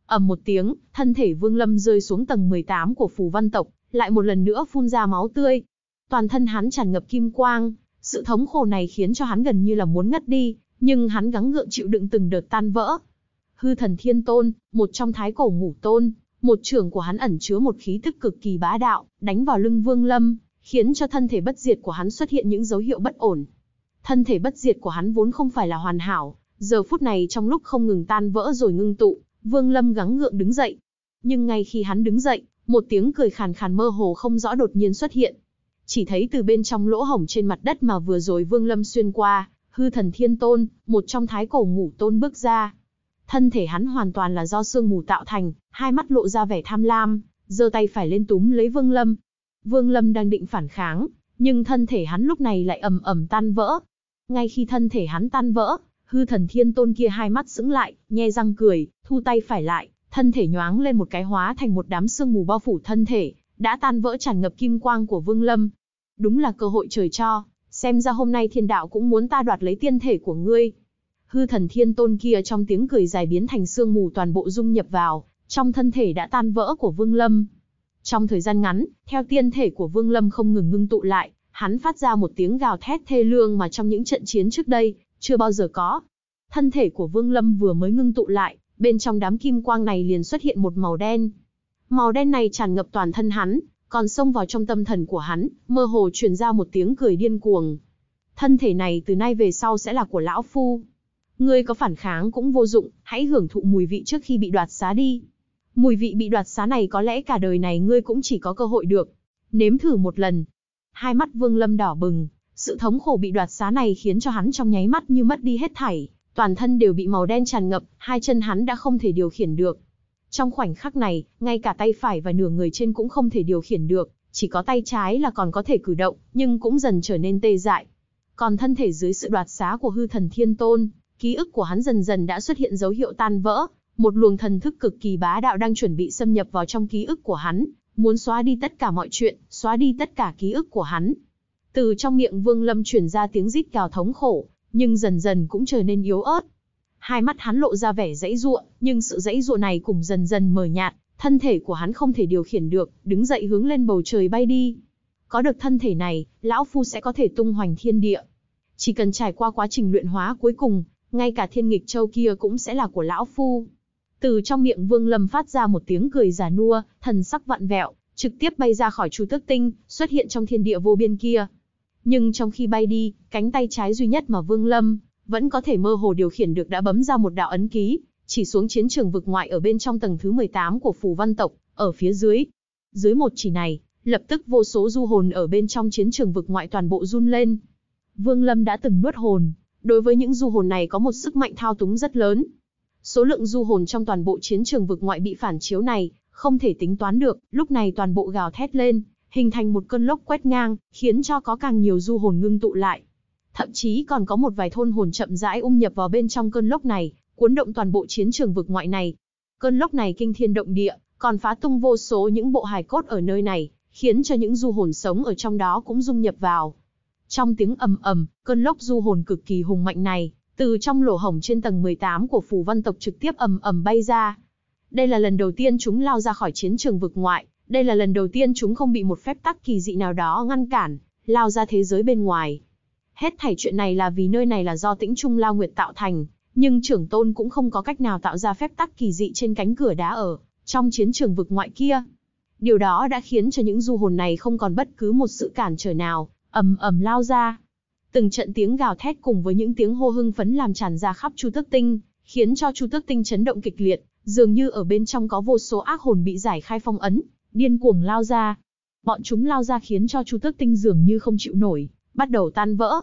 ầm một tiếng, thân thể Vương Lâm rơi xuống tầng 18 của phù văn tộc, lại một lần nữa phun ra máu tươi. Toàn thân hắn tràn ngập kim quang, sự thống khổ này khiến cho hắn gần như là muốn ngất đi, nhưng hắn gắng gượng chịu đựng từng đợt tan vỡ. Hư thần thiên tôn, một trong thái cổ ngũ tôn, một trưởng của hắn ẩn chứa một khí thức cực kỳ bá đạo, đánh vào lưng Vương Lâm, khiến cho thân thể bất diệt của hắn xuất hiện những dấu hiệu bất ổn. Thân thể bất diệt của hắn vốn không phải là hoàn hảo, giờ phút này trong lúc không ngừng tan vỡ rồi ngưng tụ, Vương Lâm gắng gượng đứng dậy. Nhưng ngay khi hắn đứng dậy, một tiếng cười khàn khàn mơ hồ không rõ đột nhiên xuất hiện. Chỉ thấy từ bên trong lỗ hổng trên mặt đất mà vừa rồi Vương Lâm xuyên qua, hư thần thiên tôn, một trong thái cổ ngủ tôn bước ra. Thân thể hắn hoàn toàn là do sương mù tạo thành, hai mắt lộ ra vẻ tham lam, giơ tay phải lên túm lấy Vương Lâm. Vương Lâm đang định phản kháng, nhưng thân thể hắn lúc này lại ầm ầm tan vỡ. Ngay khi thân thể hắn tan vỡ, hư thần thiên tôn kia hai mắt sững lại, nhe răng cười, thu tay phải lại, thân thể nhoáng lên một cái hóa thành một đám sương mù bao phủ thân thể, đã tan vỡ tràn ngập kim quang của Vương Lâm. Đúng là cơ hội trời cho xem ra hôm nay thiên đạo cũng muốn ta đoạt lấy tiên thể của ngươi. Hư thần thiên tôn kia trong tiếng cười dài biến thành sương mù toàn bộ dung nhập vào, trong thân thể đã tan vỡ của Vương Lâm. Trong thời gian ngắn, theo tiên thể của Vương Lâm không ngừng ngưng tụ lại, hắn phát ra một tiếng gào thét thê lương mà trong những trận chiến trước đây, chưa bao giờ có. Thân thể của Vương Lâm vừa mới ngưng tụ lại, bên trong đám kim quang này liền xuất hiện một màu đen. Màu đen này tràn ngập toàn thân hắn, còn xông vào trong tâm thần của hắn, mơ hồ truyền ra một tiếng cười điên cuồng. Thân thể này từ nay về sau sẽ là của lão phu. Ngươi có phản kháng cũng vô dụng, hãy hưởng thụ mùi vị trước khi bị đoạt xá đi. Mùi vị bị đoạt xá này có lẽ cả đời này ngươi cũng chỉ có cơ hội được. Nếm thử một lần. Hai mắt vương lâm đỏ bừng, sự thống khổ bị đoạt xá này khiến cho hắn trong nháy mắt như mất đi hết thảy, toàn thân đều bị màu đen tràn ngập, hai chân hắn đã không thể điều khiển được. Trong khoảnh khắc này, ngay cả tay phải và nửa người trên cũng không thể điều khiển được, chỉ có tay trái là còn có thể cử động, nhưng cũng dần trở nên tê dại. Còn thân thể dưới sự đoạt xá của hư thần thiên tôn, ký ức của hắn dần dần đã xuất hiện dấu hiệu tan vỡ, một luồng thần thức cực kỳ bá đạo đang chuẩn bị xâm nhập vào trong ký ức của hắn, muốn xóa đi tất cả mọi chuyện, xóa đi tất cả ký ức của hắn. Từ trong miệng Vương Lâm truyền ra tiếng rít gào thống khổ, nhưng dần dần cũng trở nên yếu ớt. Hai mắt hắn lộ ra vẻ dãy giụa, nhưng sự dãy giụa này cũng dần dần mờ nhạt, thân thể của hắn không thể điều khiển được, đứng dậy hướng lên bầu trời bay đi. Có được thân thể này, lão phu sẽ có thể tung hoành thiên địa. Chỉ cần trải qua quá trình luyện hóa cuối cùng, ngay cả thiên nghịch châu kia cũng sẽ là của lão phu. Từ trong miệng Vương Lâm phát ra một tiếng cười giả nua, thần sắc vặn vẹo, trực tiếp bay ra khỏi Chu Tước Tinh, xuất hiện trong thiên địa vô biên kia. Nhưng trong khi bay đi, cánh tay trái duy nhất mà Vương Lâm vẫn có thể mơ hồ điều khiển được đã bấm ra một đạo ấn ký, chỉ xuống chiến trường vực ngoại ở bên trong tầng thứ 18 của phù văn tộc, ở phía dưới. Dưới một chỉ này, lập tức vô số du hồn ở bên trong chiến trường vực ngoại toàn bộ run lên. Vương Lâm đã từng nuốt hồn, đối với những du hồn này có một sức mạnh thao túng rất lớn. Số lượng du hồn trong toàn bộ chiến trường vực ngoại bị phản chiếu này, không thể tính toán được, lúc này toàn bộ gào thét lên, hình thành một cơn lốc quét ngang, khiến cho có càng nhiều du hồn ngưng tụ lại thậm chí còn có một vài thôn hồn chậm rãi ung nhập vào bên trong cơn lốc này, cuốn động toàn bộ chiến trường vực ngoại này. Cơn lốc này kinh thiên động địa, còn phá tung vô số những bộ hài cốt ở nơi này, khiến cho những du hồn sống ở trong đó cũng dung nhập vào. Trong tiếng ầm ầm, cơn lốc du hồn cực kỳ hùng mạnh này, từ trong lỗ hổng trên tầng 18 của phủ văn tộc trực tiếp ầm ầm bay ra. Đây là lần đầu tiên chúng lao ra khỏi chiến trường vực ngoại, đây là lần đầu tiên chúng không bị một phép tắc kỳ dị nào đó ngăn cản, lao ra thế giới bên ngoài. Hết thảy chuyện này là vì nơi này là do tĩnh trung lao nguyệt tạo thành, nhưng trưởng tôn cũng không có cách nào tạo ra phép tắc kỳ dị trên cánh cửa đá ở, trong chiến trường vực ngoại kia. Điều đó đã khiến cho những du hồn này không còn bất cứ một sự cản trở nào, ầm ầm lao ra. Từng trận tiếng gào thét cùng với những tiếng hô hưng phấn làm tràn ra khắp Chu Tước Tinh, khiến cho Chu Tước Tinh chấn động kịch liệt, dường như ở bên trong có vô số ác hồn bị giải khai phong ấn, điên cuồng lao ra. Bọn chúng lao ra khiến cho Chu Tước Tinh dường như không chịu nổi, bắt đầu tan vỡ.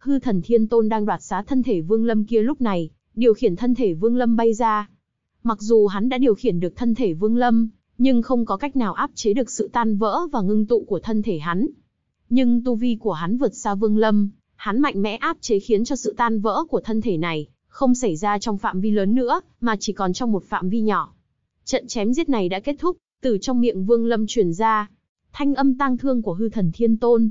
Hư thần thiên tôn đang đoạt xá thân thể vương lâm kia lúc này, điều khiển thân thể vương lâm bay ra. Mặc dù hắn đã điều khiển được thân thể vương lâm, nhưng không có cách nào áp chế được sự tan vỡ và ngưng tụ của thân thể hắn. Nhưng tu vi của hắn vượt xa vương lâm, hắn mạnh mẽ áp chế khiến cho sự tan vỡ của thân thể này, không xảy ra trong phạm vi lớn nữa, mà chỉ còn trong một phạm vi nhỏ. Trận chém giết này đã kết thúc, từ trong miệng Vương Lâm truyền ra, thanh âm tang thương của hư thần thiên tôn,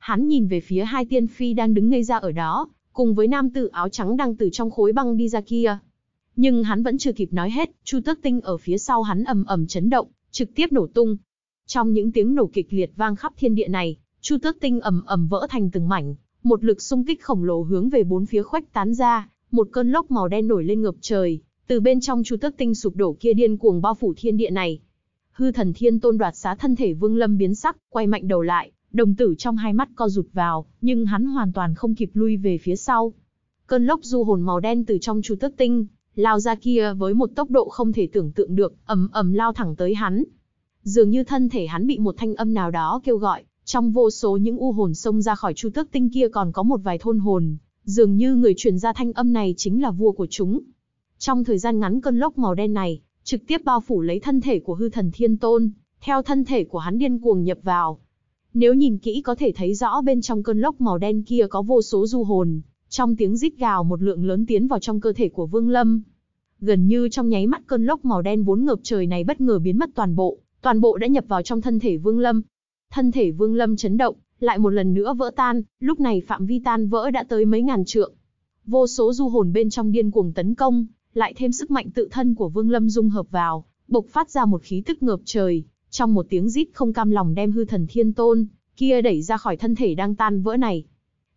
Hắn nhìn về phía hai tiên phi đang đứng ngây ra ở đó, cùng với nam tử áo trắng đang từ trong khối băng đi ra kia. Nhưng hắn vẫn chưa kịp nói hết, Chu Tước Tinh ở phía sau hắn ầm ầm chấn động, trực tiếp nổ tung. Trong những tiếng nổ kịch liệt vang khắp thiên địa này, Chu Tước Tinh ầm ầm vỡ thành từng mảnh, một lực xung kích khổng lồ hướng về bốn phía khuếch tán ra, một cơn lốc màu đen nổi lên ngập trời, từ bên trong Chu Tước Tinh sụp đổ kia điên cuồng bao phủ thiên địa này. Hư Thần Thiên Tôn đoạt xá thân thể Vương Lâm biến sắc, quay mạnh đầu lại, Đồng tử trong hai mắt co rụt vào, nhưng hắn hoàn toàn không kịp lui về phía sau. Cơn lốc du hồn màu đen từ trong chu tước tinh, lao ra kia với một tốc độ không thể tưởng tượng được, ầm ầm lao thẳng tới hắn. Dường như thân thể hắn bị một thanh âm nào đó kêu gọi, trong vô số những u hồn xông ra khỏi chu tước tinh kia còn có một vài thôn hồn, dường như người truyền ra thanh âm này chính là vua của chúng. Trong thời gian ngắn cơn lốc màu đen này, trực tiếp bao phủ lấy thân thể của hư thần thiên tôn, theo thân thể của hắn điên cuồng nhập vào, nếu nhìn kỹ có thể thấy rõ bên trong cơn lốc màu đen kia có vô số du hồn, trong tiếng rít gào một lượng lớn tiến vào trong cơ thể của Vương Lâm. Gần như trong nháy mắt cơn lốc màu đen vốn ngập trời này bất ngờ biến mất toàn bộ, toàn bộ đã nhập vào trong thân thể Vương Lâm. Thân thể Vương Lâm chấn động, lại một lần nữa vỡ tan, lúc này phạm vi tan vỡ đã tới mấy ngàn trượng. Vô số du hồn bên trong điên cuồng tấn công, lại thêm sức mạnh tự thân của Vương Lâm dung hợp vào, bộc phát ra một khí tức ngập trời, trong một tiếng rít không cam lòng đem hư thần thiên tôn kia đẩy ra khỏi thân thể đang tan vỡ này.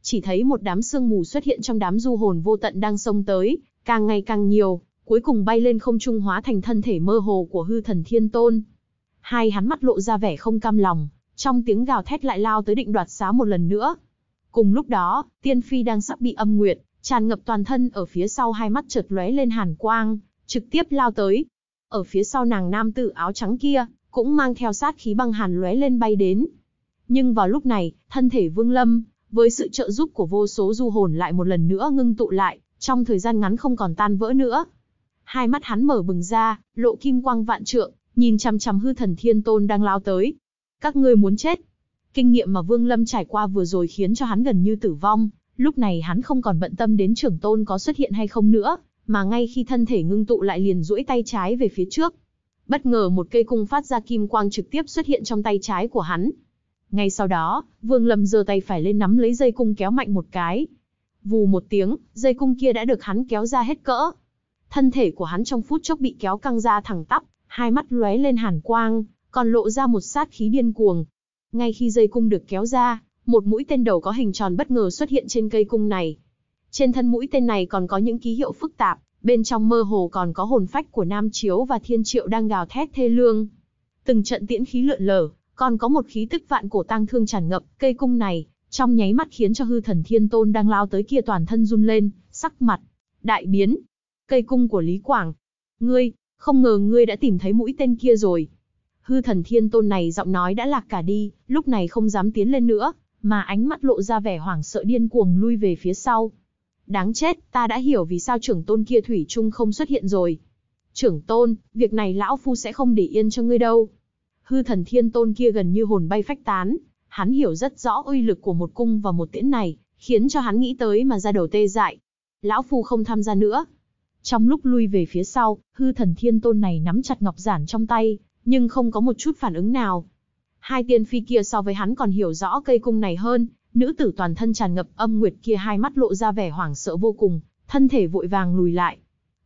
Chỉ thấy một đám sương mù xuất hiện trong đám du hồn vô tận đang xông tới, càng ngày càng nhiều, cuối cùng bay lên không trung hóa thành thân thể mơ hồ của hư thần thiên tôn. Hai hắn mắt lộ ra vẻ không cam lòng, trong tiếng gào thét lại lao tới định đoạt xá một lần nữa. Cùng lúc đó, tiên phi đang sắp bị âm nguyệt, tràn ngập toàn thân ở phía sau hai mắt chợt lóe lên hàn quang, trực tiếp lao tới. Ở phía sau nàng nam tử áo trắng kia, cũng mang theo sát khí băng hàn lóe lên bay đến. Nhưng vào lúc này, thân thể Vương Lâm, với sự trợ giúp của vô số du hồn lại một lần nữa ngưng tụ lại, trong thời gian ngắn không còn tan vỡ nữa. Hai mắt hắn mở bừng ra, lộ kim quang vạn trượng, nhìn chằm chằm hư thần thiên tôn đang lao tới. Các ngươi muốn chết. Kinh nghiệm mà Vương Lâm trải qua vừa rồi khiến cho hắn gần như tử vong, lúc này hắn không còn bận tâm đến trưởng tôn có xuất hiện hay không nữa, mà ngay khi thân thể ngưng tụ lại liền duỗi tay trái về phía trước, bất ngờ một cây cung phát ra kim quang trực tiếp xuất hiện trong tay trái của hắn. Ngay sau đó, Vương Lâm giơ tay phải lên nắm lấy dây cung kéo mạnh một cái. Vù một tiếng, dây cung kia đã được hắn kéo ra hết cỡ. Thân thể của hắn trong phút chốc bị kéo căng ra thẳng tắp, hai mắt lóe lên hàn quang, còn lộ ra một sát khí điên cuồng. Ngay khi dây cung được kéo ra, một mũi tên đầu có hình tròn bất ngờ xuất hiện trên cây cung này. Trên thân mũi tên này còn có những ký hiệu phức tạp, bên trong mơ hồ còn có hồn phách của Nam Chiếu và Thiên Triệu đang gào thét thê lương. Từng trận tiễn khí lượn lờ, còn có một khí tức vạn cổ tang thương tràn ngập, cây cung này, trong nháy mắt khiến cho hư thần Thiên Tôn đang lao tới kia toàn thân run lên, sắc mặt, đại biến. Cây cung của Lý Quảng. Ngươi, không ngờ ngươi đã tìm thấy mũi tên kia rồi. Hư thần Thiên Tôn này giọng nói đã lạc cả đi, lúc này không dám tiến lên nữa, mà ánh mắt lộ ra vẻ hoảng sợ điên cuồng lui về phía sau. Đáng chết, ta đã hiểu vì sao trưởng tôn kia thủy chung không xuất hiện rồi. Trưởng tôn, việc này lão phu sẽ không để yên cho ngươi đâu. Hư thần thiên tôn kia gần như hồn bay phách tán, hắn hiểu rất rõ uy lực của một cung và một tiễn này, khiến cho hắn nghĩ tới mà ra đầu tê dại. Lão phu không tham gia nữa. Trong lúc lui về phía sau, hư thần thiên tôn này nắm chặt ngọc giản trong tay, nhưng không có một chút phản ứng nào. Hai tiên phi kia so với hắn còn hiểu rõ cây cung này hơn, Nữ tử toàn thân tràn ngập âm nguyệt kia hai mắt lộ ra vẻ hoảng sợ vô cùng, thân thể vội vàng lùi lại.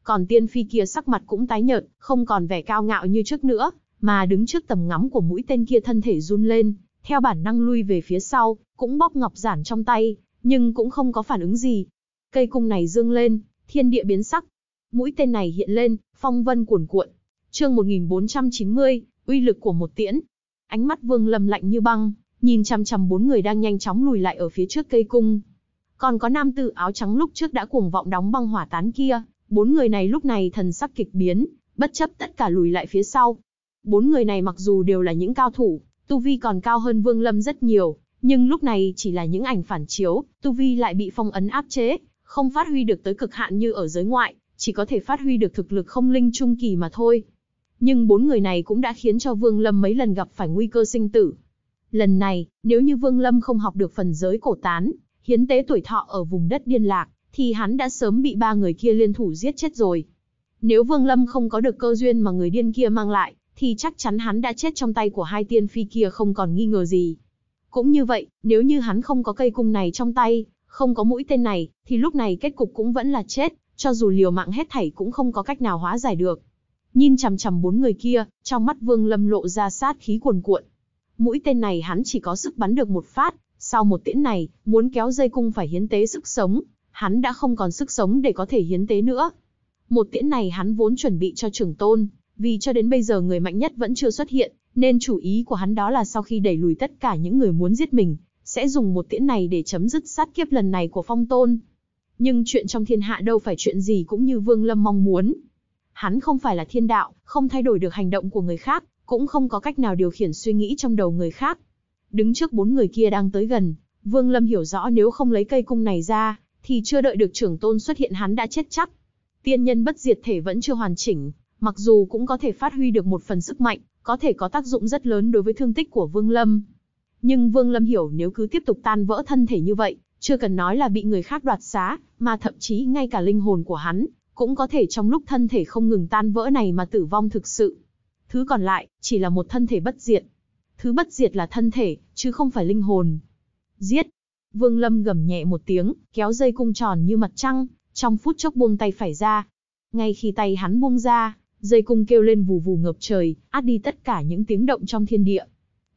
Còn tiên phi kia sắc mặt cũng tái nhợt, không còn vẻ cao ngạo như trước nữa, mà đứng trước tầm ngắm của mũi tên kia thân thể run lên, theo bản năng lui về phía sau, cũng bóp ngọc giản trong tay, nhưng cũng không có phản ứng gì. Cây cung này dương lên, thiên địa biến sắc. Mũi tên này hiện lên, phong vân cuồn cuộn. Chương 1490, uy lực của một tiễn. Ánh mắt Vương Lâm lạnh như băng, nhìn chằm chằm bốn người đang nhanh chóng lùi lại ở phía trước cây cung. Còn có nam tử áo trắng lúc trước đã cuồng vọng đóng băng hỏa tán kia, bốn người này lúc này thần sắc kịch biến, bất chấp tất cả lùi lại phía sau. Bốn người này mặc dù đều là những cao thủ, tu vi còn cao hơn Vương Lâm rất nhiều, nhưng lúc này chỉ là những ảnh phản chiếu, tu vi lại bị phong ấn áp chế, không phát huy được tới cực hạn như ở giới ngoại, chỉ có thể phát huy được thực lực không linh trung kỳ mà thôi. Nhưng bốn người này cũng đã khiến cho Vương Lâm mấy lần gặp phải nguy cơ sinh tử, Lần này, nếu như Vương Lâm không học được phần giới cổ tán, hiến tế tuổi thọ ở vùng đất điên lạc, thì hắn đã sớm bị ba người kia liên thủ giết chết rồi. Nếu Vương Lâm không có được cơ duyên mà người điên kia mang lại, thì chắc chắn hắn đã chết trong tay của hai tiên phi kia không còn nghi ngờ gì. Cũng như vậy, nếu như hắn không có cây cung này trong tay, không có mũi tên này, thì lúc này kết cục cũng vẫn là chết, cho dù liều mạng hết thảy cũng không có cách nào hóa giải được. Nhìn chằm chằm bốn người kia, trong mắt Vương Lâm lộ ra sát khí cuồn cuộn mũi tên này hắn chỉ có sức bắn được một phát, sau một tiễn này, muốn kéo dây cung phải hiến tế sức sống, hắn đã không còn sức sống để có thể hiến tế nữa. Một tiễn này hắn vốn chuẩn bị cho trưởng tôn, vì cho đến bây giờ người mạnh nhất vẫn chưa xuất hiện, nên chủ ý của hắn đó là sau khi đẩy lùi tất cả những người muốn giết mình, sẽ dùng một tiễn này để chấm dứt sát kiếp lần này của phong tôn. Nhưng chuyện trong thiên hạ đâu phải chuyện gì cũng như Vương Lâm mong muốn. Hắn không phải là thiên đạo, không thay đổi được hành động của người khác, cũng không có cách nào điều khiển suy nghĩ trong đầu người khác. Đứng trước bốn người kia đang tới gần, Vương Lâm hiểu rõ nếu không lấy cây cung này ra, thì chưa đợi được trưởng tôn xuất hiện hắn đã chết chắc. Tiên nhân bất diệt thể vẫn chưa hoàn chỉnh, mặc dù cũng có thể phát huy được một phần sức mạnh, có thể có tác dụng rất lớn đối với thương tích của Vương Lâm. Nhưng Vương Lâm hiểu nếu cứ tiếp tục tan vỡ thân thể như vậy, chưa cần nói là bị người khác đoạt xá, mà thậm chí ngay cả linh hồn của hắn, cũng có thể trong lúc thân thể không ngừng tan vỡ này mà tử vong thực sự. Thứ còn lại, chỉ là một thân thể bất diệt. Thứ bất diệt là thân thể, chứ không phải linh hồn. Giết! Vương Lâm gầm nhẹ một tiếng, kéo dây cung tròn như mặt trăng, trong phút chốc buông tay phải ra. Ngay khi tay hắn buông ra, dây cung kêu lên vù vù ngập trời, át đi tất cả những tiếng động trong thiên địa.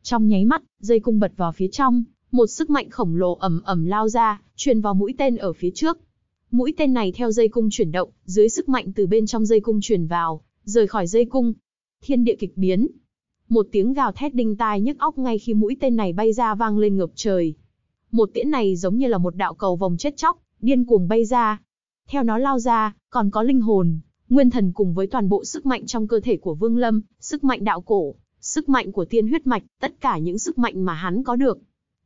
Trong nháy mắt, dây cung bật vào phía trong, một sức mạnh khổng lồ ầm ầm lao ra, truyền vào mũi tên ở phía trước. Mũi tên này theo dây cung chuyển động, dưới sức mạnh từ bên trong dây cung truyền vào, rời khỏi dây cung, Thiên địa kịch biến. Một tiếng gào thét đinh tai nhức óc ngay khi mũi tên này bay ra vang lên ngập trời. Một tiễn này giống như là một đạo cầu vòng chết chóc, điên cuồng bay ra. Theo nó lao ra, còn có linh hồn, nguyên thần cùng với toàn bộ sức mạnh trong cơ thể của Vương Lâm, sức mạnh đạo cổ, sức mạnh của tiên huyết mạch, tất cả những sức mạnh mà hắn có được.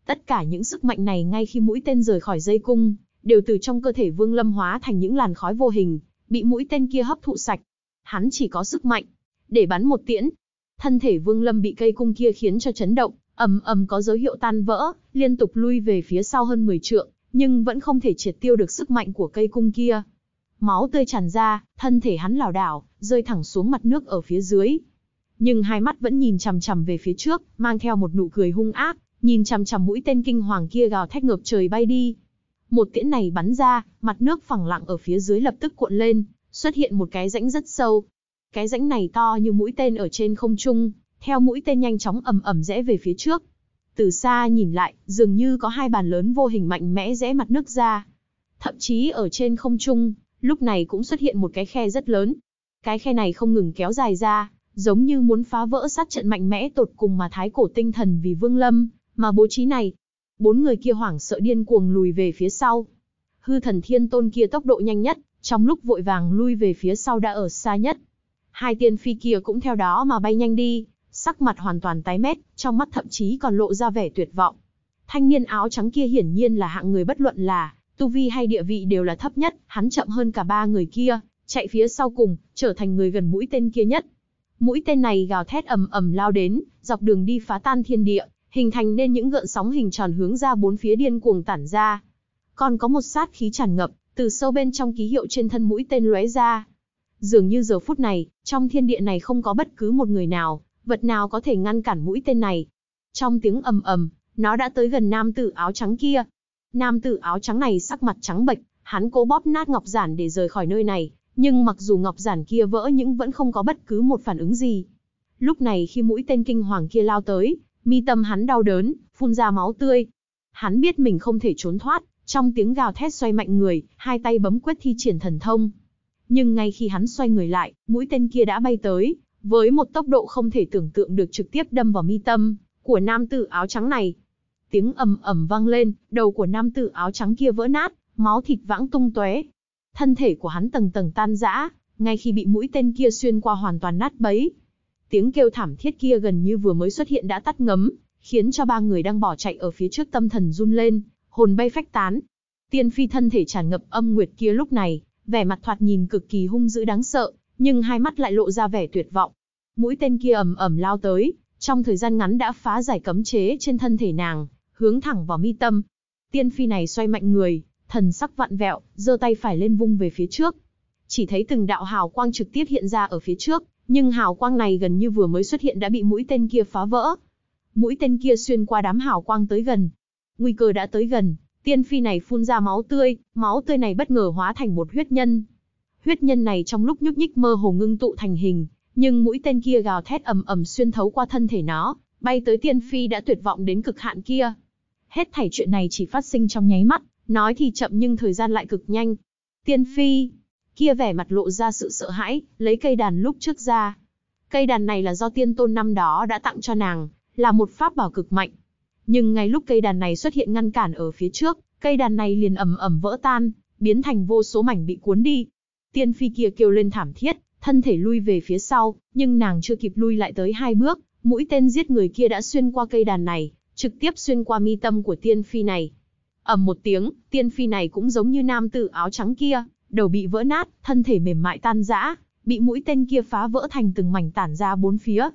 Tất cả những sức mạnh này ngay khi mũi tên rời khỏi dây cung, đều từ trong cơ thể Vương Lâm hóa thành những làn khói vô hình, bị mũi tên kia hấp thụ sạch. Hắn chỉ có sức mạnh, để bắn một tiễn. Thân thể Vương Lâm bị cây cung kia khiến cho chấn động, ầm ầm có dấu hiệu tan vỡ, liên tục lui về phía sau hơn 10 trượng, nhưng vẫn không thể triệt tiêu được sức mạnh của cây cung kia. Máu tươi tràn ra, thân thể hắn lảo đảo, rơi thẳng xuống mặt nước ở phía dưới. Nhưng hai mắt vẫn nhìn chằm chằm về phía trước, mang theo một nụ cười hung ác, nhìn chằm chằm mũi tên kinh hoàng kia gào thét ngập trời bay đi. Một tiễn này bắn ra, mặt nước phẳng lặng ở phía dưới lập tức cuộn lên, xuất hiện một cái rãnh rất sâu, cái rãnh này to như mũi tên ở trên không trung, theo mũi tên nhanh chóng ầm ầm rẽ về phía trước. Từ xa nhìn lại, dường như có hai bàn lớn vô hình mạnh mẽ rẽ mặt nước ra. Thậm chí ở trên không trung, lúc này cũng xuất hiện một cái khe rất lớn. Cái khe này không ngừng kéo dài ra, giống như muốn phá vỡ sát trận mạnh mẽ tột cùng mà thái cổ tinh thần vì Vương Lâm, mà bố trí này. Bốn người kia hoảng sợ điên cuồng lùi về phía sau. Hư thần thiên tôn kia tốc độ nhanh nhất, trong lúc vội vàng lui về phía sau đã ở xa nhất. Hai tiên phi kia cũng theo đó mà bay nhanh đi, sắc mặt hoàn toàn tái mét, trong mắt thậm chí còn lộ ra vẻ tuyệt vọng. Thanh niên áo trắng kia hiển nhiên là hạng người bất luận là tu vi hay địa vị đều là thấp nhất, hắn chậm hơn cả ba người kia, chạy phía sau cùng, trở thành người gần mũi tên kia nhất. Mũi tên này gào thét ầm ầm lao đến, dọc đường đi phá tan thiên địa, hình thành nên những gợn sóng hình tròn hướng ra bốn phía điên cuồng tản ra. Còn có một sát khí tràn ngập, từ sâu bên trong ký hiệu trên thân mũi tên lóe ra, Dường như giờ phút này, trong thiên địa này không có bất cứ một người nào, vật nào có thể ngăn cản mũi tên này. Trong tiếng ầm ầm, nó đã tới gần nam tử áo trắng kia. Nam tử áo trắng này sắc mặt trắng bệch, hắn cố bóp nát ngọc giản để rời khỏi nơi này, nhưng mặc dù ngọc giản kia vỡ nhưng vẫn không có bất cứ một phản ứng gì. Lúc này khi mũi tên kinh hoàng kia lao tới, mi tâm hắn đau đớn, phun ra máu tươi. Hắn biết mình không thể trốn thoát, trong tiếng gào thét xoay mạnh người, hai tay bấm quyết thi triển thần thông, nhưng ngay khi hắn xoay người lại, mũi tên kia đã bay tới, với một tốc độ không thể tưởng tượng được trực tiếp đâm vào mi tâm của nam tử áo trắng này. Tiếng ầm ầm vang lên, đầu của nam tử áo trắng kia vỡ nát, máu thịt vãng tung tóe. Thân thể của hắn tầng tầng tan rã, ngay khi bị mũi tên kia xuyên qua hoàn toàn nát bấy. Tiếng kêu thảm thiết kia gần như vừa mới xuất hiện đã tắt ngấm, khiến cho ba người đang bỏ chạy ở phía trước tâm thần run lên, hồn bay phách tán. Tiên phi thân thể tràn ngập âm nguyệt kia lúc này, vẻ mặt thoạt nhìn cực kỳ hung dữ đáng sợ, nhưng hai mắt lại lộ ra vẻ tuyệt vọng. Mũi tên kia ầm ầm lao tới, trong thời gian ngắn đã phá giải cấm chế trên thân thể nàng, hướng thẳng vào mi tâm. Tiên phi này xoay mạnh người, thần sắc vặn vẹo, giơ tay phải lên vung về phía trước. Chỉ thấy từng đạo hào quang trực tiếp hiện ra ở phía trước, nhưng hào quang này gần như vừa mới xuất hiện đã bị mũi tên kia phá vỡ. Mũi tên kia xuyên qua đám hào quang tới gần. Nguy cơ đã tới gần, Tiên phi này phun ra máu tươi, máu tươi này bất ngờ hóa thành một huyết nhân. Huyết nhân này trong lúc nhúc nhích mơ hồ ngưng tụ thành hình, nhưng mũi tên kia gào thét ầm ầm xuyên thấu qua thân thể nó, bay tới tiên phi đã tuyệt vọng đến cực hạn kia. Hết thảy chuyện này chỉ phát sinh trong nháy mắt, nói thì chậm nhưng thời gian lại cực nhanh. Tiên phi, kia vẻ mặt lộ ra sự sợ hãi, lấy cây đàn lúc trước ra. Cây đàn này là do tiên tôn năm đó đã tặng cho nàng, là một pháp bảo cực mạnh, nhưng ngay lúc cây đàn này xuất hiện ngăn cản ở phía trước, cây đàn này liền ầm ầm vỡ tan, biến thành vô số mảnh bị cuốn đi. Tiên phi kia kêu lên thảm thiết, thân thể lui về phía sau, nhưng nàng chưa kịp lui lại tới hai bước, mũi tên giết người kia đã xuyên qua cây đàn này, trực tiếp xuyên qua mi tâm của tiên phi này. Ầm một tiếng, tiên phi này cũng giống như nam tử áo trắng kia, đầu bị vỡ nát, thân thể mềm mại tan rã, bị mũi tên kia phá vỡ thành từng mảnh tản ra bốn phía.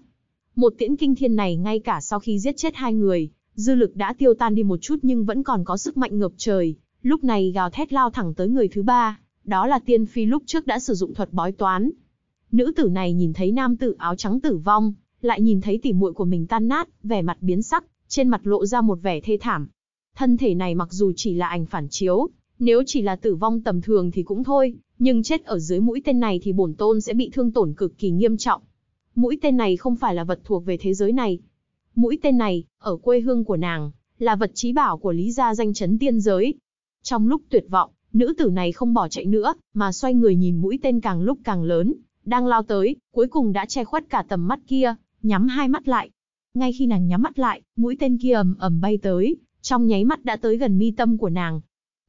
Một tiễn kinh thiên này ngay cả sau khi giết chết hai người, Dư lực đã tiêu tan đi một chút nhưng vẫn còn có sức mạnh ngập trời, lúc này gào thét lao thẳng tới người thứ ba, đó là tiên phi lúc trước đã sử dụng thuật bói toán. Nữ tử này nhìn thấy nam tử áo trắng tử vong, lại nhìn thấy tỉ muội của mình tan nát, vẻ mặt biến sắc, trên mặt lộ ra một vẻ thê thảm. Thân thể này mặc dù chỉ là ảnh phản chiếu, nếu chỉ là tử vong tầm thường thì cũng thôi, nhưng chết ở dưới mũi tên này thì bổn tôn sẽ bị thương tổn cực kỳ nghiêm trọng. Mũi tên này không phải là vật thuộc về thế giới này, Mũi tên này, ở quê hương của nàng, là vật trí bảo của Lý gia danh chấn tiên giới. Trong lúc tuyệt vọng, nữ tử này không bỏ chạy nữa, mà xoay người nhìn mũi tên càng lúc càng lớn, đang lao tới, cuối cùng đã che khuất cả tầm mắt kia, nhắm hai mắt lại. Ngay khi nàng nhắm mắt lại, mũi tên kia ầm ầm bay tới, trong nháy mắt đã tới gần mi tâm của nàng.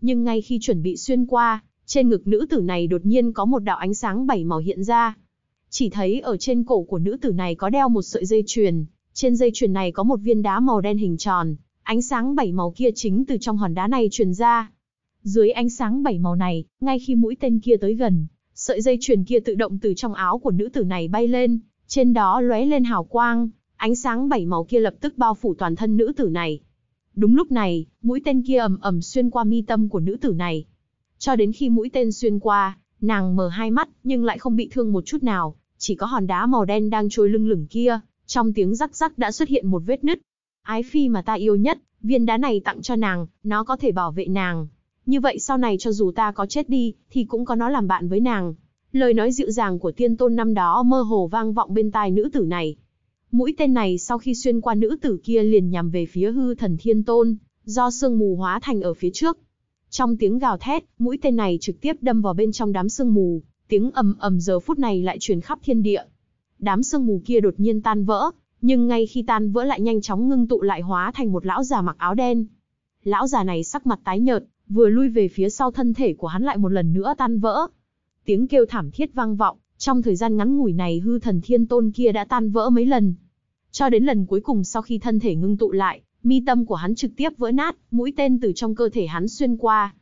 Nhưng ngay khi chuẩn bị xuyên qua, trên ngực nữ tử này đột nhiên có một đạo ánh sáng bảy màu hiện ra. Chỉ thấy ở trên cổ của nữ tử này có đeo một sợi dây chuyền, trên dây chuyền này có một viên đá màu đen hình tròn, ánh sáng bảy màu kia chính từ trong hòn đá này truyền ra. Dưới ánh sáng bảy màu này, ngay khi mũi tên kia tới gần, sợi dây chuyền kia tự động từ trong áo của nữ tử này bay lên, trên đó lóe lên hào quang, ánh sáng bảy màu kia lập tức bao phủ toàn thân nữ tử này. Đúng lúc này, mũi tên kia ầm ầm xuyên qua mi tâm của nữ tử này. Cho đến khi mũi tên xuyên qua, nàng mở hai mắt nhưng lại không bị thương một chút nào, chỉ có hòn đá màu đen đang trôi lưng lửng kia, trong tiếng rắc rắc đã xuất hiện một vết nứt. Ái phi mà ta yêu nhất, viên đá này tặng cho nàng, nó có thể bảo vệ nàng. Như vậy sau này cho dù ta có chết đi, thì cũng có nó làm bạn với nàng. Lời nói dịu dàng của tiên tôn năm đó mơ hồ vang vọng bên tai nữ tử này. Mũi tên này sau khi xuyên qua nữ tử kia liền nhằm về phía hư thần thiên tôn, do sương mù hóa thành ở phía trước. Trong tiếng gào thét, mũi tên này trực tiếp đâm vào bên trong đám sương mù, tiếng ầm ầm giờ phút này lại truyền khắp thiên địa đám sương mù kia đột nhiên tan vỡ, nhưng ngay khi tan vỡ lại nhanh chóng ngưng tụ lại hóa thành một lão già mặc áo đen. Lão già này sắc mặt tái nhợt, vừa lui về phía sau thân thể của hắn lại một lần nữa tan vỡ. Tiếng kêu thảm thiết vang vọng, trong thời gian ngắn ngủi này hư thần thiên tôn kia đã tan vỡ mấy lần. Cho đến lần cuối cùng sau khi thân thể ngưng tụ lại, mi tâm của hắn trực tiếp vỡ nát, mũi tên từ trong cơ thể hắn xuyên qua.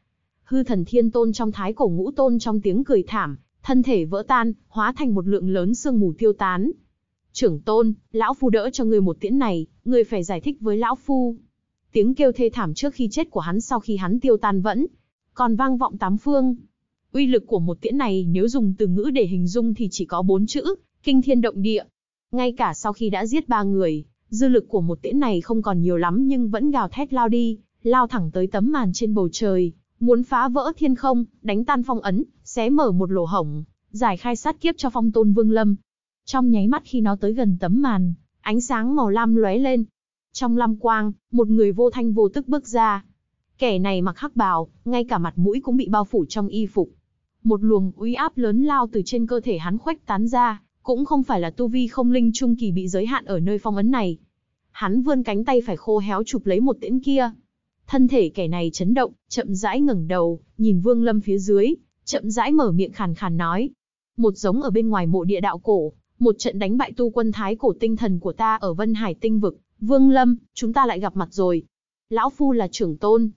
Hư thần thiên tôn trong thái cổ ngũ tôn trong tiếng cười thảm, thân thể vỡ tan, hóa thành một lượng lớn sương mù tiêu tán. Trưởng tôn, lão phu đỡ cho ngươi một tiễn này, ngươi phải giải thích với lão phu. Tiếng kêu thê thảm trước khi chết của hắn sau khi hắn tiêu tan vẫn, còn vang vọng tám phương. Uy lực của một tiễn này nếu dùng từ ngữ để hình dung thì chỉ có bốn chữ, kinh thiên động địa. Ngay cả sau khi đã giết ba người, dư lực của một tiễn này không còn nhiều lắm nhưng vẫn gào thét lao đi, lao thẳng tới tấm màn trên bầu trời, muốn phá vỡ thiên không, đánh tan phong ấn, xé mở một lỗ hổng, giải khai sát kiếp cho phong tôn Vương Lâm. Trong nháy mắt khi nó tới gần tấm màn, ánh sáng màu lam lóe lên. Trong lam quang, một người vô thanh vô tức bước ra. Kẻ này mặc hắc bào, ngay cả mặt mũi cũng bị bao phủ trong y phục. Một luồng uy áp lớn lao từ trên cơ thể hắn khuếch tán ra, cũng không phải là tu vi không linh trung kỳ bị giới hạn ở nơi phong ấn này. Hắn vươn cánh tay phải khô héo chụp lấy một tiễn kia. Thân thể kẻ này chấn động, chậm rãi ngẩng đầu, nhìn Vương Lâm phía dưới, chậm rãi mở miệng khàn khàn nói. Một giống ở bên ngoài mộ địa đạo cổ, một trận đánh bại tu quân thái cổ tinh thần của ta ở Vân Hải tinh vực, Vương Lâm, chúng ta lại gặp mặt rồi. Lão Phu là trưởng tôn,